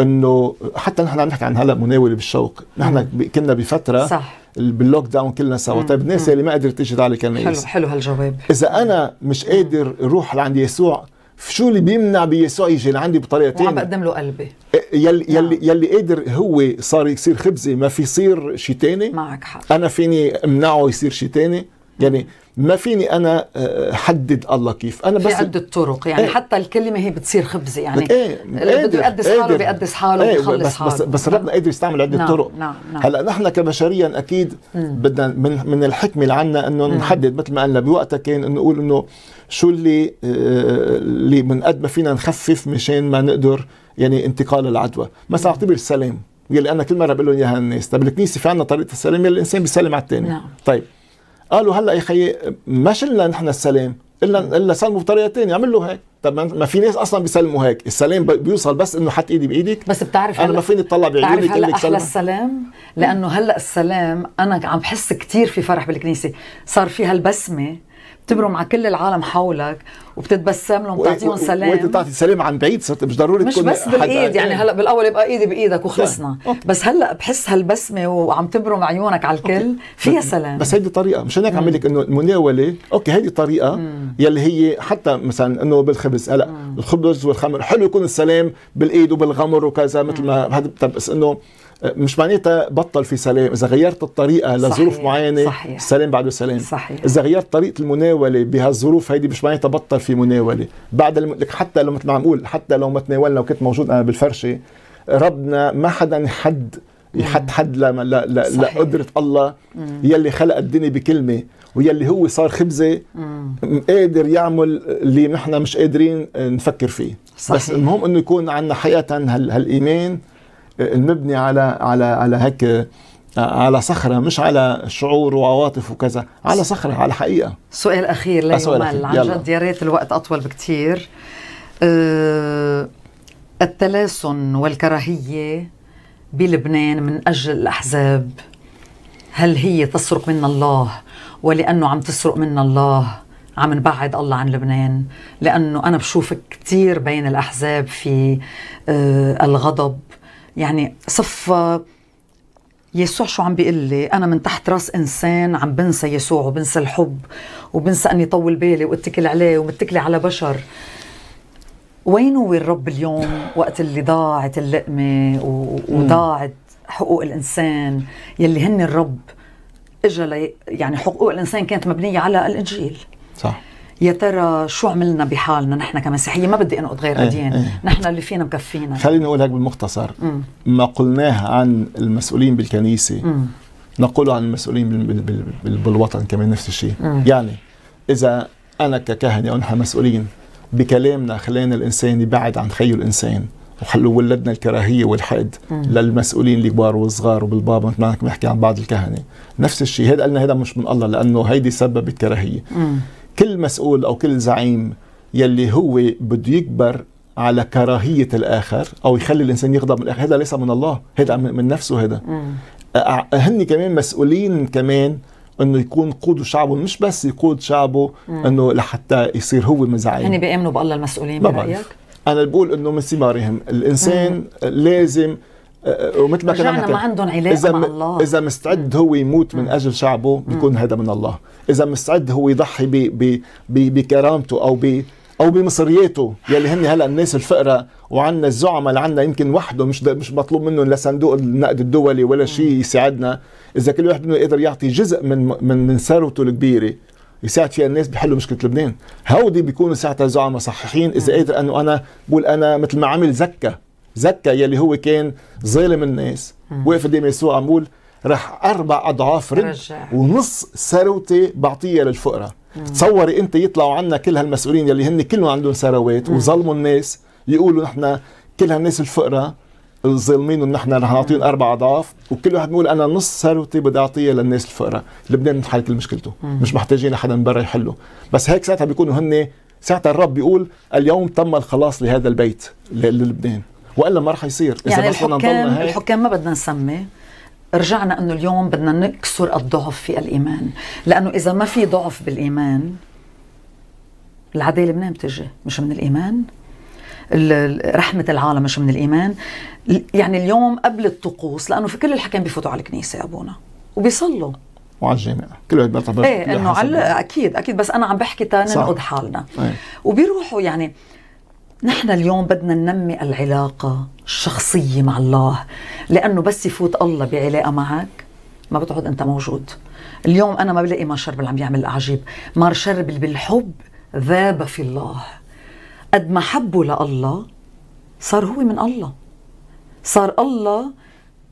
Speaker 3: انه حتى نحن عم نحكي عن هلا مناوله بالشوق نحن كنا بفتره صح باللوك داون كلنا سوا طيب الناس اللي ما قدرت تيجي على الكنائس
Speaker 2: حلو حلو هالجواب
Speaker 3: اذا انا مش قادر اروح لعند يسوع شو اللي بيمنع بيسوع يجي لعندي بطريقه ثانيه؟ وعم بقدم له قلبي إيه، يلي نعم. يلي يلي قادر هو صار يصير خبزه ما في يصير شيء ثاني معك حق انا فيني امنعه يصير شيء ثاني يعني ما فيني انا آه، حدد الله كيف انا بس في عده طرق يعني ايه
Speaker 2: حتى الكلمه هي بتصير خبزه يعني ايه اللي بده يقدس حاله بيقدس حاله ايه بيخلص بس حاله بس, بس ربنا نعم.
Speaker 3: قادر يستعمل عده نعم طرق نعم نعم هلا نحن كبشريا اكيد بدنا من من الحكمه اللي عندنا انه نحدد مثل ما قلنا بوقتها إيه، كان انه نقول انه شو اللي آه، اللي من قد ما فينا نخفف مشان ما نقدر يعني انتقال العدوى مثلا اعتبر السلام يلي انا كل مره بقول لهم اياها الناس طب الكنيسه في عندنا طريقه السلام يلي الانسان بيسلم على الثاني نعم طيب قالوا هلا يا خيي ما شلنا نحن السلام الا الا سلموا بطريقه ثانيه اعمل له هيك طب ما في ناس اصلا بيسلموا هيك السلام بيوصل بس انه حط ايدي بايدك بس بتعرف انا ما فيني اطلع بعيوني هلا احلى سلام.
Speaker 2: السلام لانه هلا السلام انا عم بحس كثير في فرح بالكنيسه صار في هالبسمه بتبرم على كل العالم حولك وبتتبسم لهم وبتعطيهم سلام وانت بتعطي
Speaker 3: سلام عن بعيد صرت مش ضروري مش تكون بس بالايد يعني هلا بالاول يبقى
Speaker 2: ايدي بايدك طيب، وخلصنا بس هلا بحس هالبسمه وعم تبرم عيونك على الكل فيها سلام بس
Speaker 3: هيدي طريقه مشان هيك عم لك انه المناوله اوكي هيدي طريقه يلي هي حتى مثلا انه بالخبز هلا الخبز والخمر حلو يكون السلام بالايد وبالغمر وكذا مثل ما هذا بس انه مش معناتها بطل في سلام اذا غيرت الطريقه لظروف معينه صحيح. سلام بعده سلام صحيح. اذا غيرت طريقه المناوله بهالظروف هيدي مش معناتها بطل في مناوله بعد الم... حتى لو مثل ما عم اقول حتى لو ما تناولنا وكنت موجود انا بالفرشه ربنا ما حدا حد يحد حد لما لا لا لقدرة الله مم. يلي خلق الدنيا بكلمة ويلي هو صار خبزة مم. قادر يعمل اللي نحن مش قادرين نفكر فيه صحيح. بس المهم انه يكون عندنا حقيقة هال هالإيمان المبني على على على هيك على صخره مش على شعور وعواطف وكذا على صخره على حقيقه سؤال اخير لا آه، يمل عن جد
Speaker 2: يا ريت الوقت اطول بكثير أه التلاسن والكراهيه بلبنان من اجل الاحزاب هل هي تسرق منا الله ولانه عم تسرق منا الله عم نبعد الله عن لبنان لانه انا بشوف كثير بين الاحزاب في آه، الغضب يعني صف يسوع شو عم بيقول لي انا من تحت راس انسان عم بنسى يسوع وبنسى الحب وبنسى اني طول بالي واتكل عليه ومتكله على بشر وين هو الرب اليوم وقت اللي ضاعت اللقمه وضاعت حقوق الانسان يلي هن الرب اجى يعني حقوق الانسان كانت مبنيه على الانجيل صح يا ترى شو عملنا بحالنا نحن كمسيحيه ما بدي انقد غير اديان إيه، إيه. نحن اللي فينا مكفينا
Speaker 3: خليني اقول هيك بالمختصر ما قلناه عن المسؤولين بالكنيسه نقوله عن المسؤولين بالوطن كمان نفس الشيء يعني اذا انا ككهنه او نحن مسؤولين بكلامنا خلينا الانسان يبعد عن خيو الانسان وخلوا ولدنا الكراهيه والحقد للمسؤولين الكبار والصغار وبالبابا مثل ما نحكي عن بعض الكهنه نفس الشيء هذا قلنا هذا مش من الله لانه هيدي سببت كراهيه مم. كل مسؤول او كل زعيم يلي هو بده يكبر على كراهيه الاخر او يخلي الانسان يغضب من الاخر هذا ليس من الله هذا من نفسه هذا هن كمان مسؤولين كمان انه يكون قود شعبه مش بس يقود شعبه انه لحتى يصير هو من زعيم هن بيامنوا بالله
Speaker 1: المسؤولين برايك
Speaker 3: انا بقول انه مثل ما الانسان مم. لازم أه، ومثل ما كنا ما عندهم علاقه مع الله اذا مستعد هو يموت مم. من اجل شعبه بيكون هذا من الله اذا مستعد هو يضحي ب ب ب بكرامته او ب او بمصرياته يلي هن هلا الناس الفقراء وعنا الزعماء اللي عندنا يمكن وحده مش مش مطلوب منهم لا صندوق النقد الدولي ولا شيء يساعدنا اذا كل واحد منهم قادر يعطي جزء من من من ثروته الكبيره يساعد فيها الناس بحلوا مشكله لبنان هودي بيكونوا ساعتها زعماء صحيحين اذا قادر انه انا بقول انا مثل ما عمل زكا زكا يلي هو كان ظالم الناس وقف قدام يسوع عم راح اربع اضعاف رد رجع. ونص ثروتي بعطيها للفقراء تصوري انت يطلعوا عنا كل هالمسؤولين يلي هن كلهم عندهم ثروات وظلموا الناس يقولوا نحن كل هالناس الفقراء الظالمين احنا رح نعطيهم اربع اضعاف وكل واحد بيقول انا نص ثروتي بدي اعطيها للناس الفقراء، لبنان بتحل كل مشكلته، مش محتاجين حدا من برا يحله، بس هيك ساعتها بيكونوا هن ساعتها الرب بيقول اليوم تم الخلاص لهذا البيت للبنان، والا ما رح يصير، اذا يعني الحكام الحكام
Speaker 2: ما بدنا نسمي رجعنا انه اليوم بدنا نكسر الضعف في الايمان لانه اذا ما في ضعف بالايمان العداله منين بتجي مش من الايمان رحمة العالم مش من الإيمان يعني اليوم قبل الطقوس لأنه في كل الحكام بيفوتوا على الكنيسة أبونا وبيصلوا
Speaker 3: وعلى الجامعه كله بيعتبر ايه انه على اكيد
Speaker 2: اكيد بس انا عم بحكي تاني ننقد حالنا ايه. وبيروحوا يعني نحن اليوم بدنا ننمي العلاقة الشخصية مع الله لأنه بس يفوت الله بعلاقة معك ما بتقعد أنت موجود اليوم أنا ما بلاقي مار شربل عم يعمل أعجيب مار شربل بالحب ذاب في الله قد ما حبه لله صار هو من الله صار الله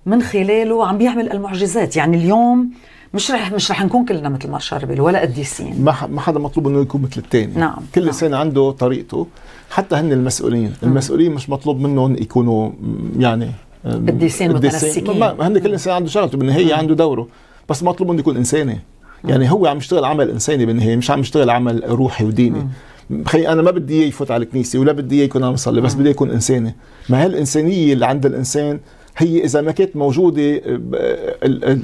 Speaker 2: من خلاله عم بيعمل المعجزات يعني اليوم مش رح مش رح نكون كلنا مثل مارشال شربل ولا قديسين إيه
Speaker 3: ما ما حدا مطلوب انه يكون مثل الثاني نعم كل نعم. انسان عنده طريقته حتى هن المسؤولين م. المسؤولين مش مطلوب منهم يكونوا يعني قديسين إيه إيه متنسكين هن كل انسان عنده شغلته بالنهايه عنده دوره بس مطلوب منه يكون انساني يعني هو عم يشتغل عمل انساني بالنهايه مش عم يشتغل عمل روحي وديني م. خي انا ما بدي اياه يفوت على الكنيسه ولا بدي اياه يكون عم يصلي بس بدي يكون انساني ما هالانسانيه اللي عند الانسان هي اذا ما كانت موجوده آه،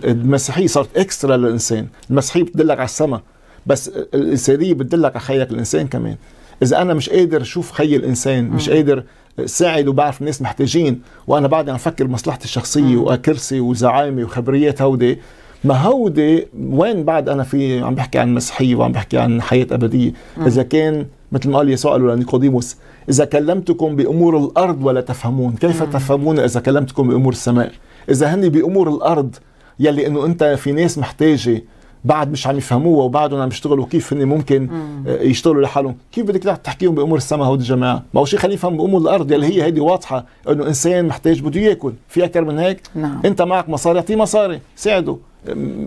Speaker 3: المسيحيه صارت اكسترا للانسان المسيحيه بتدلك على السما بس الانسانيه بتدلك على خيك الانسان كمان اذا انا مش قادر اشوف خي الانسان مش قادر ساعد وبعرف الناس محتاجين وانا بعدني عم فكر بمصلحتي الشخصيه وكرسي وزعامي وخبريات هودي ما هودي وين بعد انا في عم بحكي عن مسيحيه وعم بحكي عن حياه ابديه اذا كان مثل ما قال يسوع قالوا لنيقوديموس إذا كلمتكم بأمور الأرض ولا تفهمون كيف مم. تفهمون إذا كلمتكم بأمور السماء إذا هني بأمور الأرض يلي إنه أنت في ناس محتاجة بعد مش عم يفهموها وبعدهم عم يشتغلوا كيف هن ممكن مم. آه، يشتغلوا لحالهم كيف بدك تحكيهم بامور السماء هودي الجماعه ما هو شيء خليه يفهم بامور الارض يلي هي هيدي واضحه انه انسان محتاج بده ياكل في اكثر من هيك نعم. انت معك مصاري اعطيه مصاري ساعده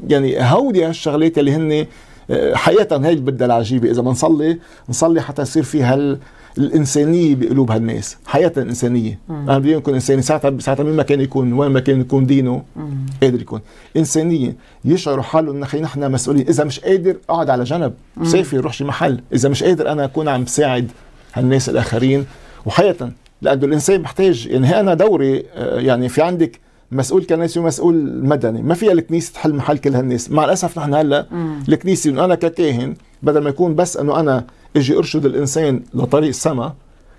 Speaker 3: يعني هودي هالشغلات اللي هن آه، حقيقه هي اللي بدها العجيبه اذا بنصلي نصلي حتى يصير في هال الانسانيه بقلوب هالناس حياة الانسانيه مم. انا بدي يكون انساني ساعتها ساعتها مين ما كان يكون وين ما كان يكون دينه مم. قادر يكون انسانيه يشعروا حاله انه خلينا نحن مسؤولين اذا مش قادر اقعد على جنب سافر روح شي محل اذا مش قادر انا اكون عم بساعد هالناس الاخرين وحياة لانه الانسان محتاج يعني انا دوري آه، يعني في عندك مسؤول كنسي ومسؤول مدني ما فيها الكنيسه تحل محل كل هالناس مع الاسف نحن هلا الكنيسه انه انا ككاهن بدل ما يكون بس انه انا اجي ارشد الانسان لطريق السما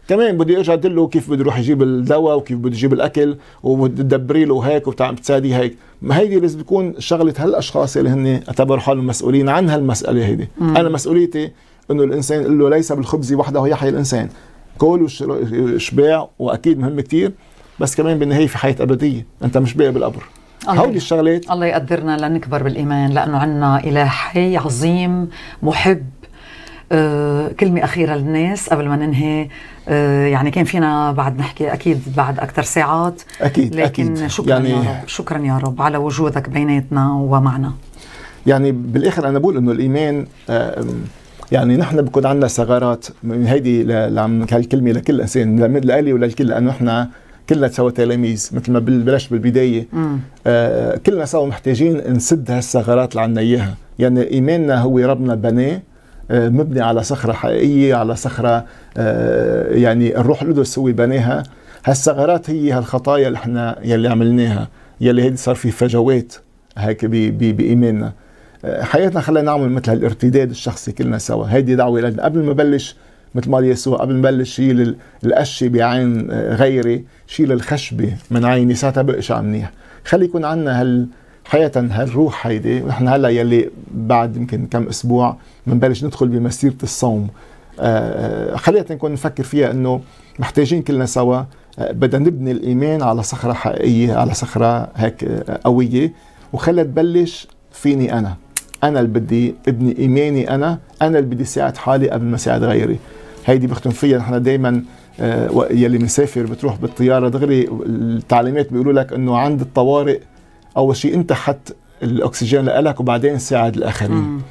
Speaker 3: كمان بدي ارجع ادله كيف بده يروح يجيب الدواء وكيف بده يجيب الاكل وبدي تدبري له هيك وبتساعدي هيك ما هيدي لازم تكون شغله هالاشخاص اللي هن اعتبروا حالهم مسؤولين عن هالمساله هيدي انا مسؤوليتي انه الانسان له ليس بالخبز وحده يحيى الانسان كل وشباع واكيد مهم كثير بس كمان بالنهايه في حياه ابديه انت مش باقي بالقبر
Speaker 2: هودي الشغلات الله يقدرنا لنكبر بالايمان لانه عنا اله حي عظيم محب آه، كلمة أخيرة للناس قبل ما ننهي آه، يعني كان فينا بعد نحكي أكيد بعد أكثر ساعات أكيد لكن أكيد. شكرا يعني... يا رب شكرا يا رب على وجودك بيناتنا ومعنا
Speaker 3: يعني بالآخر أنا بقول إنه الإيمان آه يعني نحن بكون عندنا ثغرات هيدي هالكلمة لكل انسان لالي وللكل لانه نحن كلنا سوا تلاميذ مثل ما بلشت بالبدايه آه كلنا سوا محتاجين نسد هالثغرات اللي عنا اياها يعني ايماننا هو ربنا بناه آه، مبني على صخره حقيقيه على صخره آه يعني الروح القدس هو بناها هالثغرات هي هالخطايا اللي احنا يلي عملناها يلي هيدي صار في فجوات هيك بايماننا آه، حياتنا خلينا نعمل مثل هالارتداد الشخصي كلنا سوا هيدي دعوه لنا قبل ما بلش مثل ما قال يسوع قبل ما بلش شيل القشه بعين آه، غيري شيل الخشبه من عيني ساعتها بقشع منيح خلي يكون عندنا هال حياة هالروح هيدي ونحن هلا يلي بعد يمكن كم اسبوع بنبلش ندخل بمسيره الصوم آه، آه، خلينا نكون نفكر فيها انه محتاجين كلنا سوا بدنا نبني الايمان على صخره حقيقيه على صخره هيك قويه وخلي تبلش فيني انا انا اللي بدي ابني ايماني انا انا اللي بدي ساعد حالي قبل ما ساعد غيري هيدي بختم فيها نحن دائما آه، يلي مسافر بتروح بالطياره دغري التعليمات بيقولوا لك انه عند الطوارئ اول شيء انت حط الاكسجين لك وبعدين ساعد الاخرين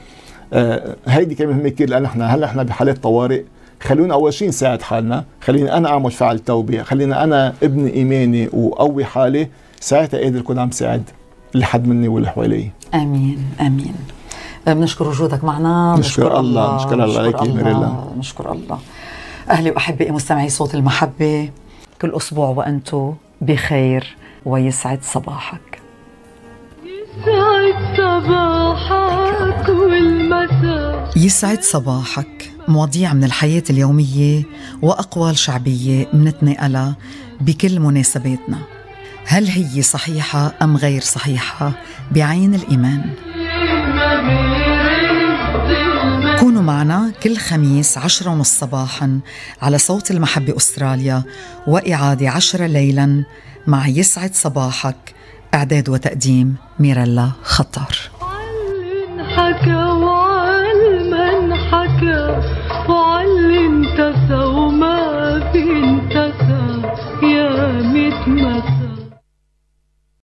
Speaker 3: آه هيدي كمان مهمه كثير لان احنا هلا احنا بحالات طوارئ خلونا اول شيء نساعد حالنا خليني انا اعمل فعل توبه خليني انا ابني ايماني وقوي حالي ساعتها قادر كون عم ساعد اللي حد مني واللي حوالي
Speaker 2: امين امين بنشكر وجودك معنا نشكر الله نشكر الله عليك مريلا
Speaker 3: نشكر الله
Speaker 2: أهلي وأحبائي مستمعي صوت المحبة كل أسبوع وأنتم بخير ويسعد صباحك
Speaker 1: يسعد صباحك
Speaker 2: والمساء يسعد صباحك مواضيع من الحياة اليومية وأقوال شعبية منتنقلها بكل مناسباتنا هل هي صحيحة أم غير صحيحة بعين الإيمان؟ كونوا معنا كل خميس عشرة ونص صباحا على صوت المحبة أستراليا وإعادة عشرة ليلا مع يسعد صباحك إعداد وتقديم ميرلا خطر
Speaker 1: حكى وعلما حكى وعلم تسوى